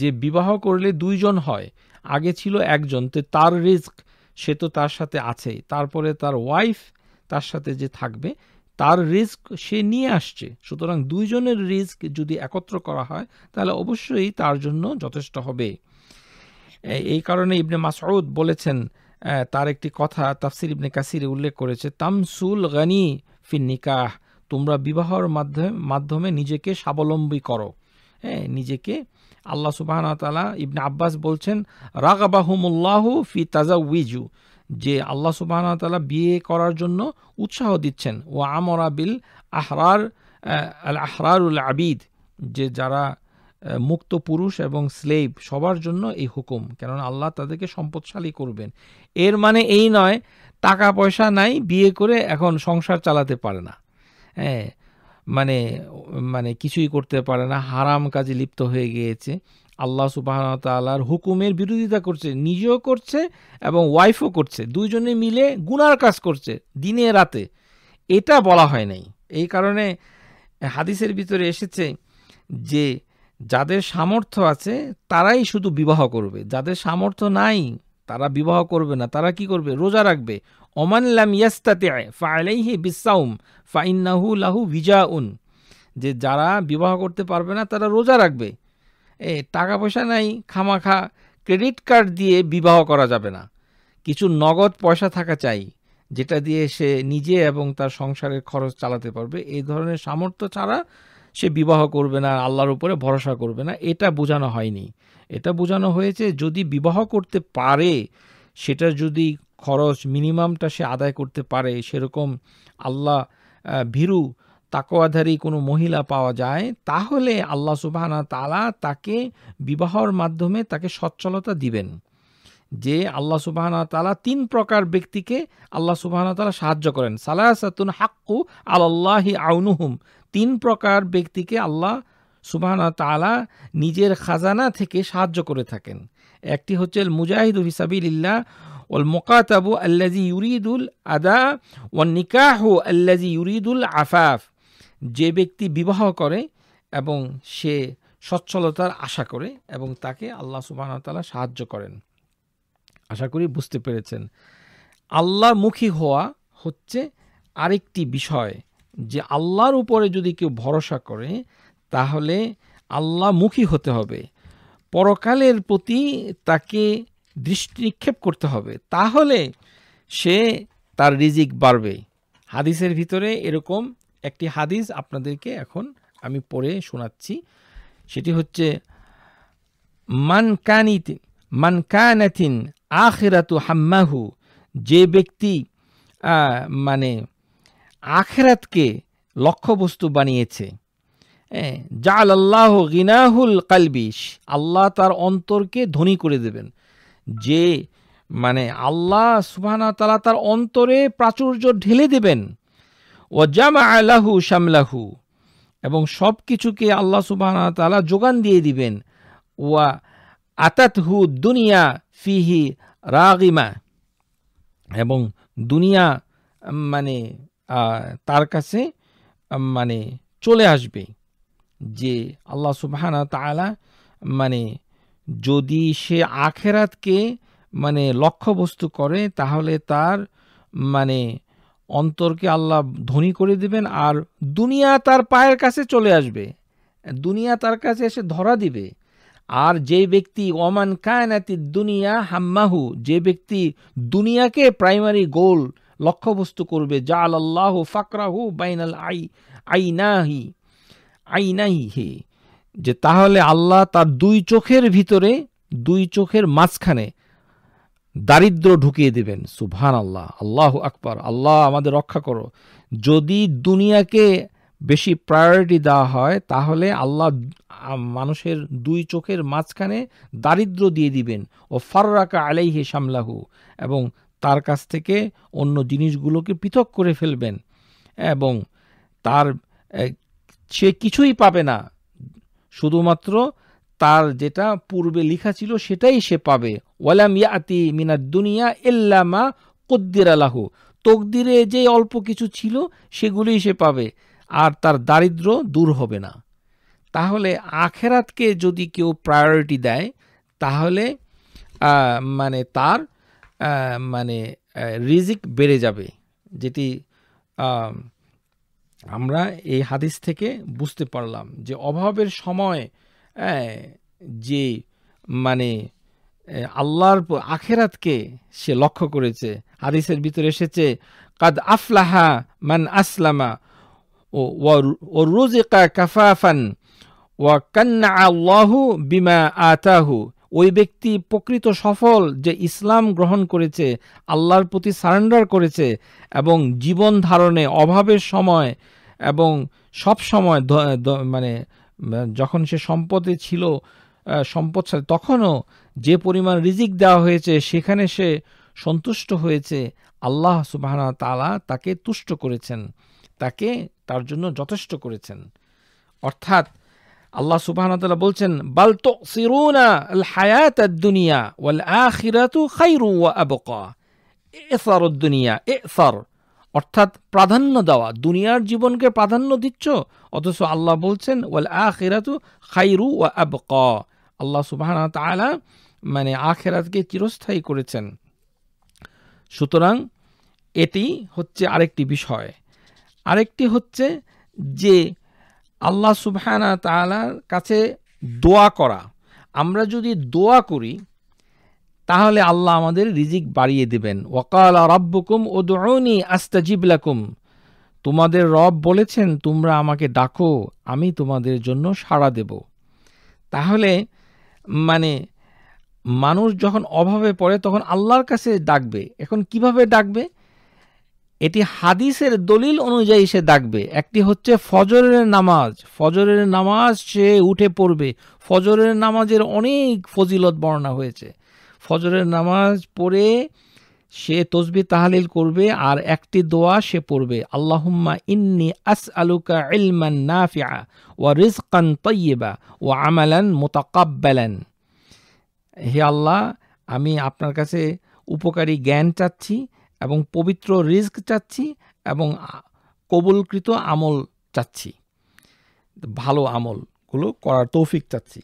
যে বিবাহ করলে দুইজন হয় আগে ছিল একজন তো তার রিস্ক সে তো তার সাথে আছেই তারপরে তার ওয়াইফ তার সাথে যে থাকবে তার রিস্ক সে নিয়ে আসছে সুতরাং দুইজনের রিস্ক যদি একত্র করা হয় তাহলে অবশ্যই তার জন্য যথেষ্ট হবে এই কারণে ইবনে মাসউদ বলেছেন তার একটি কথা তাফসির ইবনে কাসিরে উল্লেখ করেছে তামসুল গানি ফির নিকাহ তোমরা বিবাহর মাধ্যমে মাধ্যমে নিজেকে স্বাবলম্বী করো হ্যাঁ নিজেকে আল্লাহ সুবাহন তালা ইবনে আব্বাস বলছেন রাগাবাহুমুল্লাহু ফি তাজা উইজু যে আল্লাহ তালা বিয়ে করার জন্য উৎসাহ দিচ্ছেন ও আমর আবিল আহরার আল আহরারুল আবিদ যে যারা মুক্ত পুরুষ এবং স্লেব সবার জন্য এই হুকুম কেননা আল্লাহ তাদেরকে সম্পদশালী করবেন এর মানে এই নয় টাকা পয়সা নাই বিয়ে করে এখন সংসার চালাতে পারে না হ্যাঁ মানে মানে কিছুই করতে পারে না হারাম কাজে লিপ্ত হয়ে গিয়েছে আল্লাহ সুবাহতালার হুকুমের বিরোধিতা করছে নিজেও করছে এবং ওয়াইফও করছে দুইজনে মিলে গুনার কাজ করছে দিনে রাতে এটা বলা হয় নাই এই কারণে হাদিসের ভিতরে এসেছে যে যাদের সামর্থ্য আছে তারাই শুধু বিবাহ করবে যাদের সামর্থ্য নাই তারা বিবাহ করবে না তারা কি করবে রোজা রাখবে অমানলাম ইয়াস্তাতে ফাইলাইহি বিসাউম ফাইন্নাহু লাহু ভিজা উন যে যারা বিবাহ করতে পারবে না তারা রোজা রাখবে টাকা পয়সা নাই খামাখা ক্রেডিট কার্ড দিয়ে বিবাহ করা যাবে না কিছু নগদ পয়সা থাকা চাই যেটা দিয়ে সে নিজে এবং তার সংসারের খরচ চালাতে পারবে এই ধরনের সামর্থ্য ছাড়া সে বিবাহ করবে না আল্লাহর উপরে ভরসা করবে না এটা বোঝানো হয়নি এটা বোঝানো হয়েছে যদি বিবাহ করতে পারে সেটা যদি খরচ মিনিমামটা সে আদায় করতে পারে সেরকম আল্লাহ ভীরু তাকোয়াধারী কোনো মহিলা পাওয়া যায় তাহলে আল্লাহ সুবাহানা তালা তাকে বিবাহর মাধ্যমে তাকে সচ্ছলতা দিবেন যে আল্লাহ সুবাহানা তালা তিন প্রকার ব্যক্তিকে আল্লাহ সুবাহানা তালা সাহায্য করেন সালাহাতুন হাক্কু আল্লাহি আউনুহুম তিন প্রকার ব্যক্তিকে আল্লাহ সুবাহানা তালা নিজের খাজানা থেকে সাহায্য করে থাকেন একটি হচ্ছে মুজাহিদু হিসাবিল্লা ওল মোকাতাবু আল্লাজি ইউরিদুল আদা ও নিকাহু আল্লাজি ইউরিদুল আফাফ যে ব্যক্তি বিবাহ করে এবং সে সচ্ছলতার আশা করে এবং তাকে আল্লাহ সুবাহতালা সাহায্য করেন আশা করি বুঝতে পেরেছেন আল্লাহমুখী হওয়া হচ্ছে আরেকটি বিষয় যে আল্লাহর উপরে যদি কেউ ভরসা করে তাহলে আল্লাহমুখী হতে হবে পরকালের প্রতি তাকে দৃষ্টি নিক্ষেপ করতে হবে তাহলে সে তার রিজিক বাড়বে হাদিসের ভিতরে এরকম একটি হাদিস আপনাদেরকে এখন আমি পড়ে শোনাচ্ছি সেটি হচ্ছে মানকানিত মানকানাথিন আখেরাতু হাম্মাহু যে ব্যক্তি মানে আখেরাতকে লক্ষ্যবস্তু বানিয়েছে জাল আল্লাহ গিনাহুল কালবিশ আল্লাহ তার অন্তরকে ধনী করে দেবেন যে মানে আল্লাহ সুবাহ তালা তার অন্তরে প্রাচুর্য ঢেলে দেবেন ও জামা আলাহু শামলাহু এবং সব কিছুকে আল্লাহ সুবাহ তালা যোগান দিয়ে দিবেন ওয়া আতাতহু দুনিয়া ফিহি রাগিমা এবং দুনিয়া মানে তার কাছে মানে চলে আসবে যে আল্লাহ সুবাহান তালা মানে যদি সে আখেরাতকে মানে লক্ষ্যবস্তু করে তাহলে তার মানে অন্তরকে আল্লাহ ধনী করে দিবেন আর দুনিয়া তার পায়ের কাছে চলে আসবে দুনিয়া তার কাছে এসে ধরা দিবে আর যে ব্যক্তি ওমান কায়নাতি দুনিয়া হাম্মাহু যে ব্যক্তি দুনিয়াকে প্রাইমারি গোল লক্ষ্যবস্তু করবে যা আল্লাহ ফাকরাহু বাইনাল আই আইনাহি আইনাহি হে যে তাহলে আল্লাহ তার দুই চোখের ভিতরে দুই চোখের মাঝখানে দারিদ্র ঢুকিয়ে দিবেন সুভান আল্লাহ আল্লাহ আকবর আল্লাহ আমাদের রক্ষা করো যদি দুনিয়াকে বেশি প্রায়োরিটি দেওয়া হয় তাহলে আল্লাহ মানুষের দুই চোখের মাঝখানে দারিদ্র দিয়ে দিবেন ও ফাররাকা আলাইহে সামলাহু এবং তার কাছ থেকে অন্য জিনিসগুলোকে পৃথক করে ফেলবেন এবং তার সে কিছুই পাবে না শুধুমাত্র তার যেটা পূর্বে লেখা ছিল সেটাই সে পাবে ওয়ালাম ইয়াতি মিনার দুনিয়া ইল্লামা কদ্দির আলাহু তকদিরে যে অল্প কিছু ছিল সেগুলিই সে পাবে আর তার দারিদ্র দূর হবে না তাহলে আখেরাতকে যদি কেউ প্রায়োরিটি দেয় তাহলে মানে তার মানে রিজিক বেড়ে যাবে যেটি আমরা এই হাদিস থেকে বুঝতে পারলাম যে অভাবের সময় যে মানে আল্লাহর আখেরাতকে সে লক্ষ্য করেছে হাদিসের ভিতরে এসেছে কাদ আফলাহা মান আসলামা ও ও কাফাফান ও কান্না আল্লাহু বিমা আতাহু ওই ব্যক্তি প্রকৃত সফল যে ইসলাম গ্রহণ করেছে আল্লাহর প্রতি সারেন্ডার করেছে এবং জীবন ধারণে অভাবের সময় এবং সব সময় মানে যখন সে সম্পদে ছিল সম্পদশালী তখনও যে পরিমাণ রিজিক দেওয়া হয়েছে সেখানে সে সন্তুষ্ট হয়েছে আল্লাহ সুবাহানা তালা তাকে তুষ্ট করেছেন তাকে তার জন্য যথেষ্ট করেছেন অর্থাৎ আল্লাহ সুবাহানা তালা বলছেন বাল তো সিরুনা হায়াত দুনিয়া ওয়াল আখিরাতু খাইরু দুনিয়া অর্থাৎ প্রাধান্য দেওয়া দুনিয়ার জীবনকে প্রাধান্য দিচ্ছ অথচ আল্লাহ বলছেন ওয়াল আখিরাতু খাইরু ওয়া আল্লাহ সুবাহানা তালা মানে আখেরাতকে চিরস্থায়ী করেছেন সুতরাং এটি হচ্ছে আরেকটি বিষয় আরেকটি হচ্ছে যে আল্লাহ সুবহানা তালার কাছে দোয়া করা আমরা যদি দোয়া করি তাহলে আল্লাহ আমাদের রিজিক বাড়িয়ে দেবেন ওকাল রব্বকুম ও দৌনি আস্তাজিবলাকুম তোমাদের রব বলেছেন তোমরা আমাকে ডাকো আমি তোমাদের জন্য সাড়া দেব তাহলে মানে মানুষ যখন অভাবে পড়ে তখন আল্লাহর কাছে ডাকবে এখন কিভাবে ডাকবে এটি হাদিসের দলিল অনুযায়ী সে ডাকবে একটি হচ্ছে ফজরের নামাজ ফজরের নামাজ সে উঠে পড়বে ফজরের নামাজের অনেক ফজিলত বর্ণনা হয়েছে ফজরের নামাজ পড়ে সে তসবি তাহালিল করবে আর একটি দোয়া সে পড়বে আল্লাহুম্মা ইন্নি আস আলুকা ইলমান নাফিয়া ওয়া রিজকান তৈবা ও আমালান মোতাকাব্বালান হে আল্লাহ আমি আপনার কাছে উপকারী জ্ঞান চাচ্ছি এবং পবিত্র রিস্ক চাচ্ছি এবং কবুলকৃত আমল চাচ্ছি ভালো আমলগুলো করার তৌফিক চাচ্ছি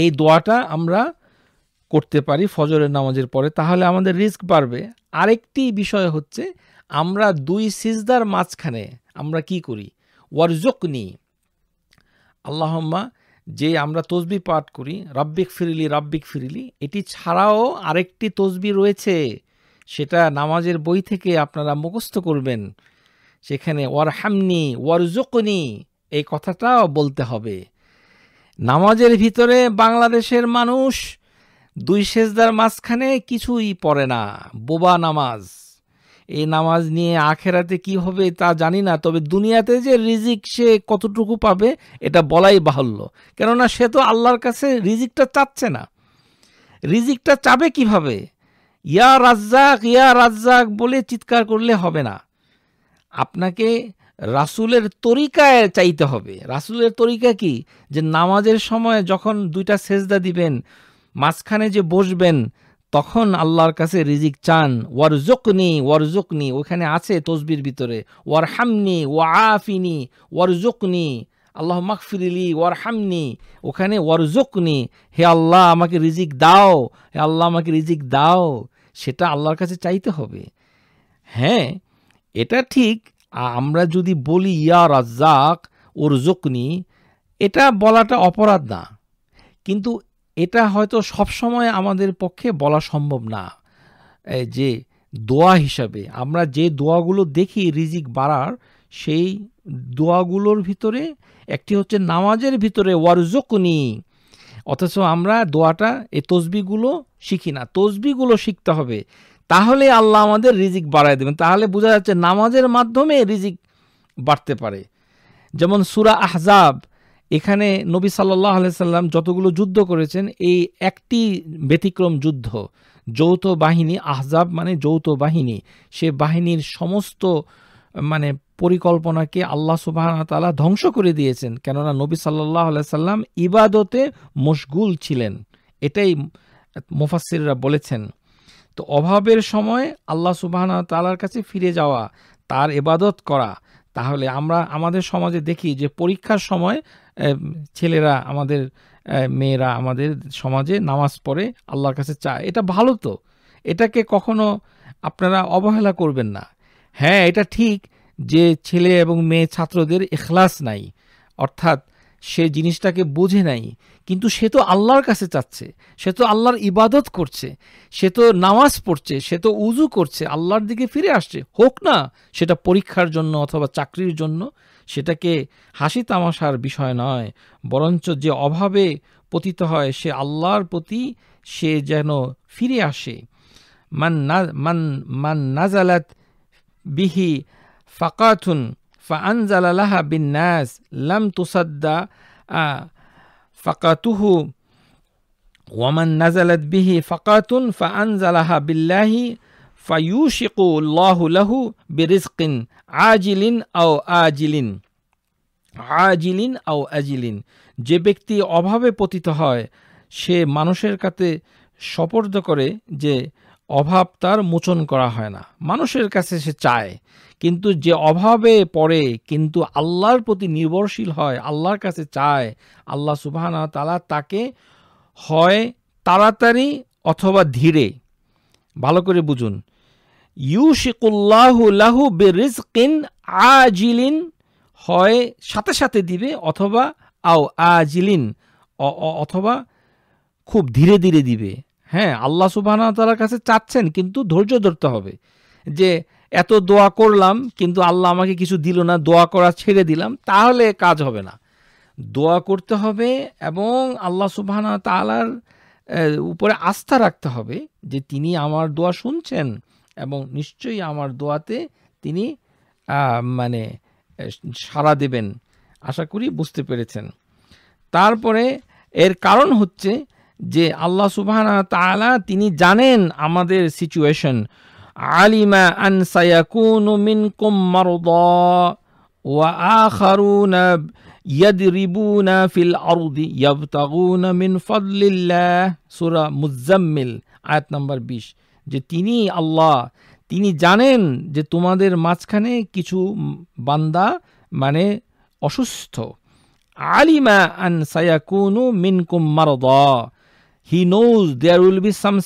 এই দোয়াটা আমরা করতে পারি ফজরের নামাজের পরে তাহলে আমাদের রিস্ক বাড়বে আরেকটি বিষয় হচ্ছে আমরা দুই সিজদার মাঝখানে আমরা কি করি ওয়ারজকনি আল্লাহম্মা যে আমরা তসবি পাঠ করি রাব্বিক ফিরিলি রাব্বিক ফিরিলি এটি ছাড়াও আরেকটি তসবি রয়েছে সেটা নামাজের বই থেকে আপনারা মুখস্থ করবেন সেখানে ওয়ারহামনি জোকনি এই কথাটাও বলতে হবে নামাজের ভিতরে বাংলাদেশের মানুষ দুই সেজদার মাঝখানে কিছুই পড়ে না বোবা নামাজ এই নামাজ নিয়ে আখেরাতে কি হবে তা জানি না তবে দুনিয়াতে যে রিজিক সে কতটুকু পাবে এটা বলাই বাহুল্য কেননা সে তো আল্লাহর কাছে রিজিকটা চাচ্ছে না রিজিকটা চাবে কিভাবে ইয়া রাজ্জাক ইয়া রাজ্জাক বলে চিৎকার করলে হবে না আপনাকে রাসুলের তরিকায় চাইতে হবে রাসুলের তরিকা কি যে নামাজের সময় যখন দুইটা সেজদা দিবেন মাঝখানে যে বসবেন তখন আল্লাহর কাছে রিজিক চান ওয়ার ওয়ারজুকনি ওখানে আছে তসবির ভিতরে আফিনি ওয়ার ওয়ারজুকনি আল্লাহ মাকফিরিলি হামনি ওখানে ওয়ারজুকনি হে আল্লাহ আমাকে রিজিক দাও হে আল্লাহ আমাকে রিজিক দাও সেটা আল্লাহর কাছে চাইতে হবে হ্যাঁ এটা ঠিক আমরা যদি বলি ইয়া রাজ্জাক ওরজুকনি এটা বলাটা অপরাধ না কিন্তু এটা হয়তো সবসময় আমাদের পক্ষে বলা সম্ভব না যে দোয়া হিসাবে আমরা যে দোয়াগুলো দেখি রিজিক বাড়ার সেই দোয়াগুলোর ভিতরে একটি হচ্ছে নামাজের ভিতরে ওয়ারজকুনি অথচ আমরা দোয়াটা এ তসবিগুলো শিখি না তসবিগুলো শিখতে হবে তাহলে আল্লাহ আমাদের রিজিক বাড়ায় দেবেন তাহলে বোঝা যাচ্ছে নামাজের মাধ্যমে রিজিক বাড়তে পারে যেমন সুরা আহজাব এখানে নবী সাল্লাহ সাল্লাম যতগুলো যুদ্ধ করেছেন এই একটি ব্যতিক্রম যুদ্ধ যৌথ বাহিনী আহজাব মানে যৌথ বাহিনী সে বাহিনীর সমস্ত মানে পরিকল্পনাকে আল্লাহ তালা ধ্বংস করে দিয়েছেন কেননা নবী সাল্লাহ সাল্লাম ইবাদতে মশগুল ছিলেন এটাই মুফাসিররা বলেছেন তো অভাবের সময় আল্লাহ সুবাহ তালার কাছে ফিরে যাওয়া তার এবাদত করা তাহলে আমরা আমাদের সমাজে দেখি যে পরীক্ষার সময় ছেলেরা আমাদের মেয়েরা আমাদের সমাজে নামাজ পড়ে আল্লাহর কাছে চায় এটা ভালো তো এটাকে কখনো আপনারা অবহেলা করবেন না হ্যাঁ এটা ঠিক যে ছেলে এবং মেয়ে ছাত্রদের এখলাস নাই অর্থাৎ সে জিনিসটাকে বোঝে নাই কিন্তু সে তো আল্লাহর কাছে চাচ্ছে সে তো আল্লাহর ইবাদত করছে সে তো নামাজ পড়ছে সে তো উজু করছে আল্লাহর দিকে ফিরে আসছে হোক না সেটা পরীক্ষার জন্য অথবা চাকরির জন্য সেটাকে হাসি তামাশার বিষয় নয় বরঞ্চ যে অভাবে পতিত হয় সে আল্লাহর প্রতি সে যেন ফিরে আসে মান না মান মান নাজালাত বিহি ফাকাথুন ফা আনজালাহা বিন্যাস লাম তুসাদ্দা ফাকাতুহু ওয়ামান নাজালাত বিহি ফাকাতুন ফাআনজালাহা বিল্লাহি ফায়ুশিকু আল্লাহু লাহু বিরিজকিন আজিলিন আও আজিলিন আজিলিন আও আজিলিন যে ব্যক্তি অভাবে পতিত হয় সে মানুষের কাছে সপর্দ করে যে অভাব তার মোচন করা হয় না মানুষের কাছে সে চায় কিন্তু যে অভাবে পড়ে কিন্তু আল্লাহর প্রতি নির্ভরশীল হয় আল্লাহর কাছে চায় আল্লাহ সুবাহানা তালা তাকে হয় তাড়াতাড়ি অথবা ধীরে ভালো করে বুঝুন ইউশিকুল্লাহু লাহু বেরিজকিন আজিলিন হয় সাথে সাথে দিবে অথবা আও আজিলিন অথবা খুব ধীরে ধীরে দিবে হ্যাঁ আল্লাহ সুবাহানা তালার কাছে চাচ্ছেন কিন্তু ধৈর্য ধরতে হবে যে এত দোয়া করলাম কিন্তু আল্লাহ আমাকে কিছু দিল না দোয়া করা ছেড়ে দিলাম তাহলে কাজ হবে না দোয়া করতে হবে এবং আল্লাহ সুবাহানা তালার উপরে আস্থা রাখতে হবে যে তিনি আমার দোয়া শুনছেন এবং নিশ্চয়ই আমার দোয়াতে তিনি মানে সাড়া দেবেন আশা করি বুঝতে পেরেছেন তারপরে এর কারণ হচ্ছে যে আল্লাহ সুবাহানা তালা তিনি জানেন আমাদের সিচুয়েশন আলিমা আন সায়াকুন মিনকুম মারদ ওয়া আখারুন يدربون في الأرض يبتغون من فضل الله سورة মুজাম্মিল আয়াত নাম্বার বিশ যে তিনি আল্লাহ তিনি জানেন যে তোমাদের মাঝখানে কিছু বান্দা মানে অসুস্থ আলিমা আন সায়াকুনু মিনকুম মারদা হি He knows there will be some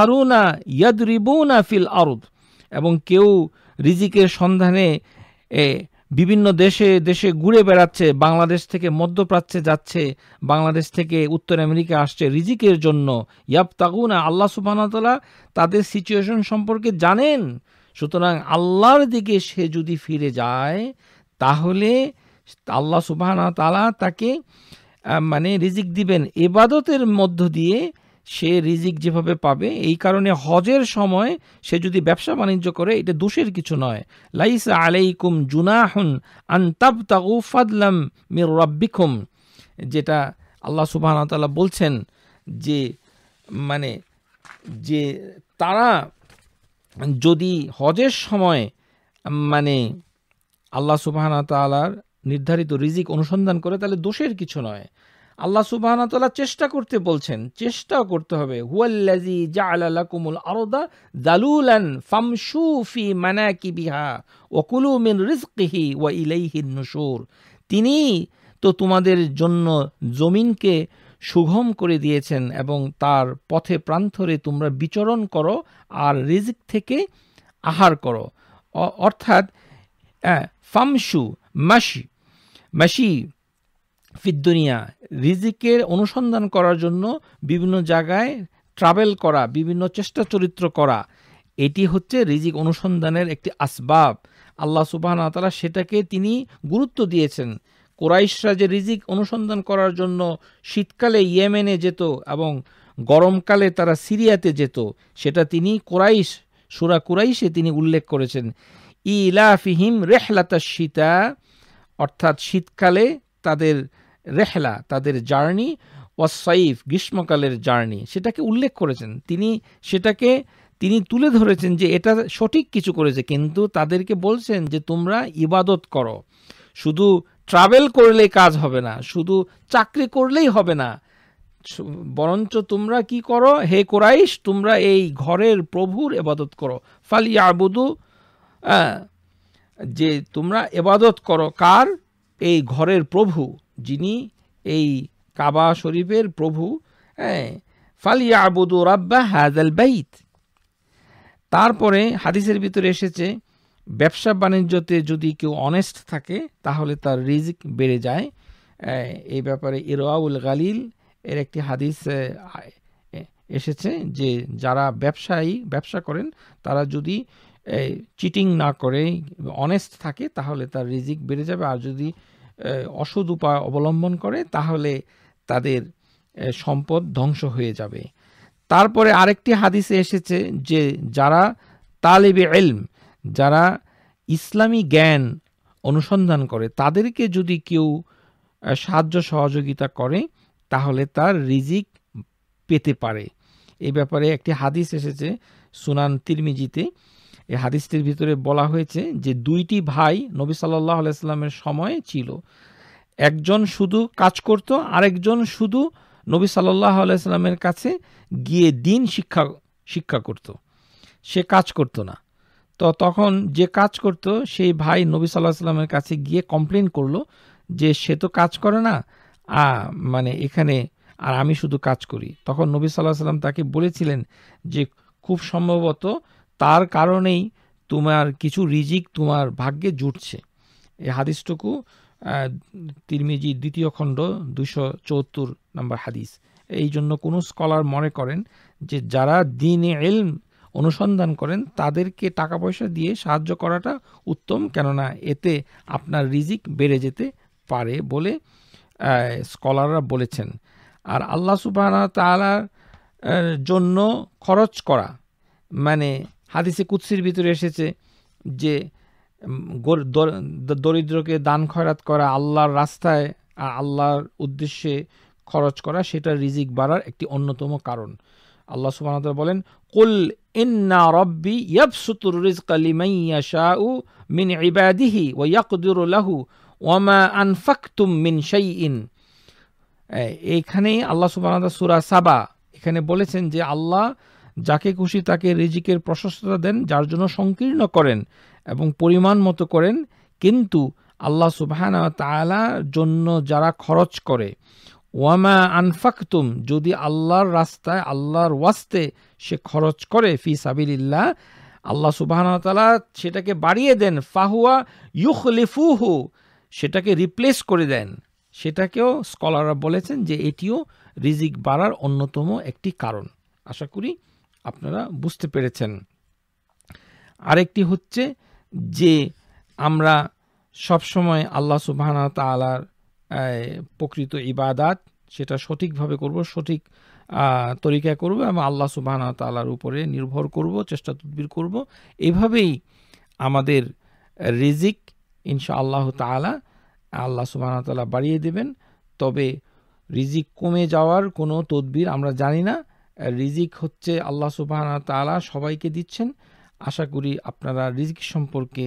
আরু না you. রিবু না ফিল আরুদ এবং কেউ রিজিকের সন্ধানে বিভিন্ন দেশে দেশে ঘুরে বেড়াচ্ছে বাংলাদেশ থেকে মধ্যপ্রাচ্যে যাচ্ছে বাংলাদেশ থেকে উত্তর আমেরিকা আসছে রিজিকের জন্য ইয়াব না আল্লাহ সুবাহতালা তাদের সিচুয়েশন সম্পর্কে জানেন সুতরাং আল্লাহর দিকে সে যদি ফিরে যায় তাহলে আল্লাহ সুবাহ তালা তাকে মানে রিজিক দিবেন এবাদতের মধ্য দিয়ে সে রিজিক যেভাবে পাবে এই কারণে হজের সময় সে যদি ব্যবসা বাণিজ্য করে এটা দোষের কিছু নয় লাইসা আলাইকুম জুনাহুন আন্তাব তাগু ফাদলাম মির রব্বিকুম যেটা আল্লাহ সুবাহতাল্লাহ বলছেন যে মানে যে তারা যদি হজের সময় মানে আল্লাহ সুবাহতালার নির্ধারিত রিজিক অনুসন্ধান করে তাহলে দোষের কিছু নয় আল্লাহ সুবাহতলা চেষ্টা করতে বলছেন চেষ্টা করতে হবে হুয়াল্লাজি জা আলা কুমুল আরদা জালুলান ফামসু ফি মানাকি বিহা ওকুলু মিন ওয়া ইলাইহি নুসুর তিনি তো তোমাদের জন্য জমিনকে সুগম করে দিয়েছেন এবং তার পথে প্রান্তরে তোমরা বিচরণ করো আর রিজিক থেকে আহার করো অর্থাৎ হ্যাঁ, ফামসু মাসি মাসি ফিদ্দুনিয়া রিজিকের অনুসন্ধান করার জন্য বিভিন্ন জায়গায় ট্রাভেল করা বিভিন্ন চেষ্টা চরিত্র করা এটি হচ্ছে রিজিক অনুসন্ধানের একটি আসবাব আল্লাহ সুবাহ তালা সেটাকে তিনি গুরুত্ব দিয়েছেন কোরাইশরা যে রিজিক অনুসন্ধান করার জন্য শীতকালে ইয়েমেনে যেত এবং গরমকালে তারা সিরিয়াতে যেত সেটা তিনি কোরাইশ সুরা কুরাইশে তিনি উল্লেখ করেছেন ইলাফিহিম রেহলাতা সীতা অর্থাৎ শীতকালে তাদের রেহলা তাদের জার্নি ওয়াসাইফ গ্রীষ্মকালের জার্নি সেটাকে উল্লেখ করেছেন তিনি সেটাকে তিনি তুলে ধরেছেন যে এটা সঠিক কিছু করেছে কিন্তু তাদেরকে বলছেন যে তোমরা ইবাদত করো শুধু ট্রাভেল করলেই কাজ হবে না শুধু চাকরি করলেই হবে না বরঞ্চ তোমরা কি করো হে কোরাইশ তোমরা এই ঘরের প্রভুর এবাদত করো ফাল ইয়াবুদু যে তোমরা এবাদত করো কার এই ঘরের প্রভু যিনি এই কাবা শরীফের প্রভু হ্যাঁ ফালিয়া আবুদু রাব্বা হাজাল বাইত তারপরে হাদিসের ভিতরে এসেছে ব্যবসা বাণিজ্যতে যদি কেউ অনেস্ট থাকে তাহলে তার রিজিক বেড়ে যায় এই ব্যাপারে ইরোয়াউল গালিল এর একটি হাদিস এসেছে যে যারা ব্যবসায়ী ব্যবসা করেন তারা যদি চিটিং না করে অনেস্ট থাকে তাহলে তার রিজিক বেড়ে যাবে আর যদি অসদ উপায় অবলম্বন করে তাহলে তাদের সম্পদ ধ্বংস হয়ে যাবে তারপরে আরেকটি হাদিসে এসেছে যে যারা তালেবে এলম যারা ইসলামী জ্ঞান অনুসন্ধান করে তাদেরকে যদি কেউ সাহায্য সহযোগিতা করে তাহলে তার রিজিক পেতে পারে এ ব্যাপারে একটি হাদিস এসেছে সুনান তিরমিজিতে এই হাদিসটির ভিতরে বলা হয়েছে যে দুইটি ভাই নবী সাল্লাহ আলাইস্লামের সময়ে ছিল একজন শুধু কাজ করত আরেকজন শুধু নবী সাল্লাহ আলাইস্লামের কাছে গিয়ে দিন শিক্ষা শিক্ষা করত সে কাজ করত না তো তখন যে কাজ করত সেই ভাই নবী সাল্লাহ সাল্লামের কাছে গিয়ে কমপ্লেন করলো যে সে তো কাজ করে না আ মানে এখানে আর আমি শুধু কাজ করি তখন নবী সাল্লাহ সাল্লাম তাকে বলেছিলেন যে খুব সম্ভবত তার কারণেই তোমার কিছু রিজিক তোমার ভাগ্যে জুটছে এই হাদিসটুকু তিরমিজি দ্বিতীয় খণ্ড দুশো চৌত্তর নম্বর হাদিস এই জন্য কোনো স্কলার মনে করেন যে যারা দিনে এলম অনুসন্ধান করেন তাদেরকে টাকা পয়সা দিয়ে সাহায্য করাটা উত্তম কেননা এতে আপনার রিজিক বেড়ে যেতে পারে বলে স্কলাররা বলেছেন আর আল্লাহ সুবাহ তালার জন্য খরচ করা মানে হাদিসে কুৎসির ভিতরে এসেছে যে দরিদ্রকে দান খয়রাত করা আল্লাহর রাস্তায় আল্লাহর উদ্দেশ্যে খরচ করা সেটা রিজিক বাড়ার একটি অন্যতম কারণ আল্লাহ সুবাহতাল বলেন কুল ইন্না রব্বি ইয়াবসুতুর রিজকা লিমান ইয়াশাউ মিন ইবাদিহি ওয়া ইয়াকদিরু লাহু ওয়ামা মা আনফাকতুম মিন শাইইন এইখানেই আল্লাহ সুবাহ সুরা সাবা এখানে বলেছেন যে আল্লাহ যাকে খুশি তাকে রিজিকের প্রশস্ততা দেন যার জন্য সংকীর্ণ করেন এবং পরিমাণ মতো করেন কিন্তু আল্লাহ সুবাহানা জন্য যারা খরচ করে ওয়ামা আনফাকতুম যদি আল্লাহর রাস্তায় আল্লাহর ওয়াস্তে সে খরচ করে ফি সাবিল্লা আল্লাহ সুবাহানতালা সেটাকে বাড়িয়ে দেন ফাহুয়া ইউখলিফুহু সেটাকে রিপ্লেস করে দেন সেটাকেও স্কলাররা বলেছেন যে এটিও রিজিক বাড়ার অন্যতম একটি কারণ আশা করি আপনারা বুঝতে পেরেছেন আরেকটি হচ্ছে যে আমরা সবসময় আল্লাহ সুবাহানা তালার প্রকৃত ইবাদাত সেটা সঠিকভাবে করব সঠিক তরিকা করব এবং আল্লাহ সুবাহানা তালার উপরে নির্ভর করব চেষ্টা তদবির করব এভাবেই আমাদের রিজিক ইনশা আল্লাহ তালা আল্লাহ সুবাহানা তালা বাড়িয়ে দেবেন তবে রিজিক কমে যাওয়ার কোনো তদবির আমরা জানি না রিজিক হচ্ছে আল্লাহ সুবাহ তালা সবাইকে দিচ্ছেন আশা করি আপনারা রিজিক সম্পর্কে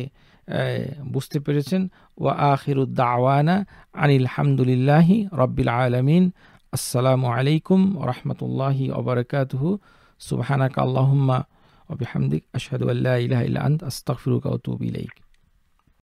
বুঝতে পেরেছেন ওয়া আখিরুদ্দা আওয়ানা আনিল হামদুলিল্লাহি রব্বিল আলমিন আসসালামু আলাইকুম রহমতুল্লাহি ওবরকাতহু সুবাহানাক আল্লাহম্মা وبحمدك أشهد আল্লাহ ইলাহ إله إلا أنت